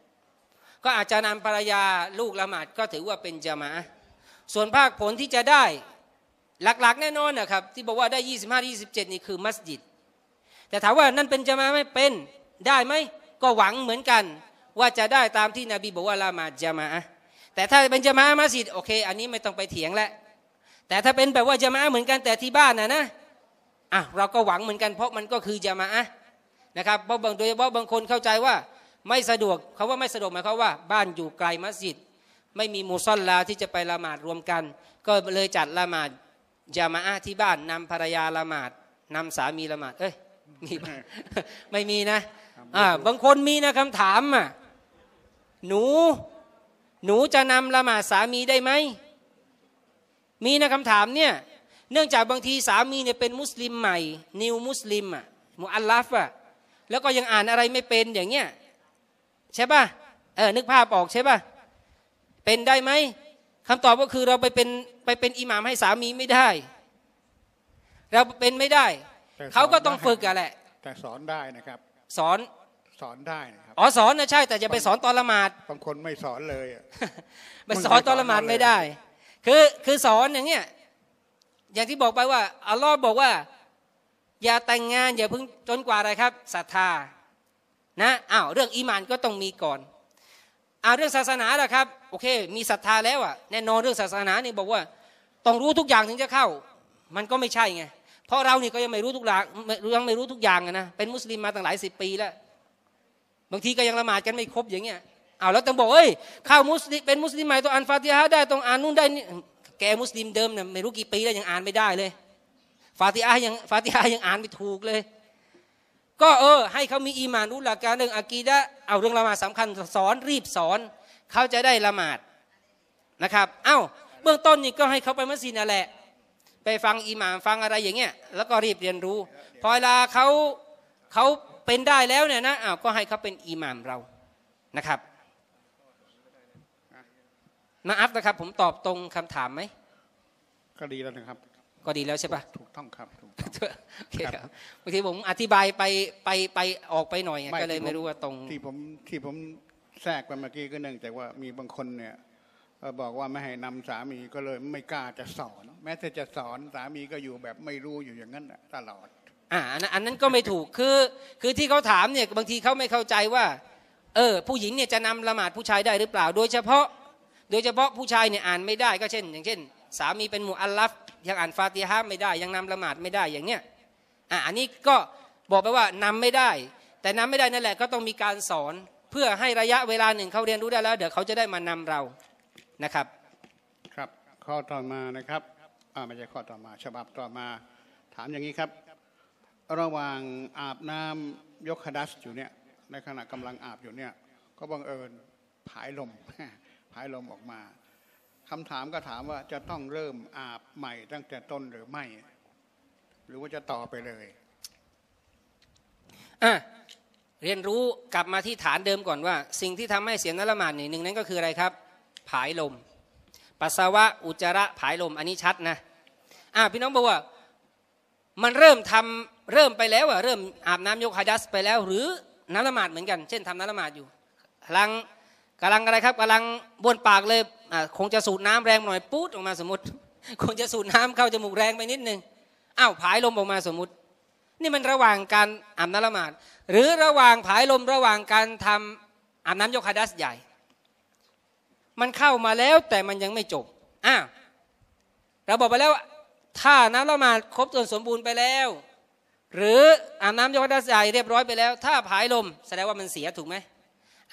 Speaker 1: ก็อาจจะนำภรรยาลูกละหมาดก็ถือว่าเป็นจะมาอาส่วนภาคผลที่จะได้หลักๆแน่นอนนะครับ ที่บอกว่าได้ 25 27 นี่คือมัสยิด แต่ถามว่านั่นเป็นจะมาไม่เป็นได้ไหมก็หวังเหมือนกันว่าจะได้ตามที่นบีบอกว่าละมาจะมาแต่ถ้าเป็นจะมามัสยิดโอเค อันนี้ไม่ต้องไปเถียงแล้ว แต่ถ้าเป็นแบบว่าจะมาเหมือนกันแต่ที่บ้านนะนะอ่ะเราก็หวังเหมือนกันเพราะมันก็คือจะมานะครับเพราะบางโดยเฉพาะบางคนเข้าใจว่าไม่สะดวกเขาว่าไม่สะดวกหมายความว่าบ้านอยู่ไกลมัสยิดไม่มีมูซอลลาที่จะไปละหมาดรวมกัน ก็เลยจัดละหมาดยามาอาที่บ้านนำภรรยาละหมาดนำสามีละหมาดเอ้ยมีไม่มีนะอ่าบางคนมีนะคำถามอ่ะ หนู หนูจะนำละหมาดสามีได้ไหมมีนะคำถามเนี่ย เนื่องจากบางทีสามีเนี่ยเป็นมุสลิมใหม่ นิวมุสลิมอ่ะมูอัลลัฟอ่ะแล้วก็ยังอ่านอะไรไม่เป็นอย่างเงี้ยใช่ป่ะเออนึกภาพออกใช่ป่ะเป็นได้ไหมคำตอบก็คือเราไปเป็นไปเป็นอิหมามให้สามีไม่ได้ เราเป็นไม่ได้เขาก็ต้องฝึกอะแหละ แต่
Speaker 2: สอนได้นะครับ สอนสอนได้นะ
Speaker 1: ครับอ๋อสอนนะใช่ แต่จะไปสอนตอนละหมาดบางคนไม่สอนเลยไปสอนตอนละหมาดไม่ได้คือคือสอนอย่างเงี้ยอย่างที่บอกไปว่าอัลลอฮ์บอกว่า อย่าแต่งงาน อย่าพึ่งจนกว่าอะไรครับศรัทธา นะอ้าวเรื่องอีมานก็ต้องมีก่อนอ้าวเรื่องศาสนาล่ะครับโอเคมีศรัทธาแล้วอะแน่นอนเรื่องศาสนาเนี่ยบอกว่า ต้องรู้ทุกอย่างถึงจะเข้า มันก็ไม่ใช่ไง เพราะเรานี่ก็ยังไม่รู้ทุกอย่างยังไม่รู้ทุกอย่างนะเป็นมุสลิมมาตั้งหลายสิบปีแล้ว บางทีก็ยังละหมาดกันไม่ครบอย่างเงี้ยเอาแล้วต้องบอกเอ้ยเข้ามุสลิมเป็นมุสลิมใหม่ต้องอ่านฟาติฮะได้ต้องอ่านนู่นได้นี่แกมุสลิมเดิมเนี่ยไม่รู้กี่ปีแล้วยังอ่านไม่ได้เลย ฟาติฮะยังฟาติฮะยังอ่านไม่ถูกเลย ก็เออ ให้เขามีอีมานรู้หลักการเรื่องอากีดะเอาเรื่องละหมาดสำคัญสอนรีบสอนเขาจะได้ละหมาดนะครับ เอา้า เบื้องต้นนี่ก็ให้เขาไปมัสยิดนั่นแหละ ไปฟังอิหม่ามฟังอะไรอย่างเงี้ยแล้วก็รีบเรียนรู้ พอเวลาเขาเขาเป็นได้แล้วเนี่ยนะอ้าวก็ให้เขาเป็นอิหม่ามเรานะครับมาอัพนะครับ ผมตอบตรงคำถามไหมก็ดีแล้วนะครับ ก็ดีแล้วใช่ปะถูกต้องครับถูกโอเคครับบางทีผมอธิบายไปไปไปออกไปหน่อย ก็เลยไม่รู้ว่าตรงที่ผมที่ผมแทรกไป
Speaker 2: เมื่อกี้ก็เนื่องจากว่ามีบางคนเนี่ยบอกว่าไม่ให้นำสามีก็เลยไม่กล้าจะส
Speaker 1: อนแม้แต่จะสอนสามีก็อยู่แบบไม่รู้อยู่อย่างนั้นตลอดอ่าอันนั้นก็ไม่ถูกคือคือที่เขาถามเนี่ยบางทีเขาไม่เข้าใจว่าเออผู้หญิงเนี่ยจะนำละหมาดผู้ชายได้หรือเปล่า โดยเฉพาะโดยเฉพาะผู้ชายเนี่ยอ่านไม่ได้ ก็เช่น อย่างเช่น สามีเป็นม่อัลลัฟยังอ่านฟาติฮะไม่ได้ยังนำละหมาดไม่ได้อย่างเนี้ยอ่าอันนี้ก็บอกไปว่านำไม่ได้ แต่นำไม่ได้นั่นแหละก็ต้องมีการสอนเพื่อให้ระยะเวลาหนึ่งเขาเรียนรู้ได้แล้ว เดี๋ยวเขาจะได้มานำเรานะครับ
Speaker 2: ครับ ข้อต่อมานะครับไม่ใช่ข้อต่อมา ฉบับต่อมา ถามอย่างนี้ครับ ระหว่างอาบน้ำยกคดัสอยู่เนี่ยในขณะกำลังอาบอยู่เนี่ย ก็บังเอิญผายลมผายลมออกมาคำถามก็ถามว่าจะต้องเริ่มอ
Speaker 1: าบใหม่ ตั้งแต่ต้นหรือไม่ หรือว่าจะต่อไปเลยอ่ะเรียนรู้กลับมาที่ฐานเดิมก่อนว่า สิ่งที่ทำให้เสียนละหมาดนี่หนึ่งนั้นก็คืออะไรครับ ผายลม ปัสสาวะอุจจาระผายลม อันนี้ชัดนะ อ่าพี่น้องบอกว่ามันเริ่มทำเริ่มไปแล้วอะเริ่มอาบน้ำยกฮะดัสไปแล้ว หรือน้ำละหมาดเหมือนกัน เช่นทำน้ำละหมาดอยู่กำลังกำลังอะไรครับกำลังบ้วนปากเลยอ่าคงจะสูดน้ำแรงหน่อยปุ๊ดออกมาสมมติคงจะสูดน้ำเข้าจมูกแรงไปนิดนึงอ้าวผายลมออกมาสมมตินี่มันระหว่างการอาบน้ำละหมาดหรือระหว่างผายลม ระหว่างการทำอาบน้ำยกฮะดัสใหญ่ มันเข้ามาแล้วแต่มันยังไม่จบ อ้าว เราบอกไปแล้วถ้าน้ำละหมาดครบจนสมบูรณ์ไปแล้ว หรืออาบน้ำยกฮะดัสใหญ่เรียบร้อยไปแล้วถ้าผายลม แสดงว่ามันเสียถูกไหม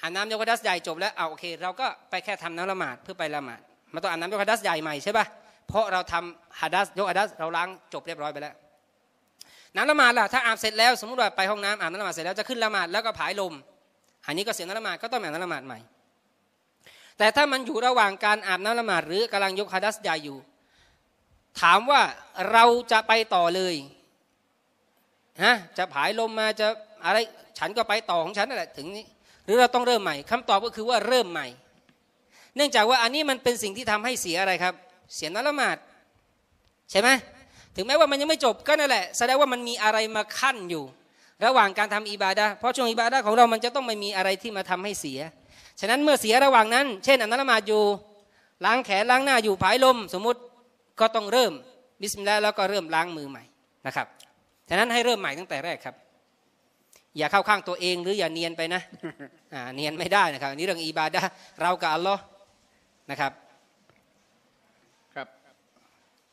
Speaker 1: อาบน้ำยกฮะดัสใหญ่จบแล้วเอาโอเคเราก็ไปแค่ทำน้ำละหมาดเพื่อไปละหมาดมาต้องอาบน้ำยกฮะดัสใหญ่ใหม่ใช่ปะเพราะเราทำฮัดัสยกฮะดัสเราล้างจบเรียบร้อยไปแล้วน้ำละหมาดล่ะถ้าอาบเสร็จแล้วสมมติว่าไปห้องน้ำอาบน้ำละหมาดเสร็จแล้วจะขึ้นละหมาดแล้วก็ผายลม อันนี้ก็เสียน้ำละหมาดก็ต้องอาบน้ำละหมาดใหม่ แต่ถ้ามันอยู่ระหว่างการอาบน้ำละหมาดหรือกำลังยกฮะดัสยาอยู่ ถามว่าเราจะไปต่อเลยฮะจะผายลมมาจะอะไรฉันก็ไปต่อของฉันนั่นแหละถึงนี้ หรือเราต้องเริ่มใหม่ คำตอบก็คือว่าเริ่มใหม่ เนื่องจากว่าอันนี้มันเป็นสิ่งที่ทำให้เสียอะไรครับ เสียนละหมาดใช่ไหมถึงแม้ว่ามันยังไม่จบก็นั่นแหละแสดงว่ามันมีอะไรมาขั้นอยู่ ระหว่างการทำอิบาดาเพราะช่วงอิบาดาของเรามันจะต้องไม่มีอะไรที่มาทำให้เสีย ฉะนั้นเมื่อเสียระหว่างนั้น เช่นอันนั้นมาอยู่ ล้างแขนล้างหน้าอยู่ผายลม สมมุติก็ต้องเริ่มบิสมิลลาห์แล้วก็เริ่มล้างมือใหม่นะครับฉะนั้นให้เริ่มใหม่ตั้งแต่แรกครับ อย่าเข้าข้างตัวเองหรืออย่าเนียนไปนะเนียนไม่ได้นะครับนี่เรื่องอิบาดาเรากับอัลลอฮ์นะครับ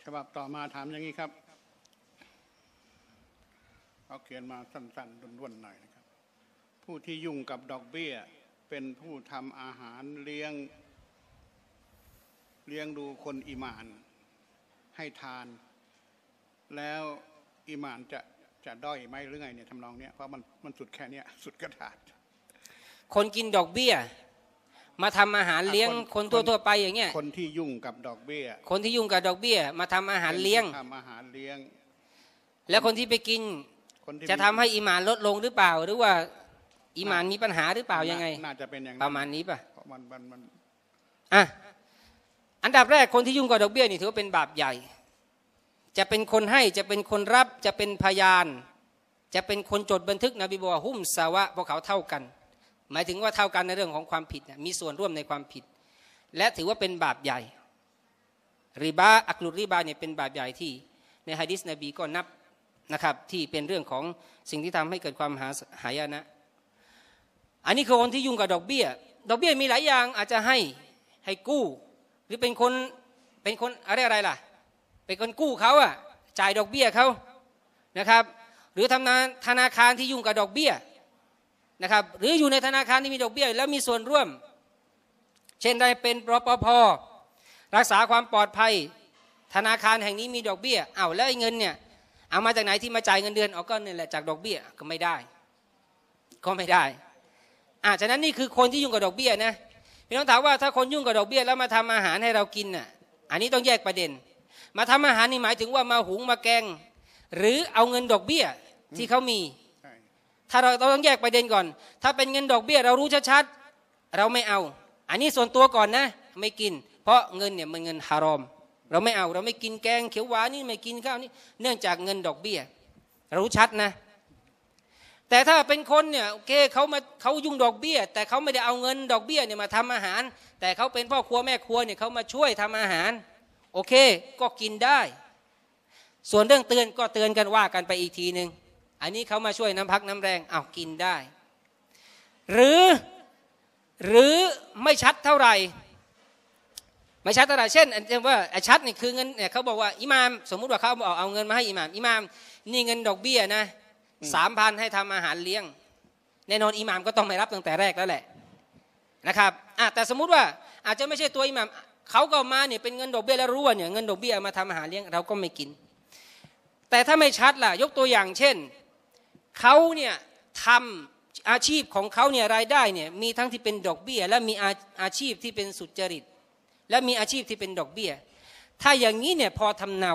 Speaker 2: ฉบับต่อมาถามอย่างนี้ครับเขาเขียนมาสั้นๆด่วนๆหน่อยนะครับ ผู้ที่ยุ่งกับดอกเบี้ยเป็นผู้ทำอาหารเลี้ยง เลี้ยงดูคนอิมาน ให้ทาน แล้วอิมานจะจะด้อยไหมหรือไงเนี่ยทำนองเนี้ยเพราะมันมันสุดแค่เนี้ยสุดกระดาษ
Speaker 1: คนกินดอกเบี้ยมาทำอาหารเลี้ยงคนทั่วๆไปอย่างเงี้ยคนที่ยุ่งกับดอกเบี้ยคนที่ยุ่งกับดอกเบี้ย มาทำอาหารเลี้ยงท
Speaker 2: ำอาหารเลี้ยงแล้วคนที่ไปกิน จะทำให้อิมานลด
Speaker 1: ลงหรือเปล่า หรือว่า
Speaker 2: อิมานมีปัญหาหรือเปล่ายังไง
Speaker 1: น่าจะเป็นอย่างประมาณนี้ป่ะมันมันมันอ่ะอันดับแรกคนที่ยุ่งกับดอกเบี้ยนี่ถือว่าเป็นบาปใหญ่จะเป็นคนให้จะเป็นคนรับจะเป็นพยานจะเป็นคนจดบันทึกนบีบอกวหุ้มสาวะพวกเขาเท่ากันหมายถึงว่าเท่ากันในเรื่องของความผิดมีส่วนร่วมในความผิด และถือว่าเป็นบาปใหญ่ริบาอักลุริบาเนี่ยเป็นบาปใหญ่ที่ ในฮะดิษนบีก็นับนะครับที่เป็นเรื่องของสิ่งที่ทำให้เกิดความหาหายนะ อันนี้คือคนที่ยุ่งกับดอกเบี้ยดอกเบี้ยมีหลายอย่างอาจจะให้ให้กู้หรือเป็นคนเป็นคนอะไรอะไรล่ะ เป็นคนกู้เขาอะจ่ายดอกเบี้ยเขานะครับ หรือทำงานธนาคารที่ยุ่งกับดอกเบี้ยนะครับหรืออยู่ในธนาคารที่มีดอกเบี้ยแล้วมีส่วนร่วม เช่นได้เป็นปปพรักษาความปลอดภัย ธนาคารแห่งนี้มีดอกเบี้ย เอ้าแล้วเงินเนี่ยเอามาจากไหนที่มาจ่ายเงินเดือนเอาก็เนี่ยแหละจากดอกเบี้ยก็ไม่ได้ ก็ไม่ได้อ่าฉะนั้นนี่คือคนที่ยุ่งกับดอกเบี้ยนะ พี่น้องถามว่าถ้าคนยุ่งกับดอกเบี้ยแล้วมาทำอาหารให้เรากินน่ะอันนี้ต้องแยกประเด็น มาทำอาหารนี่หมายถึงว่ามาหุงมาแกงหรือเอาเงินดอกเบี้ยที่เขามีถ้าเราต้องแยกประเด็นก่อน ถ้าเป็นเงินดอกเบี้ยเรารู้ชัด ๆ เราไม่เอา อันนี้ส่วนตัวก่อนนะไม่กิน เพราะเงินเนี่ยมันเงินฮารอม เราไม่เอา เราไม่กินแกง เขียวหวานนี่ไม่กินข้าวนี่ เนื่องจากเงินดอกเบี้ยเรารู้ชัดนะ แต่ถ้าเป็นคนเนี่ยโอเคเขามาเขายุ่งดอกเบี้ย แต่เขาไม่ได้เอาเงินดอกเบี้ยเนี่ยมาทำอาหาร แต่เขาเป็นพ่อครัวแม่ครัวเนี่ยเขามาช่วยทำอาหาร โอเคก็กินได้ ส่วนเรื่องเตือนก็เตือนกันว่ากันไปอีกทีหนึ่งอันนี้เขามาช่วยน้ำพักน้ำแรงเอากินได้ หรือหรือไม่ชัดเท่าไหร่ไม่ชัดเท่าไร่เช่นว่าชัดนี่คือเงินเนี่ยเขาบอกว่าอิหมามสมมุติว่าเขาบอกเอาเงินมาให้อิหมามอิหมามนี่เงินดอกเบี้ยนะสามพันให้ทำอาหารเลี้ยง แน่นอนอิหมามก็ต้องไม่รับตั้งแต่แรกแล้วแหละนะครับแต่สมมุติว่าอาจจะไม่ใช่ตัวอิหมามเขาก็มาเนี่ยเป็นเงินดอกเบี้ยแล้วรู้ว่าเนี่ยเงินดอกเบี้ยมาทำอาหารเลี้ยงเราก็ไม่กิน แต่ถ้าไม่ชัดล่ะ ยกตัวอย่างเช่นเขาเนี่ยทำอาชีพของเขาเนี่ยรายได้เนี่ยมีทั้งที่เป็นดอกเบีย้ย และมีอาอาชีพที่เป็นสุจริต และมีอาชีพที่เป็นดอกเบีย้ย ถ้าอย่างนี้เนี่ยพอทำเนา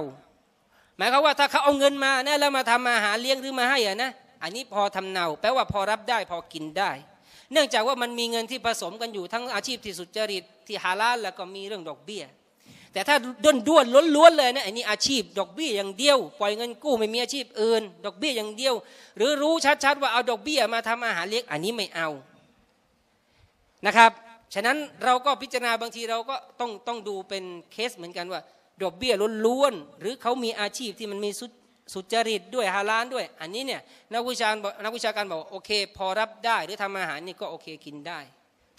Speaker 1: หมายความว่า ถ้าเขาเอาเงินมานะแล้วมาทำอาหารเลี้ยงหรือมาให้อะนะอันนี้พอทำเนา แปลว่าพอรับได้พอกินได้ เนื่องจากว่ามันมีเงินที่ผสมกันอยู่ทั้งอาชีพที่สุจริต ที่ฮาลาลแล้วก็มีเรื่องดอกเบีย้ยแต่ถ้าด้นด้วนล้วนเลยนะไอ้นี่อาชีพ ดอกเบี้ยอย่างเดียวปล่อยเงินกู้ไม่มีอาชีพอื่น ดอกเบี้ยอย่างเดียว หรือรู้ชัดๆว่าเอาดอกเบี้ยมาทำอาหารเลี้ยงอันนี้ไม่เอานะครับฉะนั้นเราก็พิจารณาบางทีเราก็ต้องต้องดูเป็นเคสเหมือนกันว่าดอกเบี้ยล้นล้วนหรือเขามีอาชีพที่มันมีสุสุจริตด้วยฮาลานด้วย อันนี้เนี่ยนักวิชาการนักวิชาการบอกโอเค พอรับได้ หรือทำอาหารนี่ก็โอเคกินได้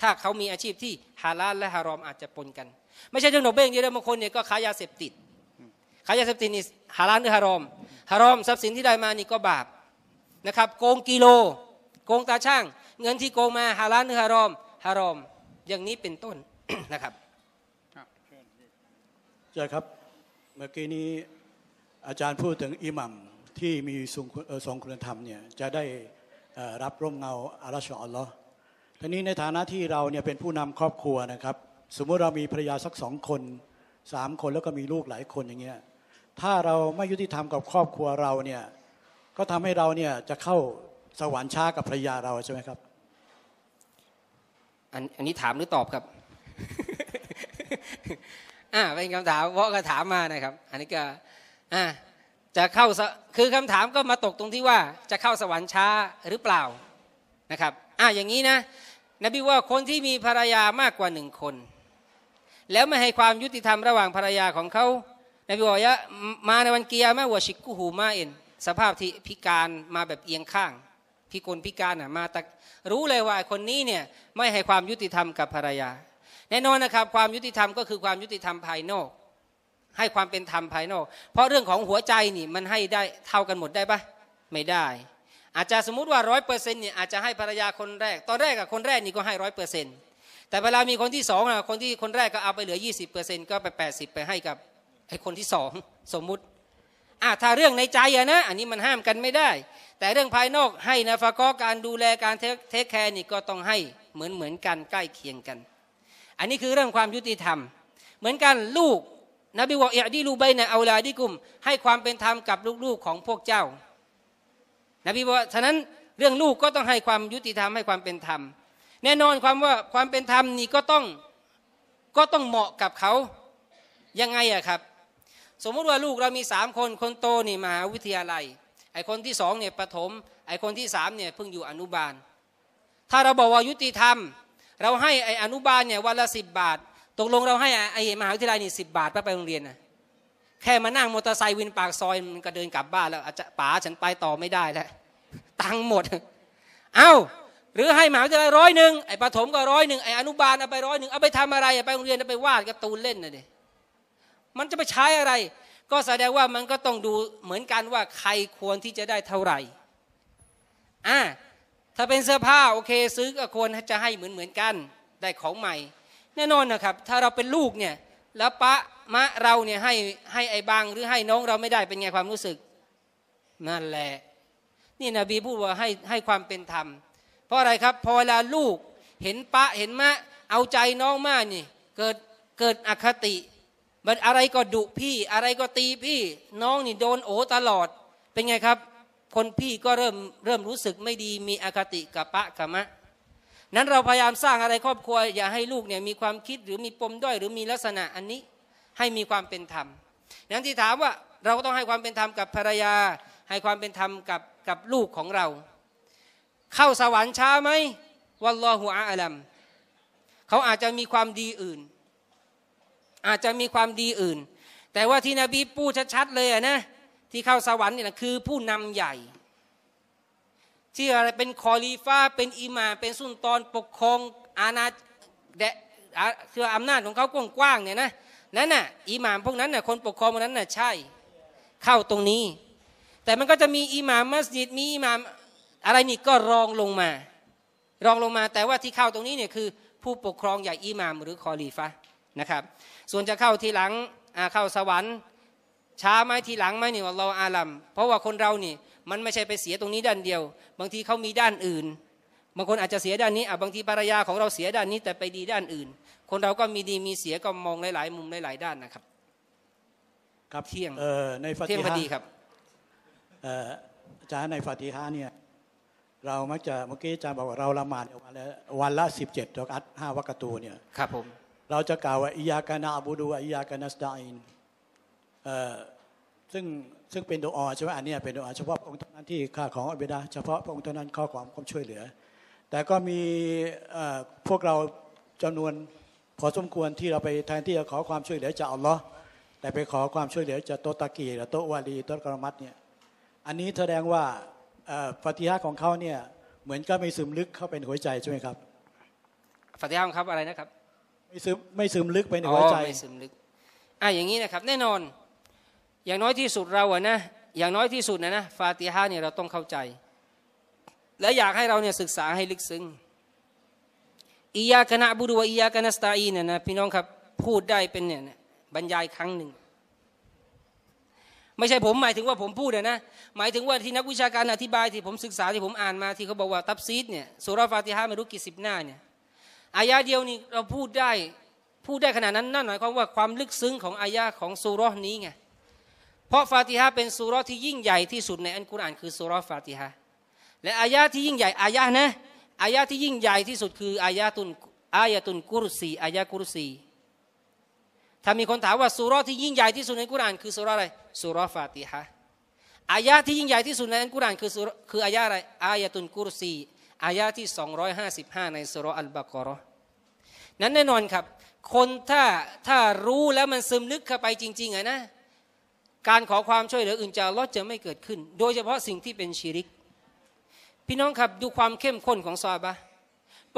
Speaker 1: ถ้าเขามีอาชีพที่ฮาลาลและฮารอมอาจจะปนกัน ไม่ใช่เรื่องดอกเบี้งเยอะบางคนเนี่ยก็ขายยาเสพติดขายยาเสพติดนี่ฮาลาลหรือฮารอมฮารอมทรัพย์สินที่ได้มานี่ก็บาปนะครับโกงกิโล โกงตาช่าง เงินที่โกงมาฮาลาลหรือฮารอมฮารอมอย่างนี้เป็นต้นนะครับ
Speaker 3: ใช่ครับเมื่อกี้นี้อาจารย์พูดถึงอิหมัมที่มีสองคุณธรรมเนี่ยจะได้รับร่มเงาอารัชอัลลอฮ์ทีนี้ในฐานะที่เราเนี่ยเป็นผู้นำครอบครัวนะครับ สมมุติเรามีภรรยาสักสองคนสามคนแล้วก็มีลูกหลายคนอย่างเงี้ยถ้าเราไม่ยุติธรรมกับครอบครัวเราเนี่ยก็ทำให้เราเนี่ยจะเข้า
Speaker 1: สวรรค์ช้ากับภรรยาเราใช่ไหมครับอันอันนี้ถามหรือตอบครับอ่าเป็นคำถามเพราะก็ถามมานะครับ อันนี้ก็อ่าจะเข้าคือคำถามก็มาตกตรงที่ว่าจะเข้าสวรรค์ช้าหรือเปล่านะครับอ่าอย่างนี้นะนบีว่าคนที่มีภรรยามากกว่าหนึ่งคน แล้วไม่ให้ความยุติธรรมระหว่างภรรยาของเขานบีบอกยะมาในวันเกียร์มาวชิกกูหูมาเอ็นสภาพที่พิการมาแบบเอียงข้างพิกลพิการน่ะมาตักรู้เลยว่าคนนี้เนี่ยไม่ให้ความยุติธรรมกับภรรยา แน่นอนนะครับความยุติธรรมก็คือความยุติธรรมภายนอก ให้ความเป็นธรรมภายนอก เพราะเรื่องของหัวใจนี่มันให้ได้เท่ากันหมดได้ปะไม่ได้อาจจะสมมุติว่าร้อยเปอร์เซ็นต์เนี่ยอาจจะให้ภรรยาคนแรก ตอนแรกกับคนแรกนี่ก็ให้ร้อยเปอร์เซ็นต์แต่เวลามีคนที่สองะคนที่คนแรกก็เอาไปเหลือยี่สิบเปอร์เซ็นต์ก็ไปแปดสิบไปให้กับไอ้คนที่สองสมมุติอ่าถ้าเรื่องในใจอะนะ อันนี้มันห้ามกันไม่ได้ แต่เรื่องภายนอกให้นะฟะก็การดูแลการเทคแคร์นี่ก็ต้องให้เหมือนเหมือนกันใกล้เคียงกัน อันนี้คือเรื่องความยุติธรรม เหมือนกันลูกนบีบอกเอะดีลูับในเอาลาดีกุมให้ความเป็นธรรมกับลูกๆของพวกเจ้านบีบอกว่าฉะนั้นเรื่องลูกก็ต้องให้ความยุติธรรมให้ความเป็นธรรม แน่นอนความว่าความเป็นธรรมนี่ก็ต้องก็ต้องเหมาะกับเขายังไงอะครับ สมมุติว่าลูกเรามีสามคนคนโตนี่มหาวิทยาลัยไอคนที่สองเนี่ยประถม ไอคนที่สามเนี่ยเพิ่งอยู่อนุบาล ถ้าเราบอกว่ายุติธรรม เราให้ไออนุบาลเนี่ยวันละสิบบาทตกลงเราให้ไอมหาวิทยาลัยนี่สิบบาทไปไปโรงเรียนนะแค่มานั่งมอเตอร์ไซค์วินปาก ซอยมันก็เดินกลับบ้านแล้วอาจจะป๋าฉันไปต่อไม่ได้แล้วตังหมดเอ้า หรือให้หมาจะได้ร้อยหนึ่งไอ้ประถมก็ร้อยหนึ่งไอ้อนุบาลเอาไปร้อยหนึ่งเอาไปทำอะไรไปโรงเรียนเอาไปวาดกระตูนเล่นน่ะดิมันจะไปใช้อะไร ก็แสดงว่ามันก็ต้องดูเหมือนกันว่าใครควรที่จะได้เท่าไหร่อ่าถ้าเป็นเสื้อผ้าโอเค ซื้อก็ควรจะให้เหมือนเหมือนกันได้ของใหม่แน่นอนนะครับ ถ้าเราเป็นลูกเนี่ย แล้วปะมะเราเนี่ยให้ให้ไอ้บางหรือให้น้องเราไม่ได้เป็นไงความรู้สึก นั่นแหละ นี่นบีพูดว่าให้ให้ความเป็นธรรม เพราะอะไรครับพอเวลาลูกเห็นปะเห็นมะเอาใจน้องมากนี่เกิดเกิดอคติ มันอะไรก็ดุพี่อะไรก็ตีพี่ น้องนี่โดนโอตลอด เป็นไงครับ คนพี่ก็เริ่มเริ่มรู้สึกไม่ดีมีอคติกับปะกับมะ นั้นเราพยายามสร้างอะไรครอบครัว อย่าให้ลูกเนี่ยมีความคิดหรือมีปมด้อยหรือมีลักษณะอันนี้ให้มีความเป็นธรรมนั้นที่ถามว่าเราก็ต้องให้ความเป็นธรรมกับภรรยา ให้ความเป็นธรรมกับกับลูกของเรา เข้าสวรรค์ช้าไหมวัลลอฮุอาลัม เขาอาจจะมีความดีอื่น อาจจะมีความดีอื่น แต่ว่าที่นบีพูดชัดๆเลยนะ ที่เข้าสวรรค์นี่ะคือผู้นำใหญ่ ที่อะไรเป็นคอลีฟ้าเป็นอิมาเป็นสุนตอนปกครองอาณาเดคืออำนาจของเขากว้างๆเนี่ยนะนั่นน่ะอิหม่ามพวกนั้นน่ะคนปกครองพวกนั้นน่ะใช่เข้าตรงนี้ แต่มันก็จะมีอิหม่าม มัสยิดมีอิหม่ามอะไรนี่ก็รองลงมา รองลงมาแต่ว่าที่เข้าตรงนี้เนี่ยคือผู้ปกครองใหญ่อิหม่ามหรือคอลีฟะนะครับ ส่วนจะเข้าทีหลังเข้าสวรรค์ช้าไหมทีหลังไหมเนี่ยเราอาลัม เพราะว่าคนเรานี่มันไม่ใช่ไปเสียตรงนี้ด้านเดียวบางทีเขามีด้านอื่นบางคนอาจจะเสียด้านนี้อ่ะบางทีภรรยาของเราเสียด้านนี้แต่ไปดีด้านอื่น คนเราก็มีดีมีเสียก็มองหลายๆมุมหลายๆด้านนะครับ
Speaker 3: ครับเที่ยงเออในฟาติฮาที่ยงพอดีครับเออาจารย์ในฟาติฮาเนี่ยเรา มักจะเมื่อกี้อาจารย์บอกว่าเราละหมาดวันละวันละสิบเจ็ดดอกอัดห้าวักตูเนี่ยครับผมเราจะกล่าวว่าอิยากานาอบูดูอิยากานาสตาอินเอ่อซึ่งซึ่งเป็นดวงอใช่ไหมอันนี้เป็นดวงอเฉพาะองค์เท่านั้นที่ข้าของอับเบดาเฉพาะะองค์เท่านั้นข้อความความช่วยเหลือแต่ก็มีพวกเราจำนวนพอสมควรที่เราไปแทนที่จะขอความช่วยเหลือจากอัลลอฮ์แต่ไปขอความช่วยเหลือจากโตตะกีหรือโตวาลีโตกรมัดเนี่ยอันนี้แสดงว่าฟาติฮะของเขาเนี่ยเหมือนก็ไม่ซึมลึกเข้าเป็นหัวใจใช่ไหมครับ
Speaker 1: ฟาติฮะของเขาอะไรนะครับ
Speaker 3: ไม่ซึมไม่ซึมลึกไปในหัวใจไม่
Speaker 1: ซึมลึก อ่าอย่างนี้นะครับแน่นอน อย่างน้อยที่สุดเราอะนะอย่างน้อยที่สุดนะนะฟาติฮะเนี่ยเราต้องเข้าใจและอยากให้เราเนี่ยศึกษาให้ลึกซึ้งอียาคณะบุรุวอียาคณะสตาอีเนี่ยนะพี่น้องครับพูดได้เป็นเนี่ยบรรยายครั้งหนึ่งไม่ใช่ผมหมายถึงว่าผมพูดนะหมายถึงว่าที่นักวิชาการอธิบายที่ผมศึกษาที่ผมอ่านมาที่เขาบอกว่าตับซีดเนี่ยสุรฟาติฮาไม่รู้กี่สิบหน้าเนี่ยอายาเดียวนี่เราพูดได้พูดได้ขนาดนั้นนั่นหมายความว่าความลึกซึ้งของอายาของสุรนี้ไงเพราะฟาติฮาเป็นสุรที่ยิ่งใหญ่ที่สุดในอันกุรอานคือสุรฟาติฮาและอายะที่ยิ่งใหญ่อายะนะอายะที่ยิ่งใหญ่ที่สุด คืออายะตุนอายะตุนกุรซีอายะกุรซีถ้ามีคนถามว่าสุรที่ยิ่งใหญ่ที่สุดในกุรานคือสุรอะไรสุรฟาติฮะอายะที่ยิ่งใหญ่ที่สุดในกุรานคือคืออายะอะไรอายะตุนกุรซีอายะที่ 255 ในสุรอัลบากรอนั้นแน่นอนครับ คนถ้า ถ้ารู้แล้ว มันซึมลึกเข้าไปจริงๆอะนะ การขอความช่วยเหลืออื่นจากลอจะไม่เกิดขึ้น โดยเฉพาะสิ่งที่เป็นชีริกพี่น้องครับดูความเข้มข้นของซอบะ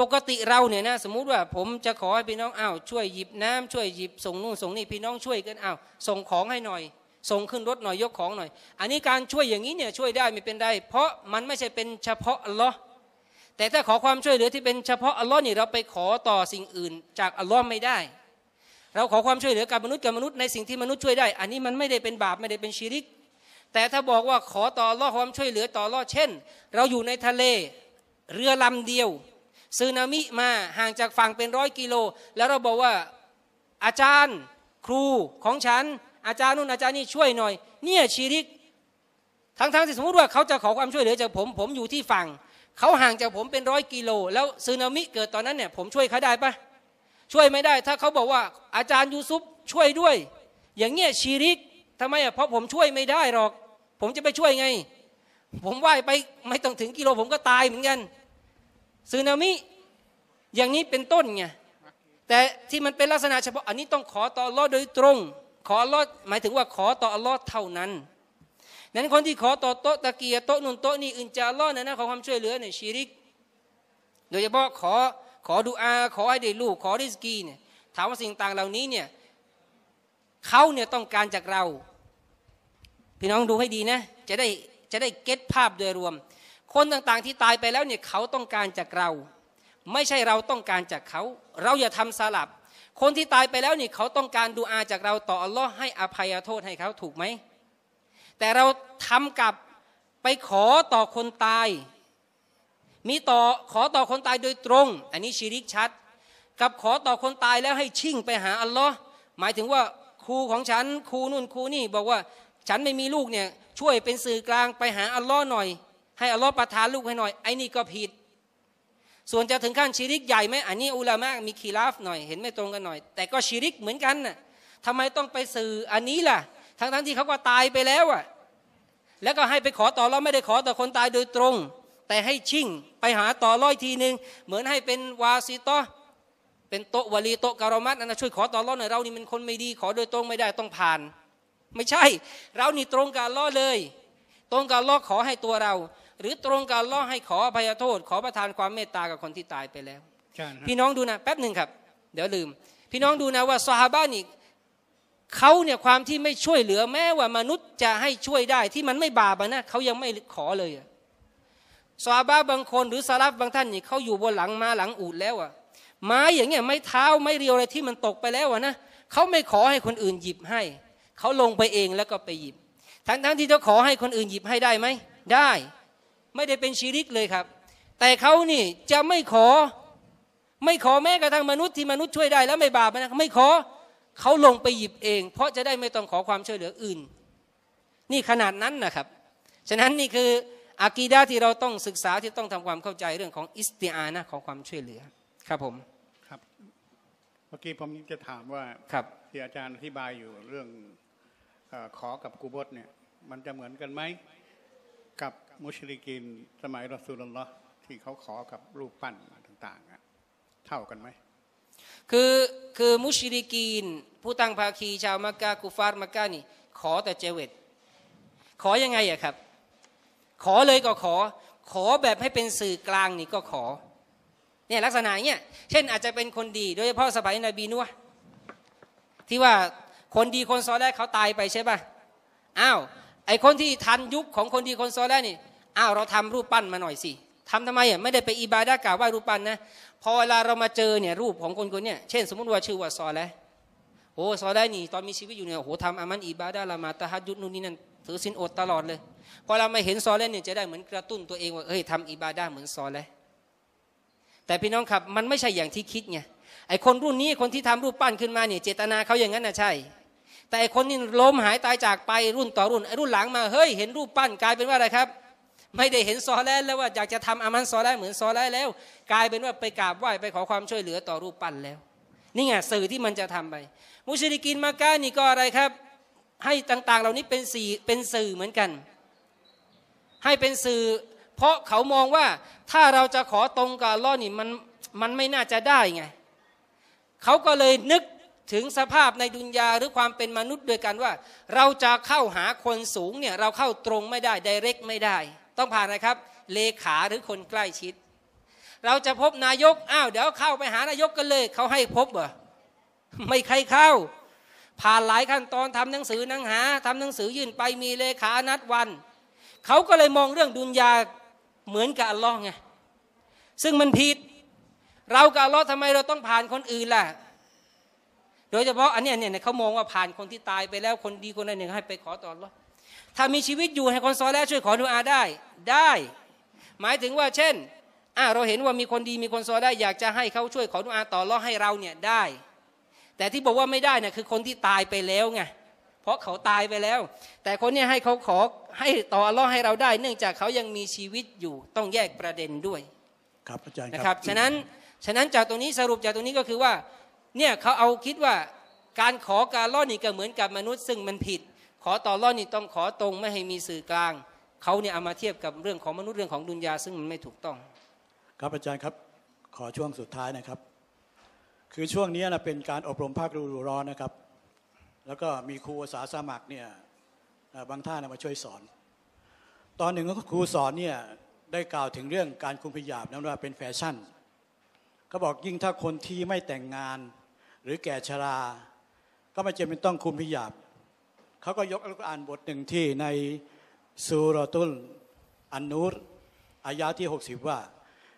Speaker 1: ปกติเราเนี่ยนะสมมุติว่าผมจะขอให้พี่น้องอ้าวช่วยหยิบน้ำช่วยหยิบส่งนู่นส่งนี่พี่น้องช่วยกันอ้าวส่งของให้หน่อย ส่งขึ้นรถหน่อยยกของหน่อย อันนี้การช่วยอย่างนี้เนี่ยช่วยได้ไม่เป็นไรเพราะมันไม่ใช่เป็นเฉพาะอัลลอฮ์แต่ถ้าขอความช่วยเหลือที่เป็นเฉพาะอัลลอฮ์นี่เราไปขอต่อสิ่งอื่น จากอัลลอฮ์ไม่ได้ เราขอความช่วยเหลือกับมนุษย์กับมนุษย์ในสิ่งที่มนุษย์ช่วยได้อันนี้มันไม่ได้เป็นบาปไม่ได้เป็นชีริกแต่ถ้าบอกว่าขอต่อรอดความช่วยเหลือต่อรอดเช่นเราอยู่ในทะเลเรือลำเดียวซึนามิมาห่างจากฝั่งเป็นร้อยกิโล แล้วเราบอกว่าอาจารย์ครูของฉัน อาจารย์นู่นอาจารย์นี่ช่วยหน่อย เนี่ยชีริกทั้งๆทที่สมมติว่าเขาจะขอความช่วยเหลือจากผมผมอยู่ที่ฝั่ง เขาห่างจากผมเป็นร้อยกิโล แล้วซึนามิเกิดตอนนั้นเนี่ยผมช่วยเขาได้ปะช่วยไม่ได้ ถ้าเขาบอกว่าอาจารย์ยูซุปช่วยด้วย อย่างเงี้ยชีริกทำไมอ่ะเพราะผมช่วยไม่ได้หรอกผมจะไปช่วยไง ผมว่ายไปไม่ต้องถึงกิโลผมก็ตายเหมือนกัน สึนามิ อย่างนี้เป็นต้นไง แต่ที่มันเป็นลักษณะเฉพาะ อันนี้ต้องขอต่อรอดโดยตรง ขอรอดหมายถึงว่าขอต่อรอดเท่านั้นนั้นคนที่ขอต่อโต๊ะตะเกียโต๊ะนุนโต๊ะนี่อื่นจะรอดนะนะขอความช่วยเหลือเนี่ยชีริก โดยเฉพาะขอ ขอดูอา ขอให้ได้ลูก ขอริสกีเนี่ย ถามว่าสิ่งต่างเหล่านี้เนี่ยเขาเนี่ยต้องการจากเราี่น้องดูให้ดีนะจะได้จะได้เก็ตภาพโดยรวม คนต่างๆที่ตายไปแล้วเนี่ยเขาต้องการจากเรา ไม่ใช่เราต้องการจากเขา เราอย่าทำสลับ คนที่ตายไปแล้วนี่เขาต้องการดูอาจากเรา ต่ออัลลอฮ์ให้ อภัยโทษให้เขาถูกไหมแต่เราทำกับไปขอต่อคนตาย มีต่อขอต่อคนตายโดยตรง อันนี้ชีริกชัด กับขอต่อคนตายแล้วให้ชิ่งไปหาอัลลอฮ์หมายถึงว่าครูของฉันครูนู่นครูนี่บอกว่าฉันไม่มีลูกเนี่ยช่วยเป็นสื่อกลางไปหาอัลลอฮ์หน่อยให้อัลลอฮ์ประทานลูกให้หน่อยไอ้นี่ก็ผิด ส่วนจะถึงขั้นชีริกใหญ่ไหมอันนี้อุลามะมีคีราฟหน่อยเห็นไม่ตรงกันหน่อย แต่ก็ชีริกเหมือนกันน่ะทำไมต้องไปสื่ออันนี้ล่ะ ทั้งทั้งที่เขาก็ตายไปแล้วอ่ะแล้วก็ให้ไปขอต่อเราไม่ได้ขอต่อคนตายโดยตรง แต่ให้ชิ่งไปหาต่อร้อยทีหนึ่งเหมือนให้เป็นวาซิตอเป็นโตวลีโตการมัตนะช่วยขอต่อรอหน่อยเรานี่มันคนไม่ดีขอโดยตรงไม่ได้ต้องผ่านไม่ใช่ เรานี่ตรงกับล้อเลย ตรงกับล้อขอให้ตัวเรา หรือตรงกับล้อให้ขอพยโทษ ขอประทานความเมตตากับคนที่ตายไปแล้วพี่น้องดูนะแป๊บหนึ่งครับ เดี๋ยวลืม พี่น้องดูนะว่าซาฮาบะานี่เขาเนี่ยความที่ไม่ช่วยเหลือแม้ว่ามนุษย์จะให้ช่วยได้ที่มันไม่บาปนะเขายังไม่ขอเลยซาบ้าบางคนหรือซาลับบางท่านนี่เขาอยู่บนหลังมาหลังอูดแล้วอะไม้อย่างเงี้ยไม้เท้าไม่เรียวอะไรที่มันตกไปแล้วอะนะเขาไม่ขอให้คนอื่นหยิบให้เขาลงไปเองแล้วก็ไปหยิบ ทั้งทที่เขาขอให้คนอื่นหยิบให้ได้ไหม ได้ ไม่ได้เป็นชีริกเลยครับ แต่เขานี่ จะไม่ขอ ไม่ขอแม้กระทั่งมนุษย์ที่มนุษย์ช่วยได้แล้วไม่บาปนะไม่ขอเขาลงไปหยิบเอง เพราะจะได้ไม่ต้องขอความช่วยเหลืออื่น นี่ขนาดนั้นนะครับ ฉะนั้นนี่คืออากีดาที่เราต้องศึกษาที่ต้องทำความเข้าใจเรื่องของอิสติอานะของความช่วยเหลือครับผมครับเมื่อกี้ผมจะถามว่าครับ
Speaker 2: ที่อาจารย์อธิบายอยู่เรื่องขอกับกูบดเนี่ยมันจะเหมือนกันไหมกับมุชลิกินสมัยรอสูล
Speaker 1: ลอที่เขาขอกับรูปปั้นต่างๆเท่ากันไหมคือคือมุชลิกินผู้ตั้งภาคี ชาวมักกะกูฟาร์มักกะนี่ ขอแต่เจเวตขอยังไงอะครับ ขอเลยก็ขอ ขอแบบให้เป็นสื่อกลางนี่ก็ขอเนี่ยลักษณะเนี้ยเช่น อาจจะเป็นคนดีโดยเฉพาะสมัยนบีนัวที่ว่าคนดีคนซอแรกเขาตายไปใช่ปะ่ะ อ้าว ไอคนที่ทันยุคของคนดีคนซอแรกนี่ อ้าวเราทำรูปปั้นมาหน่อยสิทำทำไมอ่ะ ไม่ได้ไปอิบาดากล่าวว่ารูปปั้นนะ พอเวลาเรามาเจอเนี่ยรูปของคนคนเนี้ยเช่นสมมติว่าชื่อว่าซอแลโอ้ซอแลนี่ ตอนมีชีวิตอยู่เนี่ย โหทำอามันอิบาดาละมาตะฮัดยุดนู่นนี่นั่น ถือสินอดตลอดเลย พอเรามาเห็นซอแลเนี่ยจะได้เหมือนกระตุ้นตัวเองว่าเอ้ยทำอิบาดาเหมือนซอแลแต่พี่น้องครับมันไม่ใช่อย่างที่คิดไง ไอคนรุ่นนี้คนที่ทำรูปปั้นขึ้นมาเนี่ยเจตนาเขาอย่างนั้นนะใช่แต่คนนี่ล้มหายตายจากไปรุ่นต่อรุ่นไอ้รุ่นหลังมา เฮ้ย เห็นรูปปั้นกลายเป็นว่าอะไรครับ ไม่ได้เห็นซอแล้แล้วว่าอยากจะทำอามันซอแล้เหมือนซอแล้แล้ว กลายเป็นว่าไปกราบไหว้ไปขอความช่วยเหลือต่อรูปปั้นแล้ว นี่ไงสื่อที่มันจะทำไป มุชริกินมาก้านี่ก็อะไรครับ ให้ต่าง ๆ เหล่านี้เป็นสีเป็นสื่อเหมือนกัน ให้เป็นสื่อ เพราะเขามองว่าถ้าเราจะขอตรงกับล้อนี่มันมันไม่น่าจะได้ไง เขาก็เลยนึกถึงสภาพในดุนยาหรือความเป็นมนุษย์ด้วยกันว่า เราจะเข้าหาคนสูงเนี่ยเราเข้าตรงไม่ได้ไดเรกไม่ได้ ต้องผ่านนะครับ เลขาหรือคนใกล้ชิด เราจะพบนายกอ้าวเดี๋ยวเข้าไปหานายกกันเลยเขาให้พบเหรอไม่ใครเข้า ผ่านหลายขั้นตอนทำหนังสือนังหา ทำหนังสือยื่นไปมีเลขานัดวันเขาก็เลยมองเรื่องดุนยาเหมือนกับอัลลอฮ์ไงซึ่งมันผิดเรากับอัลลอฮ์ทำไมเราต้องผ่านคนอื่นล่ะโดยเฉพาะอันนี้เนี่ยเขามองว่าผ่านคนที่ตายไปแล้ว คนดีคนนั้นึน่งให้ไปขอต่อรอถ้ามีชีวิตอยู่ให้คนซอแล้วช่วยขอดุอาได้ ได้ หมายถึงว่าเช่นอ่าเราเห็นว่ามีคนดีมีคนซอได้อยากจะให้เขาช่วยขอดุอาต่อรอให้เราเนี่ยได้ แต่ที่บอกว่าไม่ได้เนี่ยคือคนที่ตายไปแล้วไง เพราะเขาตายไปแล้ว แต่คนนี้ให้เขาขอให้ต่อรอให้เราได้ เนื่องจากเขายังมีชีวิตอยู่ต้องแยกประเด็นด้วย ครับอ
Speaker 3: าจารย์นะครับ ฉะนั้น
Speaker 1: ฉะนั้นจากตรงนี้สรุปจากตรงนี้ก็คือว่าเนี่ยเขาเอาคิดว่าการขอการล่อนี่ก็เหมือนกับมนุษย์ ซึ่งมันผิด ขอต่อล่อนี่ต้องขอตรงไม่ให้มีสื่อกลางเขาเนี่ยเอามาเทียบกับเรื่องของมนุษย์เรื่องของดุนยาซึ่งมันไม่ถูกต้อง
Speaker 3: ครับอาจารย์ครับขอช่วงสุดท้ายนะครับ คือช่วงนี้นะเป็นการอบรมภาคฤดูร้อนนะครับแล้วก็มีครูอาสาสมัครเนี่ยบางท่านมาช่วยสอน ตอนหนึ่งครูสอนเนี่ยได้กล่าวถึงเรื่องการคุมพยาบนั้นว่าเป็นแฟชั่นเขาบอกยิ่งถ้าคนที่ไม่แต่งงานหรือแก่ชรา ก็ไม่จำเป็นต้องคุมพิยาบเขาก็ยกอัลกุรอานบทหนึ่งที่ในซูรตุล อันนูรอายาที่60ว่า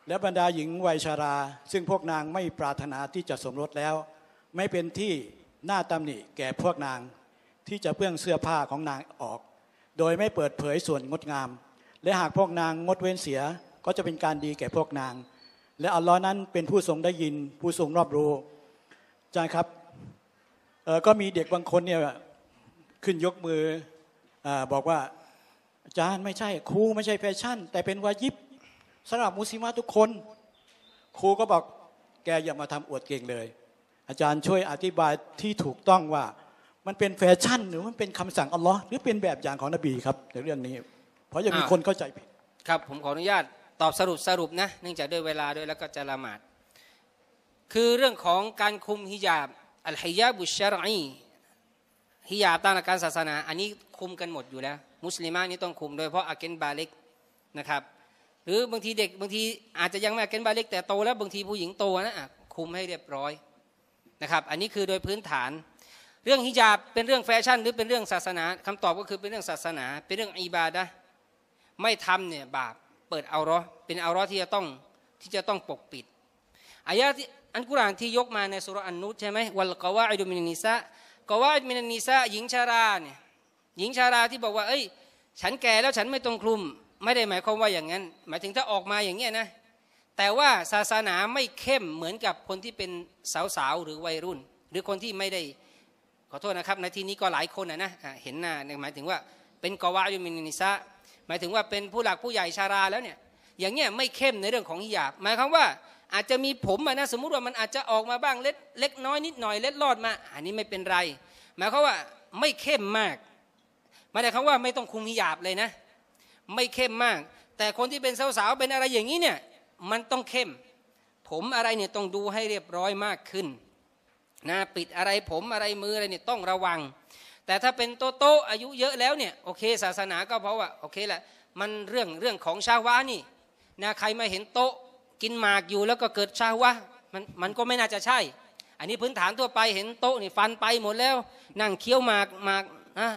Speaker 3: และบรรดาหญิงวัยชารา ซึ่งพวกนางไม่ปรารถนาที่จะสมรสแล้ว ไม่เป็นที่หน้าตำหนิแก่พวกนาง ที่จะเปื้องเสื้อผ้าของนางออก โดยไม่เปิดเผยส่วนงดงาม และหากพวกนางงดเว้นเสียก็จะเป็นการดีแก่พวกนาง และอัลลอฮ์นั้นเป็นผู้ทรงได้ยินผู้ทรงรอบรู้จารย์ครับก็มีเด็กบางคนเนี่ยขึ้นยกมืออบอกว่าอาจารย์ไม่ใช่ครูไม่ใช่แฟชั่น แต่เป็นวายิบสำหรับมุสลิมทุกคนครูก็บอกแกอย่ามาทำอวดเก่งเลย อาจารย์ช่วยอธิบายที่ถูกต้องว่ามันเป็นแฟชั่น หรือมันเป็นคำสั่งอัลลอฮ์หรือเป็นแบบอย่างของนบีครับในเรื่องนี้ เพราะยังมีคนเข้าใจผิด
Speaker 1: ครับผมขออนุญาตตอบสรุปสรุปนะเนื่องจากด้วยเวลาด้วยแล้วก็จะละหมาดคือเรื่องของการคุมฮิญาบอัลฮิญาบุชรอีฮิญาบตามหลักการศาสนา อันนี้คุมกันหมดอยู่แล้ว มุสลิมานี่ต้องคุมโดยเพราะอาเกนบาเล็กนะครับ หรือบางทีเด็กบางทีอาจจะยังไม่อาเกนบาเล็กแต่โตแล้วบางทีผู้หญิงโตนะคุมให้เรียบร้อยนะครับ อันนี้คือโดยพื้นฐาน เรื่องฮิญาบเป็นเรื่องแฟชั่น หรือเป็นเรื่องศาสนา คำตอบก็คือเป็นเรื่องศาสนา เป็นเรื่องอิบาดะไม่ทำเนี่ยบาปเปิดเอาร้อเป็นเอาร้อที่จะต้องที่จะต้องปกปิดอายะที่อันกุรานที่ยกมาในสุรอันนุชใช่ไหมวัลกวาอิดมินนิซะกวาอิดมินนิซะหญิงชาราเนี่ยหญิงชาราที่บอกว่าเอ้ย ฉันแก่แล้วฉันไม่ต้องคลุม ไม่ได้หมายความว่าอย่างนั้น หมายถึงถ้าออกมาอย่างเงี้ยนะแต่ว่าศาสนาไม่เข้มเหมือนกับคนที่เป็นสาวสาวหรือวัยรุ่น หรือคนที่ไม่ได้ ขอโทษนะครับในที่นี้ก็หลายคนนะนะเห็นหน้าหมายถึงว่าเป็นกวาอิดมินนิซะหมายถึงว่าเป็นผู้หลักผู้ใหญ่ชาราแล้วเนี่ย อย่างเงี้ยไม่เข้มในเรื่องของหิญาบหมายความว่าอาจจะมีผมนะสมมุติว่ามันอาจจะออกมาบ้างเล็กเล็กน้อยนิดหน่อยเล็ดรอดมาอันนี้ไม่เป็นไรหมายความว่าไม่เข้มมากหมายความว่าไม่ต้องคุมหยาบเลยนะ ไม่เข้มมาก แต่คนที่เป็นสาวๆเป็นอะไรอย่างนี้เนี่ยมันต้องเข้ม ผมอะไรเนี่ยต้องดูให้เรียบร้อยมากขึ้นนะปิดอะไรผมอะไรมืออะไรเนี่ยต้องระวัง แต่ถ้าเป็นโตโตอายุเยอะแล้วเนี่ยโอเคศาสนาก็เพราะว่าโอเคแหละมันเรื่องเรื่องของชาววานี่นะใครมาเห็นโต๊ะกินหมากอยู่แล้วก็เกิดชาวะมันมันก็ไม่น่าจะใช่ อันนี้พื้นฐานทั่วไปเห็นโต๊ะนี่ฟันไปหมดแล้ว นั่งเคี้ยวหมากหมากนะ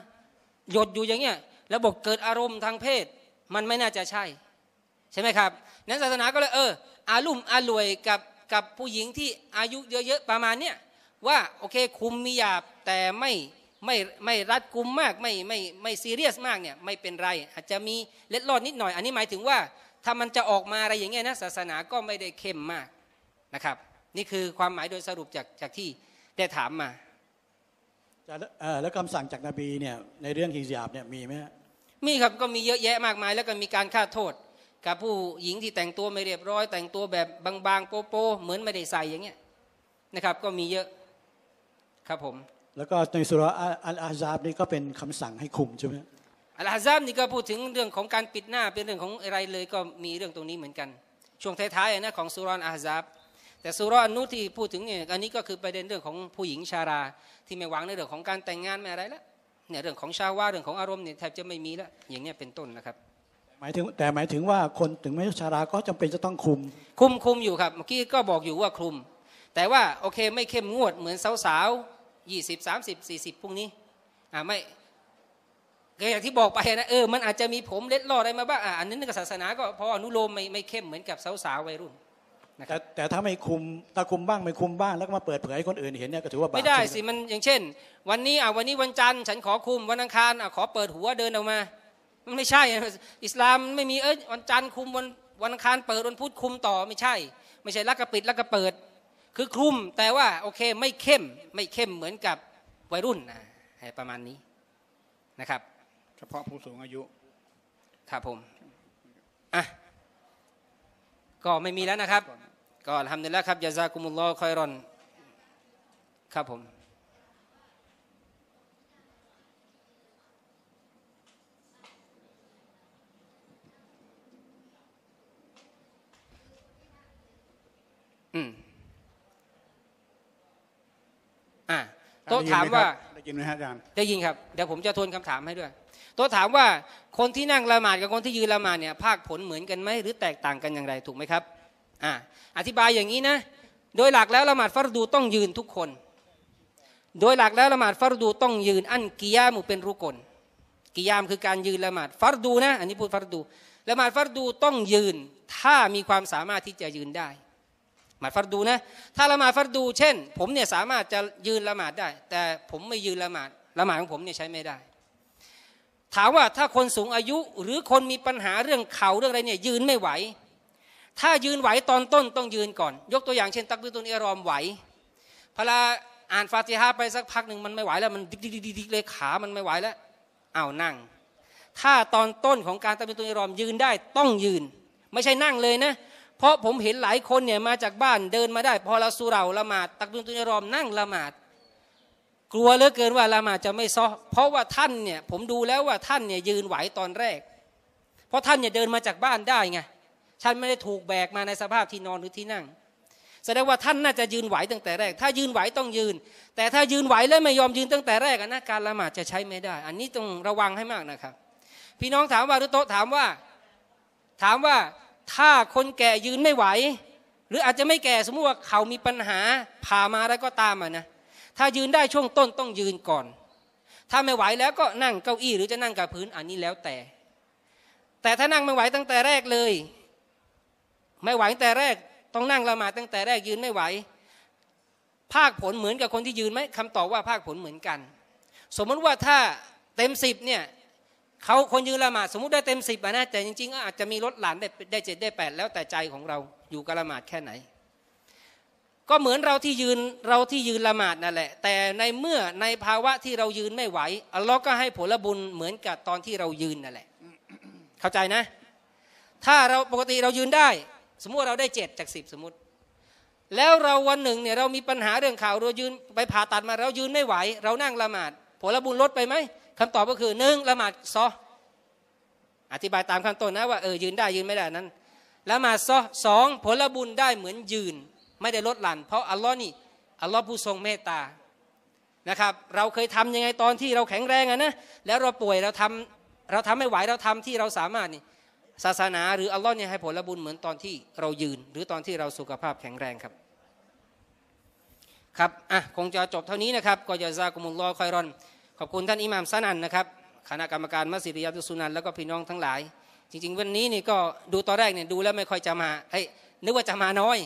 Speaker 1: หยดอยู่อย่างเงี้ยแล้วบอกเกิดอารมณ์ทางเพศ มันไม่น่าจะใช่ ใช่ไหมครับนั้นศาสนาก็เลยเอออารุ่มอรวยกับกับผู้หญิงที่อายุเยอะๆประมาณเนี้ยว่าโอเค คุมมีหยาบแต่ไม่ไม่ไม่รัดกุมมากไม่ไม่ไม่ซีเรียสมากเนี่ยไม่เป็นไร อาจจะมีเล็ดลอดนิดหน่อย อันนี้หมายถึงว่าถ้ามันจะออกมาอะไรอย่างเงี้ยนะศาสนาก็ไม่ได้เข้มมากนะครับนี่คือความหมายโดยสรุปจากจากที่ได้ถามมา
Speaker 3: แล้วคำสั่งจากนบีเนี่ยในเรื่องฮิญาบเนี่ยมีไหม
Speaker 1: มีครับก็มีเยอะแยะมากมาย แล้วก็มีการฆ่าโทษ กับผู้หญิงที่แต่งตัวไม่เรียบร้อย แต่งตัวแบบบางๆโป๊ะๆเหมือนไม่ได้ใส่อย่างเงี้ยนะครับก็มีเยอะครับผม
Speaker 3: แล้วก็ในสุรอัลอาซาบนี่ก็เป็นคำสั่งให้คุมใช่ไห
Speaker 1: มอัลฮะซัมนี่ก็พูดถึงเรื่องของการปิดหน้าเป็นเรื่องของอะไรเลยก็มีเรื่องตรงนี้เหมือนกันช่วงท้ายๆนะของสุรอนอัลฮซับแต่สุรอนนู้ที่พูดถึงเนี่ยอันนี้ก็คือประเด็นเรื่องของผู้หญิงชารา ที่ไม่หวังในเรื่องของการแต่งงานไม่อะไรแล้วเนี่ยเรื่องของชาว่าเรื่องของอารมณ์เนี่ยแทบจะไม่มีแล้วอย่างเนี้ยเป็นต้นนะครับ
Speaker 3: หมายถึงแต่หมายถึงว่าคนถึงไม่ชาราก็จำเป็นจะต้องคุม
Speaker 1: คุมคุมอยู่ครับเมื่อกี้ก็บอกอยู่ว่าคุม แต่ว่าโอเคไม่เข้มงวดเหมือนสาวๆยี่สิบสามสิบสี่สิบพวกนี้อ่าไม่อย่างที่บอกไปนะเออมันอาจจะมีผมเล็ดลอดอะไรมาบ้างอันนั้นกัศาสนาก็พออนุโลมไม่ไม่เข้มเหมือนกับสาวสาววัยรุ่น
Speaker 3: นะคแต่แต่ถ้าไม่คุมถ้าคุมบ้างไม่คุมบ้างแล้วก็มาเปิดเผยให้คนอื่นเห็นเนี่ยก็ถือว่าบาปไม่ได้สิ
Speaker 1: มันอย่างเช่นวันนี้อ่ะวันนี้วันจันทร์ฉันขอคุม วันอังคารอ่ะขอเปิดหัวเดินออกมามันไม่ใช่ อิสลามไม่มีเออวันจันทร์คุมวันวันอังคารเปิดวันพุธคุมต่อ ไม่ใช่ ไม่ใช่ลักกระปิดลักกระเปิด คือคุมแต่ว่าโอเค ไม่เข้มไม่เข้มเหมือนกับวัยรุ่นนะประมาณนี้นะครับเฉพาะผู้สูงอายุ ครับผม อ่ะ ก็ไม่มีแล้วนะครับ ก็ทำเนี่แล้วครับยาซากุมุลลอคอยรอน ครับผม
Speaker 2: อืม อ่ะ
Speaker 1: โต๊ะถามว่าได้ยินไหมฮะอาจารย์ได้ยินครับเดี๋ยวผมจะทวนคำถามให้ด้วยตัวถามว่าคนที่นั่งละหมาดกับคนที่ยืนละหมาดเนี่ยภาคผลเหมือนกันไหม หรือแตกต่างกันอย่างไรถูกไหมครับอ่าอธิบายอย่างนี้นะ โดยหลักแล้วละหมาดฟัรดูต้องยืนทุกคน โดยหลักแล้วละหมาดฟัรดูต้องยืนอันกิยามุเป็นรุกลกิยามคือการยืนละหมาดฟัรดูนะ อันนี้พูดฟัรดูละหมาดฟัรดูต้องยืน ถ้ามีความสามารถที่จะยืนได้หมาดฟัดดูนะถ้าละหมาดฟัดดู เช่น ผมเนี่ยสามารถจะยืนละหมาดได้ แต่ผมไม่ยืนละหมาดละหมาดของผมเนี่ยใช้ไม่ได้ ถามว่าถ้าคนสูงอายุหรือคนมีปัญหาเรื่องเข่าเรื่องอะไรเนี่ยยืนไม่ไหว ถ้ายืนไหว ตอนต้นต้องยืนก่อน ยกตัวอย่างเช่น ตักบิตุนเอรอมไหวพลาอ่านฟาติฮาไปสักพักหนึ่งมันไม่ไหวแล้วมันดิ๊ดกดๆกเลยขามันไม่ไหวแล้วเอานั่ง ถ้าตอนต้นของการตักบิตุนเอรอมยืนได้ต้องยืนไม่ใช่นั่งเลยนะเพราะผมเห็นหลายคนเนี่ยมาจากบ้านเดินมาได้พอละสุเราละหมาดตักตุนตุนยรอมนั่งละหมาดกลัวเหลือเกินว่าละหมาดจะไม่ซ้อเพราะว่าท่านเนี่ยผมดูแล้วว่าท่านเนี่ยยืนไหวตอนแรก เพราะท่านเนี่ยเดินมาจากบ้านได้ไงท่านไม่ได้ถูกแบกมาในสภาพที่นอนหรือที่นั่งแสดงว่าท่านน่าจะยืนไหวตั้งแต่แรก ถ้ายืนไหวต้องยืน แต่ถ้ายืนไหวแล้วไม่ยอมยืนตั้งแต่แรกนะการละหมาดจะใช้ไม่ได้ อันนี้ต้องระวังให้มากนะครับ พี่น้องถามว่าหรือโต๊ะถามว่าถามว่าถ้าคนแก่ยืนไม่ไหว หรืออาจจะไม่แก่สมมติว่า เขามีปัญหาผ่ามาอะไรก็ตามอ่ะนะถ้ายืนได้ช่วงต้นต้องยืนก่อน ถ้าไม่ไหวแล้วก็นั่งเก้าอี้หรือจะนั่งกับพื้นอันนี้แล้วแต่ แต่ถ้านั่งไม่ไหวตั้งแต่แรกเลย ไม่ไหวแต่แรกต้องนั่งละหมาดตั้งแต่แรกยืนไม่ไหวภาคผลเหมือนกับคนที่ยืนไหมคำตอบว่าภาคผลเหมือนกัน สมมติว่าถ้าเต็มสิบเนี่ยเขาคนยืนละหมาดสมมติได้เต็มสิบนะแต่จริงๆก็อาจจะมีลดหลานได้ได้เจ็ดได้แปดแล้วแต่ใจของเราอยู่กับละหมาดแค่ไหน ก็เหมือนเราที่ยืนเราที่ยืนละหมาดนั่นแหละ แต่ในเมื่อในภาวะที่เรายืนไม่ไหวอัลลอฮ์ก็ให้ผลบุญเหมือนกับตอนที่เรายืนนั่นแหละ เข้าใจนะ ถ้าเราปกติเรายืนได้ สมมติเราได้เจ็ดจากสิบสมมติ แล้วเราวันหนึ่งเนี่ยเรามีปัญหาเรื่องข่าวเรายืนไปผ่าตัดมาเรายืนไม่ไหว เรานั่งละหมาด ผลบุญลดไปไหมคำตอบก็คือหนึ่งละหมาดซออธิบายตามขั้นต้นนะว่า เออยืนได้ยืนไม่ได้นั้นละหมาดซอสองผลบุญได้เหมือนยืนไม่ได้ลดหลั่นเพราะอัลลอฮ์นี่อัลลอฮ์ผู้ทรงเมตตานะครับ เราเคยทำยังไงตอนที่เราแข็งแรงอะนะแล้วเราป่วยเราทำเราทำไม่ไหวเราทำที่เราสามารถนี่ศาสนา หรืออัลลอฮ์เนี่ยให้ผลบุญเหมือนตอนที่เรายืนหรือตอนที่เราสุขภาพแข็งแรงครับครับอ่ะ คงจะจบเท่านี้นะครับก็จะซากุมุลลอคอยรอนขอบคุณท่านอิหม่ามซานันนะครับคณะกรรมการมัสยิดยาตุสุนัน แล้วก็พี่น้องทั้งหลาย จริงๆวันนี้นี่ก็ดูตอนแรกเนี่ยดูแล้วไม่ค่อยจะมาเฮ้ยนึกว่าจะมาน้อย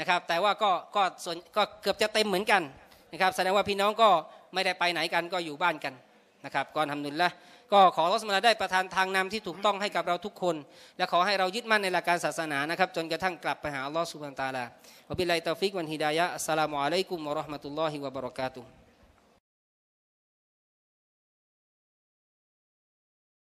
Speaker 1: นะครับแต่ว่าก็ก็ส่วนก็เกือบจะเต็มเหมือนกันนะครับแสดงว่าพี่น้องก็ไม่ได้ไปไหนกันก็อยู่บ้านกันนะครับก่อนทำนุนละก็ขอรัศมาได้ประทานทางนำที่ถูกต้องให้กับเราทุกคน และขอให้เรายึดมั่นในหลักการศาสนานะครับจนกระทั่งกลับไปหาอัลลอฮฺสุบานตาลาอะบิลัยตอฟิกวันฮิดายะัสสลามุอะลัยกุมวะราะห์มะตุลลอฮิวะบะเราะกาตุฮ์